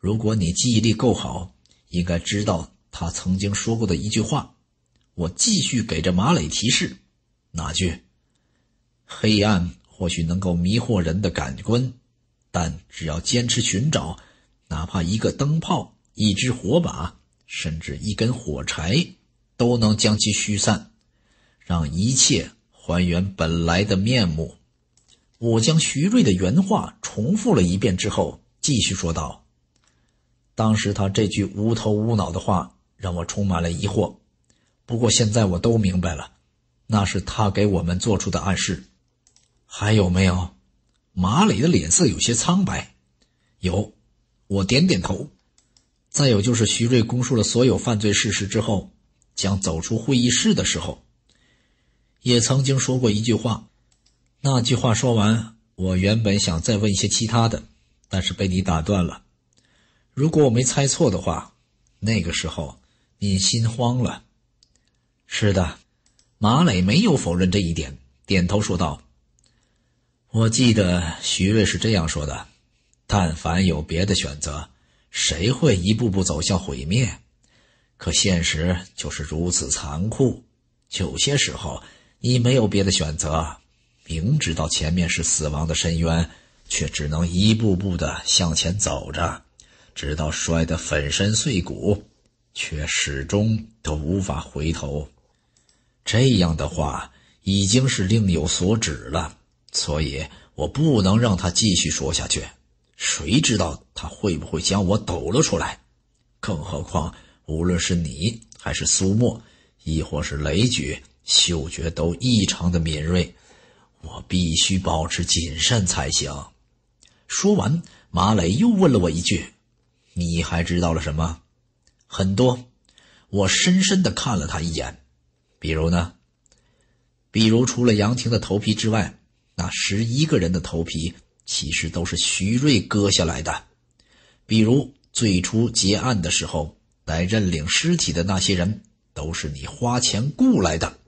如果你记忆力够好，应该知道他曾经说过的一句话。我继续给这马磊提示，哪句？黑暗或许能够迷惑人的感官，但只要坚持寻找，哪怕一个灯泡、一支火把，甚至一根火柴，都能将其驱散，让一切还原本来的面目。我将徐瑞的原话重复了一遍之后，继续说道。当时他这句无头无脑的话让我充满了疑惑，不过现在我都明白了，那是他给我们做出的暗示。还有没有？马磊的脸色有些苍白。有，我点点头。再有就是徐瑞供述了所有犯罪事实之后，将走出会议室的时候，也曾经说过一句话。那句话说完，我原本想再问一些其他的，但是被你打断了。如果我没猜错的话，那个时候你心慌了。是的，马磊没有否认这一点，点头说道：“我记得徐瑞是这样说的。但凡有别的选择，谁会一步步走向毁灭？可现实就是如此残酷。有些时候，你没有别的选择，明知道前面是死亡的深渊，却只能一步步的向前走着。”直到摔得粉身碎骨，却始终都无法回头。这样的话已经是另有所指了，所以我不能让他继续说下去。谁知道他会不会将我抖了出来？更何况，无论是你还是苏沫，亦或是雷举，嗅觉都异常的敏锐，我必须保持谨慎才行。说完，马磊又问了我一句。你还知道了什么？很多。我深深的看了他一眼。比如呢？比如除了杨婷的头皮之外，那十一个人的头皮其实都是徐瑞割下来的。比如最初结案的时候来认领尸体的那些人，都是你花钱雇来的。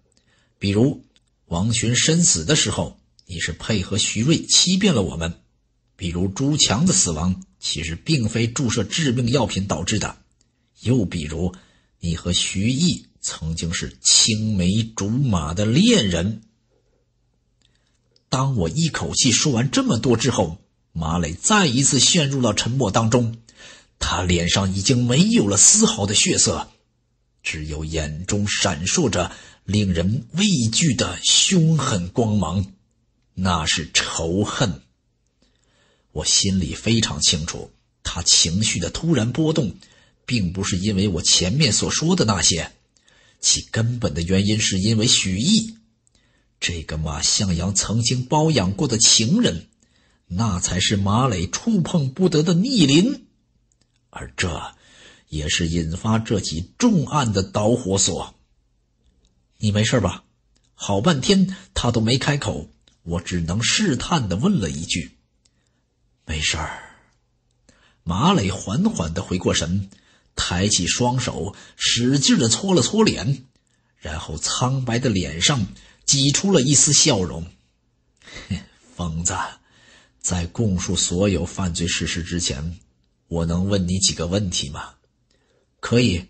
比如王群身死的时候，你是配合徐瑞欺骗了我们。比如朱强的死亡。其实并非注射致命药品导致的，又比如，你和徐毅曾经是青梅竹马的恋人。当我一口气说完这么多之后，马磊再一次陷入了沉默当中，他脸上已经没有了丝毫的血色，只有眼中闪烁着令人畏惧的凶狠光芒，那是仇恨。我心里非常清楚，他情绪的突然波动，并不是因为我前面所说的那些，其根本的原因是因为许毅，这个马向阳曾经包养过的情人，那才是马磊触碰不得的逆鳞，而这，也是引发这起重案的导火索。你没事吧？好半天他都没开口，我只能试探的问了一句。没事儿，马磊缓缓的回过神，抬起双手，使劲的搓了搓脸，然后苍白的脸上挤出了一丝笑容。疯子，在供述所有犯罪事实之前，我能问你几个问题吗？可以，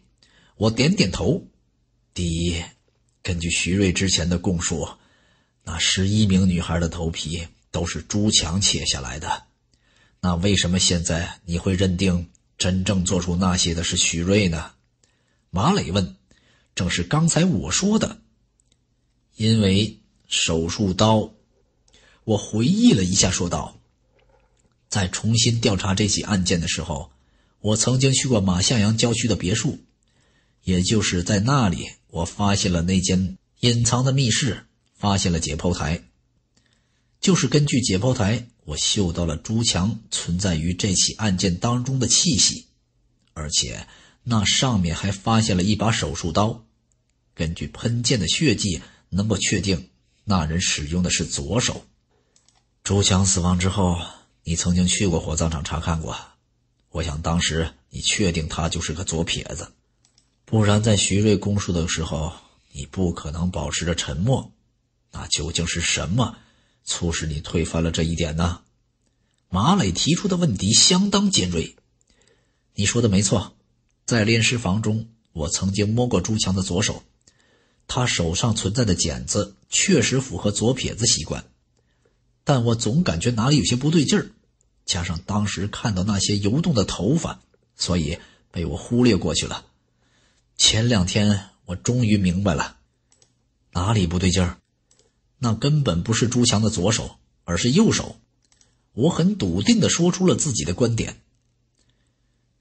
我点点头。第一，根据徐瑞之前的供述，那十一名女孩的头皮都是朱强切下来的。那为什么现在你会认定真正做出那些的是徐瑞呢？马磊问。正是刚才我说的，因为手术刀。我回忆了一下，说道：“在重新调查这起案件的时候，我曾经去过马向阳郊区的别墅，也就是在那里，我发现了那间隐藏的密室，发现了解剖台。就是根据解剖台。”我嗅到了朱强存在于这起案件当中的气息，而且那上面还发现了一把手术刀。根据喷溅的血迹，能够确定那人使用的是左手。朱强死亡之后，你曾经去过火葬场查看过。我想当时你确定他就是个左撇子，不然在徐瑞供述的时候，你不可能保持着沉默。那究竟是什么？促使你推翻了这一点呢？马磊提出的问题相当尖锐。你说的没错，在炼尸房中，我曾经摸过朱强的左手，他手上存在的茧子确实符合左撇子习惯，但我总感觉哪里有些不对劲儿，加上当时看到那些游动的头发，所以被我忽略过去了。前两天我终于明白了哪里不对劲儿。那根本不是朱强的左手，而是右手。我很笃定的说出了自己的观点。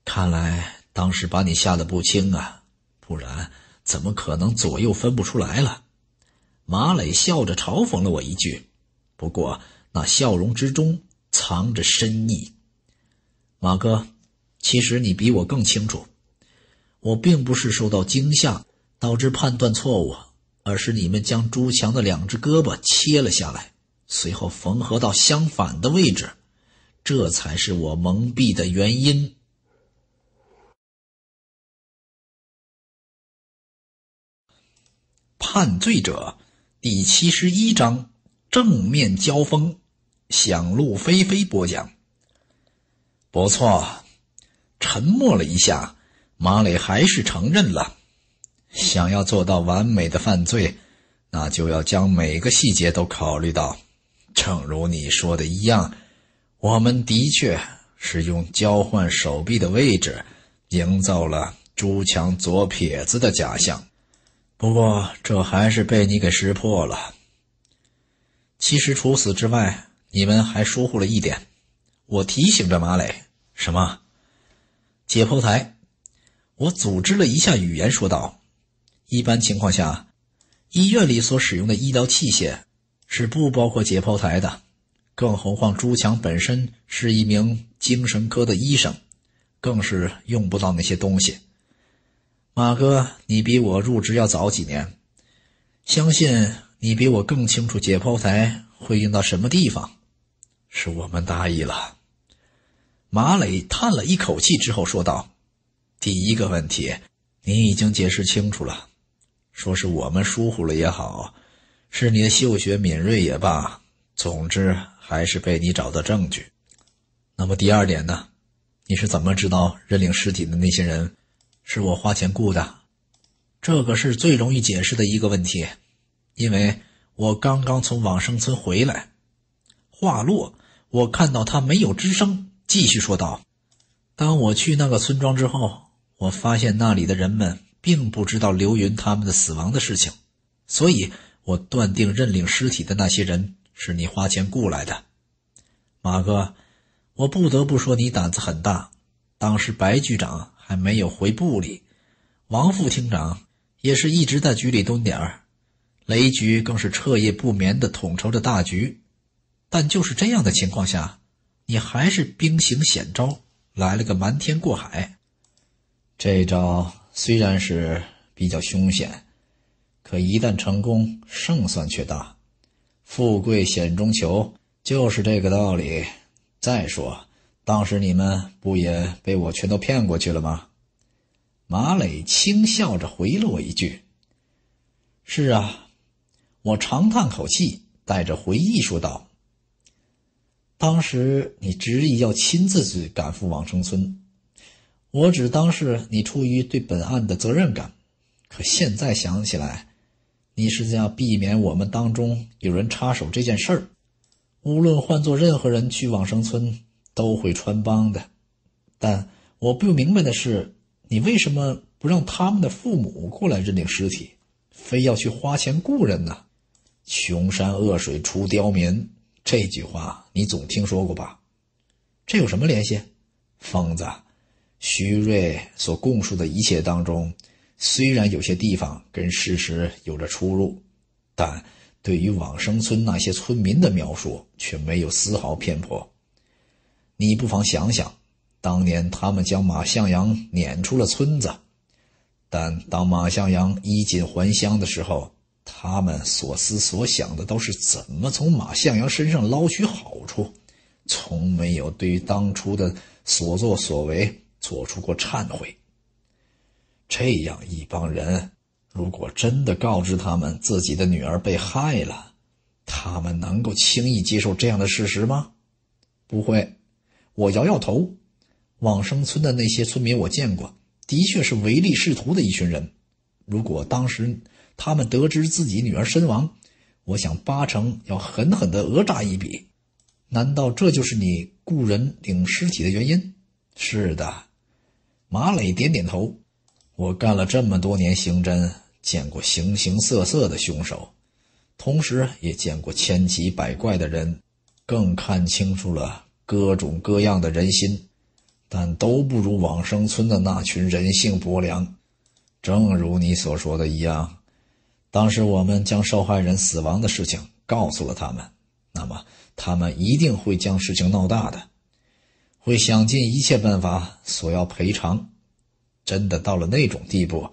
看来当时把你吓得不轻啊，不然怎么可能左右分不出来了？马磊笑着嘲讽了我一句，不过那笑容之中藏着深意。马哥，其实你比我更清楚，我并不是受到惊吓导致判断错误。而是你们将朱强的两只胳膊切了下来，随后缝合到相反的位置，这才是我蒙蔽的原因。判罪者第七十一章，正面交锋，响路飞飞播讲。不错，沉默了一下，马磊还是承认了。想要做到完美的犯罪，那就要将每个细节都考虑到。正如你说的一样，我们的确是用交换手臂的位置，营造了朱强左撇子的假象。不过，这还是被你给识破了。其实，除此之外，你们还疏忽了一点。我提醒着马磊：“什么？解剖台。”我组织了一下语言说道。一般情况下，医院里所使用的医疗器械是不包括解剖台的，更何况朱强本身是一名精神科的医生，更是用不到那些东西。马哥，你比我入职要早几年，相信你比我更清楚解剖台会用到什么地方。是我们大意了。马磊叹了一口气之后说道：“第一个问题，你已经解释清楚了。”说是我们疏忽了也好，是你的嗅觉敏锐也罢，总之还是被你找到证据。那么第二点呢？你是怎么知道认领尸体的那些人是我花钱雇的？这个是最容易解释的一个问题，因为我刚刚从往生村回来。话落，我看到他没有吱声，继续说道：“当我去那个村庄之后，我发现那里的人们。”并不知道刘云他们的死亡的事情，所以我断定认领尸体的那些人是你花钱雇来的，马哥。我不得不说你胆子很大。当时白局长还没有回部里，王副厅长也是一直在局里蹲点儿，雷局更是彻夜不眠地统筹着大局。但就是这样的情况下，你还是兵行险招，来了个瞒天过海。这招。虽然是比较凶险，可一旦成功，胜算却大。富贵险中求，就是这个道理。再说，当时你们不也被我全都骗过去了吗？马磊轻笑着回了我一句：“是啊。”我长叹口气，带着回忆说道：“当时你执意要亲自去赶赴往生村。”我只当是你出于对本案的责任感，可现在想起来，你是要避免我们当中有人插手这件事儿。无论换做任何人去往生村，都会穿帮的。但我不明白的是，你为什么不让他们的父母过来认领尸体，非要去花钱雇人呢？穷山恶水出刁民，这句话你总听说过吧？这有什么联系？疯子。徐瑞所供述的一切当中，虽然有些地方跟事实有着出入，但对于往生村那些村民的描述却没有丝毫偏颇。你不妨想想，当年他们将马向阳撵出了村子，但当马向阳衣锦还乡的时候，他们所思所想的都是怎么从马向阳身上捞取好处，从没有对当初的所作所为。做出过忏悔，这样一帮人，如果真的告知他们自己的女儿被害了，他们能够轻易接受这样的事实吗？不会。我摇摇头。往生村的那些村民，我见过，的确是唯利是图的一群人。如果当时他们得知自己女儿身亡，我想八成要狠狠地讹诈一笔。难道这就是你雇人领尸体的原因？是的。马磊点点头。我干了这么多年刑侦，见过形形色色的凶手，同时也见过千奇百怪的人，更看清楚了各种各样的人心。但都不如往生村的那群人性薄凉。正如你所说的一样，当时我们将受害人死亡的事情告诉了他们，那么他们一定会将事情闹大的。会想尽一切办法索要赔偿，真的到了那种地步，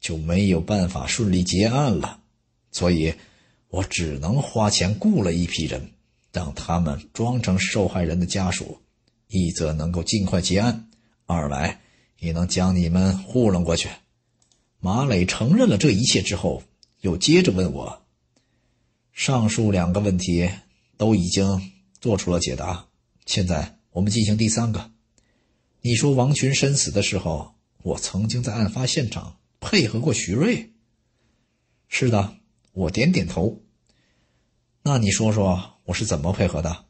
就没有办法顺利结案了。所以，我只能花钱雇了一批人，让他们装成受害人的家属，一则能够尽快结案，二来也能将你们糊弄过去。马磊承认了这一切之后，又接着问我：上述两个问题都已经做出了解答，现在。我们进行第三个。你说王群身死的时候，我曾经在案发现场配合过徐瑞。是的，我点点头。那你说说我是怎么配合的？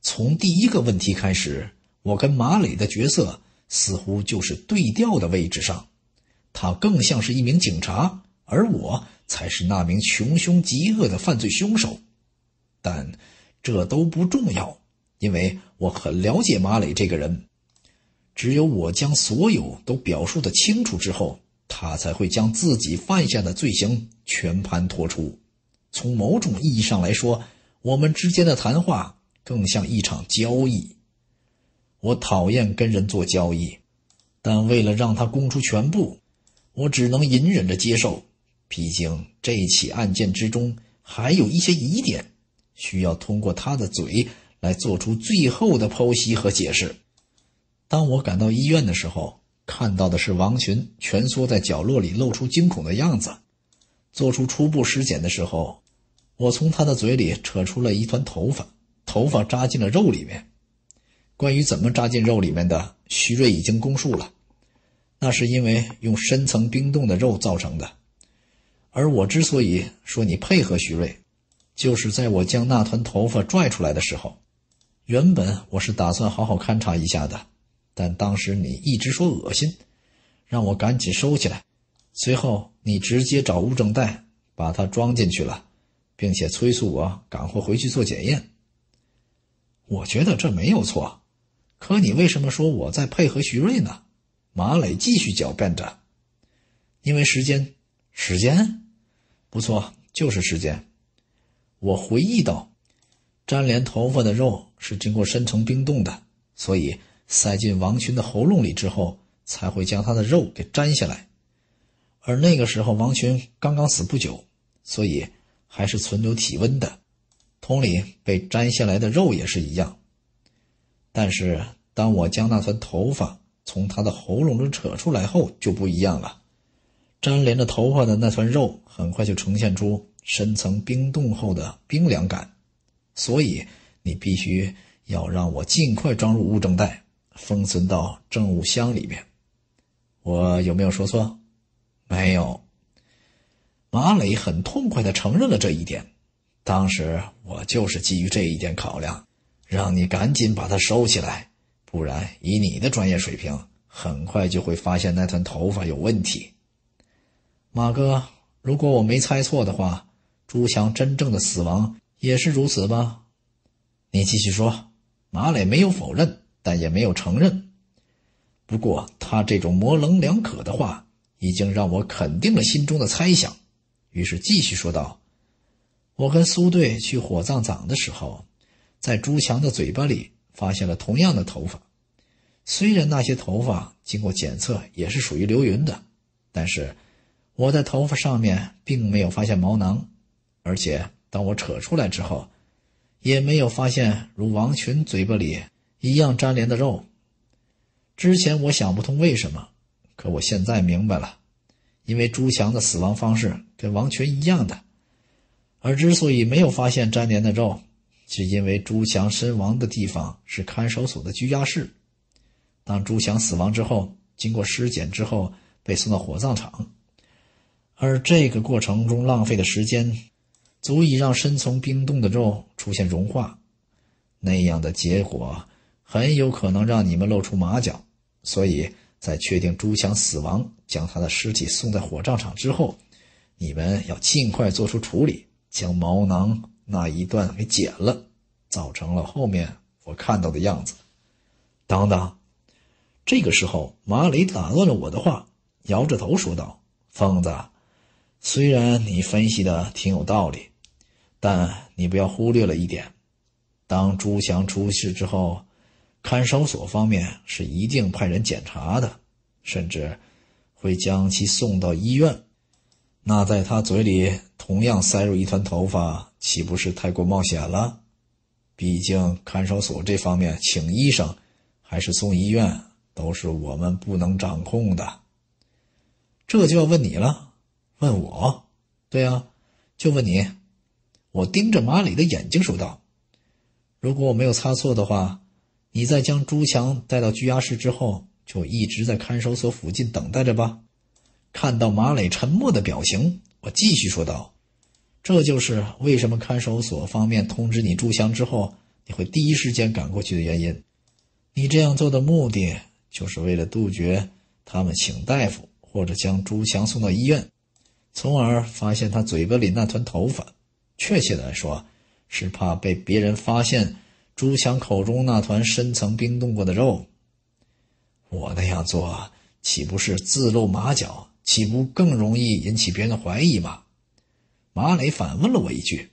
从第一个问题开始，我跟马磊的角色似乎就是对调的位置上，他更像是一名警察，而我才是那名穷凶极恶的犯罪凶手。但这都不重要，因为。我很了解马磊这个人，只有我将所有都表述的清楚之后，他才会将自己犯下的罪行全盘托出。从某种意义上来说，我们之间的谈话更像一场交易。我讨厌跟人做交易，但为了让他供出全部，我只能隐忍着接受。毕竟这起案件之中还有一些疑点，需要通过他的嘴。来做出最后的剖析和解释。当我赶到医院的时候，看到的是王群蜷缩在角落里，露出惊恐的样子。做出初步尸检的时候，我从他的嘴里扯出了一团头发，头发扎进了肉里面。关于怎么扎进肉里面的，徐瑞已经供述了，那是因为用深层冰冻的肉造成的。而我之所以说你配合徐瑞，就是在我将那团头发拽出来的时候。原本我是打算好好勘察一下的，但当时你一直说恶心，让我赶紧收起来。随后你直接找物证袋，把它装进去了，并且催促我赶快回去做检验。我觉得这没有错，可你为什么说我在配合徐瑞呢？马磊继续狡辩着。因为时间，时间，不错，就是时间。我回忆道。粘连头发的肉是经过深层冰冻的，所以塞进王群的喉咙里之后，才会将他的肉给粘下来。而那个时候，王群刚刚死不久，所以还是存留体温的。同理，被粘下来的肉也是一样。但是，当我将那团头发从他的喉咙中扯出来后，就不一样了。粘连着头发的那团肉很快就呈现出深层冰冻后的冰凉感。所以你必须要让我尽快装入物证袋，封存到证物箱里面。我有没有说错？没有。马磊很痛快地承认了这一点。当时我就是基于这一点考量，让你赶紧把它收起来，不然以你的专业水平，很快就会发现那团头发有问题。马哥，如果我没猜错的话，朱强真正的死亡。也是如此吧？你继续说。马磊没有否认，但也没有承认。不过他这种模棱两可的话，已经让我肯定了心中的猜想。于是继续说道：“我跟苏队去火葬场的时候，在朱强的嘴巴里发现了同样的头发。虽然那些头发经过检测也是属于刘云的，但是我在头发上面并没有发现毛囊，而且……”当我扯出来之后，也没有发现如王群嘴巴里一样粘连的肉。之前我想不通为什么，可我现在明白了，因为朱强的死亡方式跟王群一样的。而之所以没有发现粘连的肉，是因为朱强身亡的地方是看守所的拘押室。当朱强死亡之后，经过尸检之后，被送到火葬场，而这个过程中浪费的时间。足以让身从冰冻的肉出现融化，那样的结果很有可能让你们露出马脚。所以在确定朱强死亡，将他的尸体送在火葬场之后，你们要尽快做出处理，将毛囊那一段给剪了，造成了后面我看到的样子。等等，这个时候马磊打断了我的话，摇着头说道：“疯子，虽然你分析的挺有道理。”但你不要忽略了一点：当朱祥出事之后，看守所方面是一定派人检查的，甚至会将其送到医院。那在他嘴里同样塞入一团头发，岂不是太过冒险了？毕竟看守所这方面，请医生还是送医院，都是我们不能掌控的。这就要问你了，问我？对啊，就问你。我盯着马磊的眼睛说道：“如果我没有猜错的话，你在将朱强带到拘押室之后，就一直在看守所附近等待着吧？”看到马磊沉默的表情，我继续说道：“这就是为什么看守所方面通知你朱强之后，你会第一时间赶过去的原因。你这样做的目的，就是为了杜绝他们请大夫或者将朱强送到医院，从而发现他嘴巴里那团头发。”确切来说，是怕被别人发现朱强口中那团深层冰冻过的肉。我那样做，岂不是自露马脚？岂不更容易引起别人的怀疑吗？马磊反问了我一句：“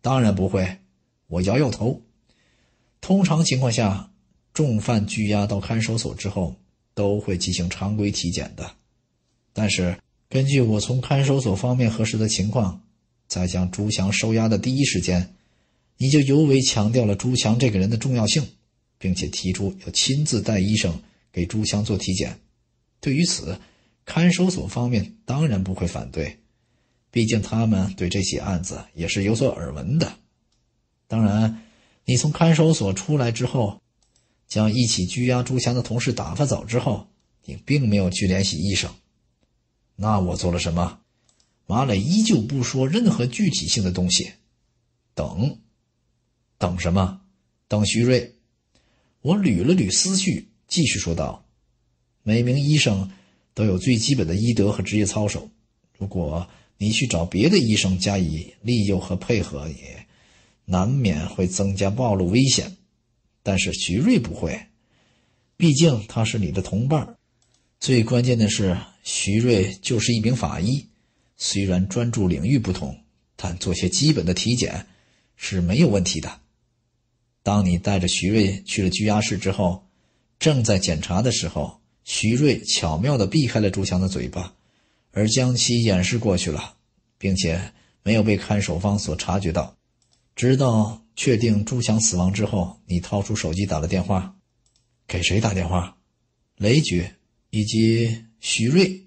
当然不会。”我摇摇头。通常情况下，重犯拘押到看守所之后，都会进行常规体检的。但是，根据我从看守所方面核实的情况。在将朱强收押的第一时间，你就尤为强调了朱强这个人的重要性，并且提出要亲自带医生给朱强做体检。对于此，看守所方面当然不会反对，毕竟他们对这起案子也是有所耳闻的。当然，你从看守所出来之后，将一起拘押朱强的同事打发走之后，你并没有去联系医生。那我做了什么？马磊依旧不说任何具体性的东西，等，等什么？等徐瑞。我捋了捋思绪，继续说道：“每名医生都有最基本的医德和职业操守。如果你去找别的医生加以利诱和配合，也难免会增加暴露危险。但是徐瑞不会，毕竟他是你的同伴。最关键的是，徐瑞就是一名法医。”虽然专注领域不同，但做些基本的体检是没有问题的。当你带着徐瑞去了拘押室之后，正在检查的时候，徐瑞巧妙的避开了朱强的嘴巴，而将其掩饰过去了，并且没有被看守方所察觉到。直到确定朱强死亡之后，你掏出手机打了电话，给谁打电话？雷局以及徐瑞。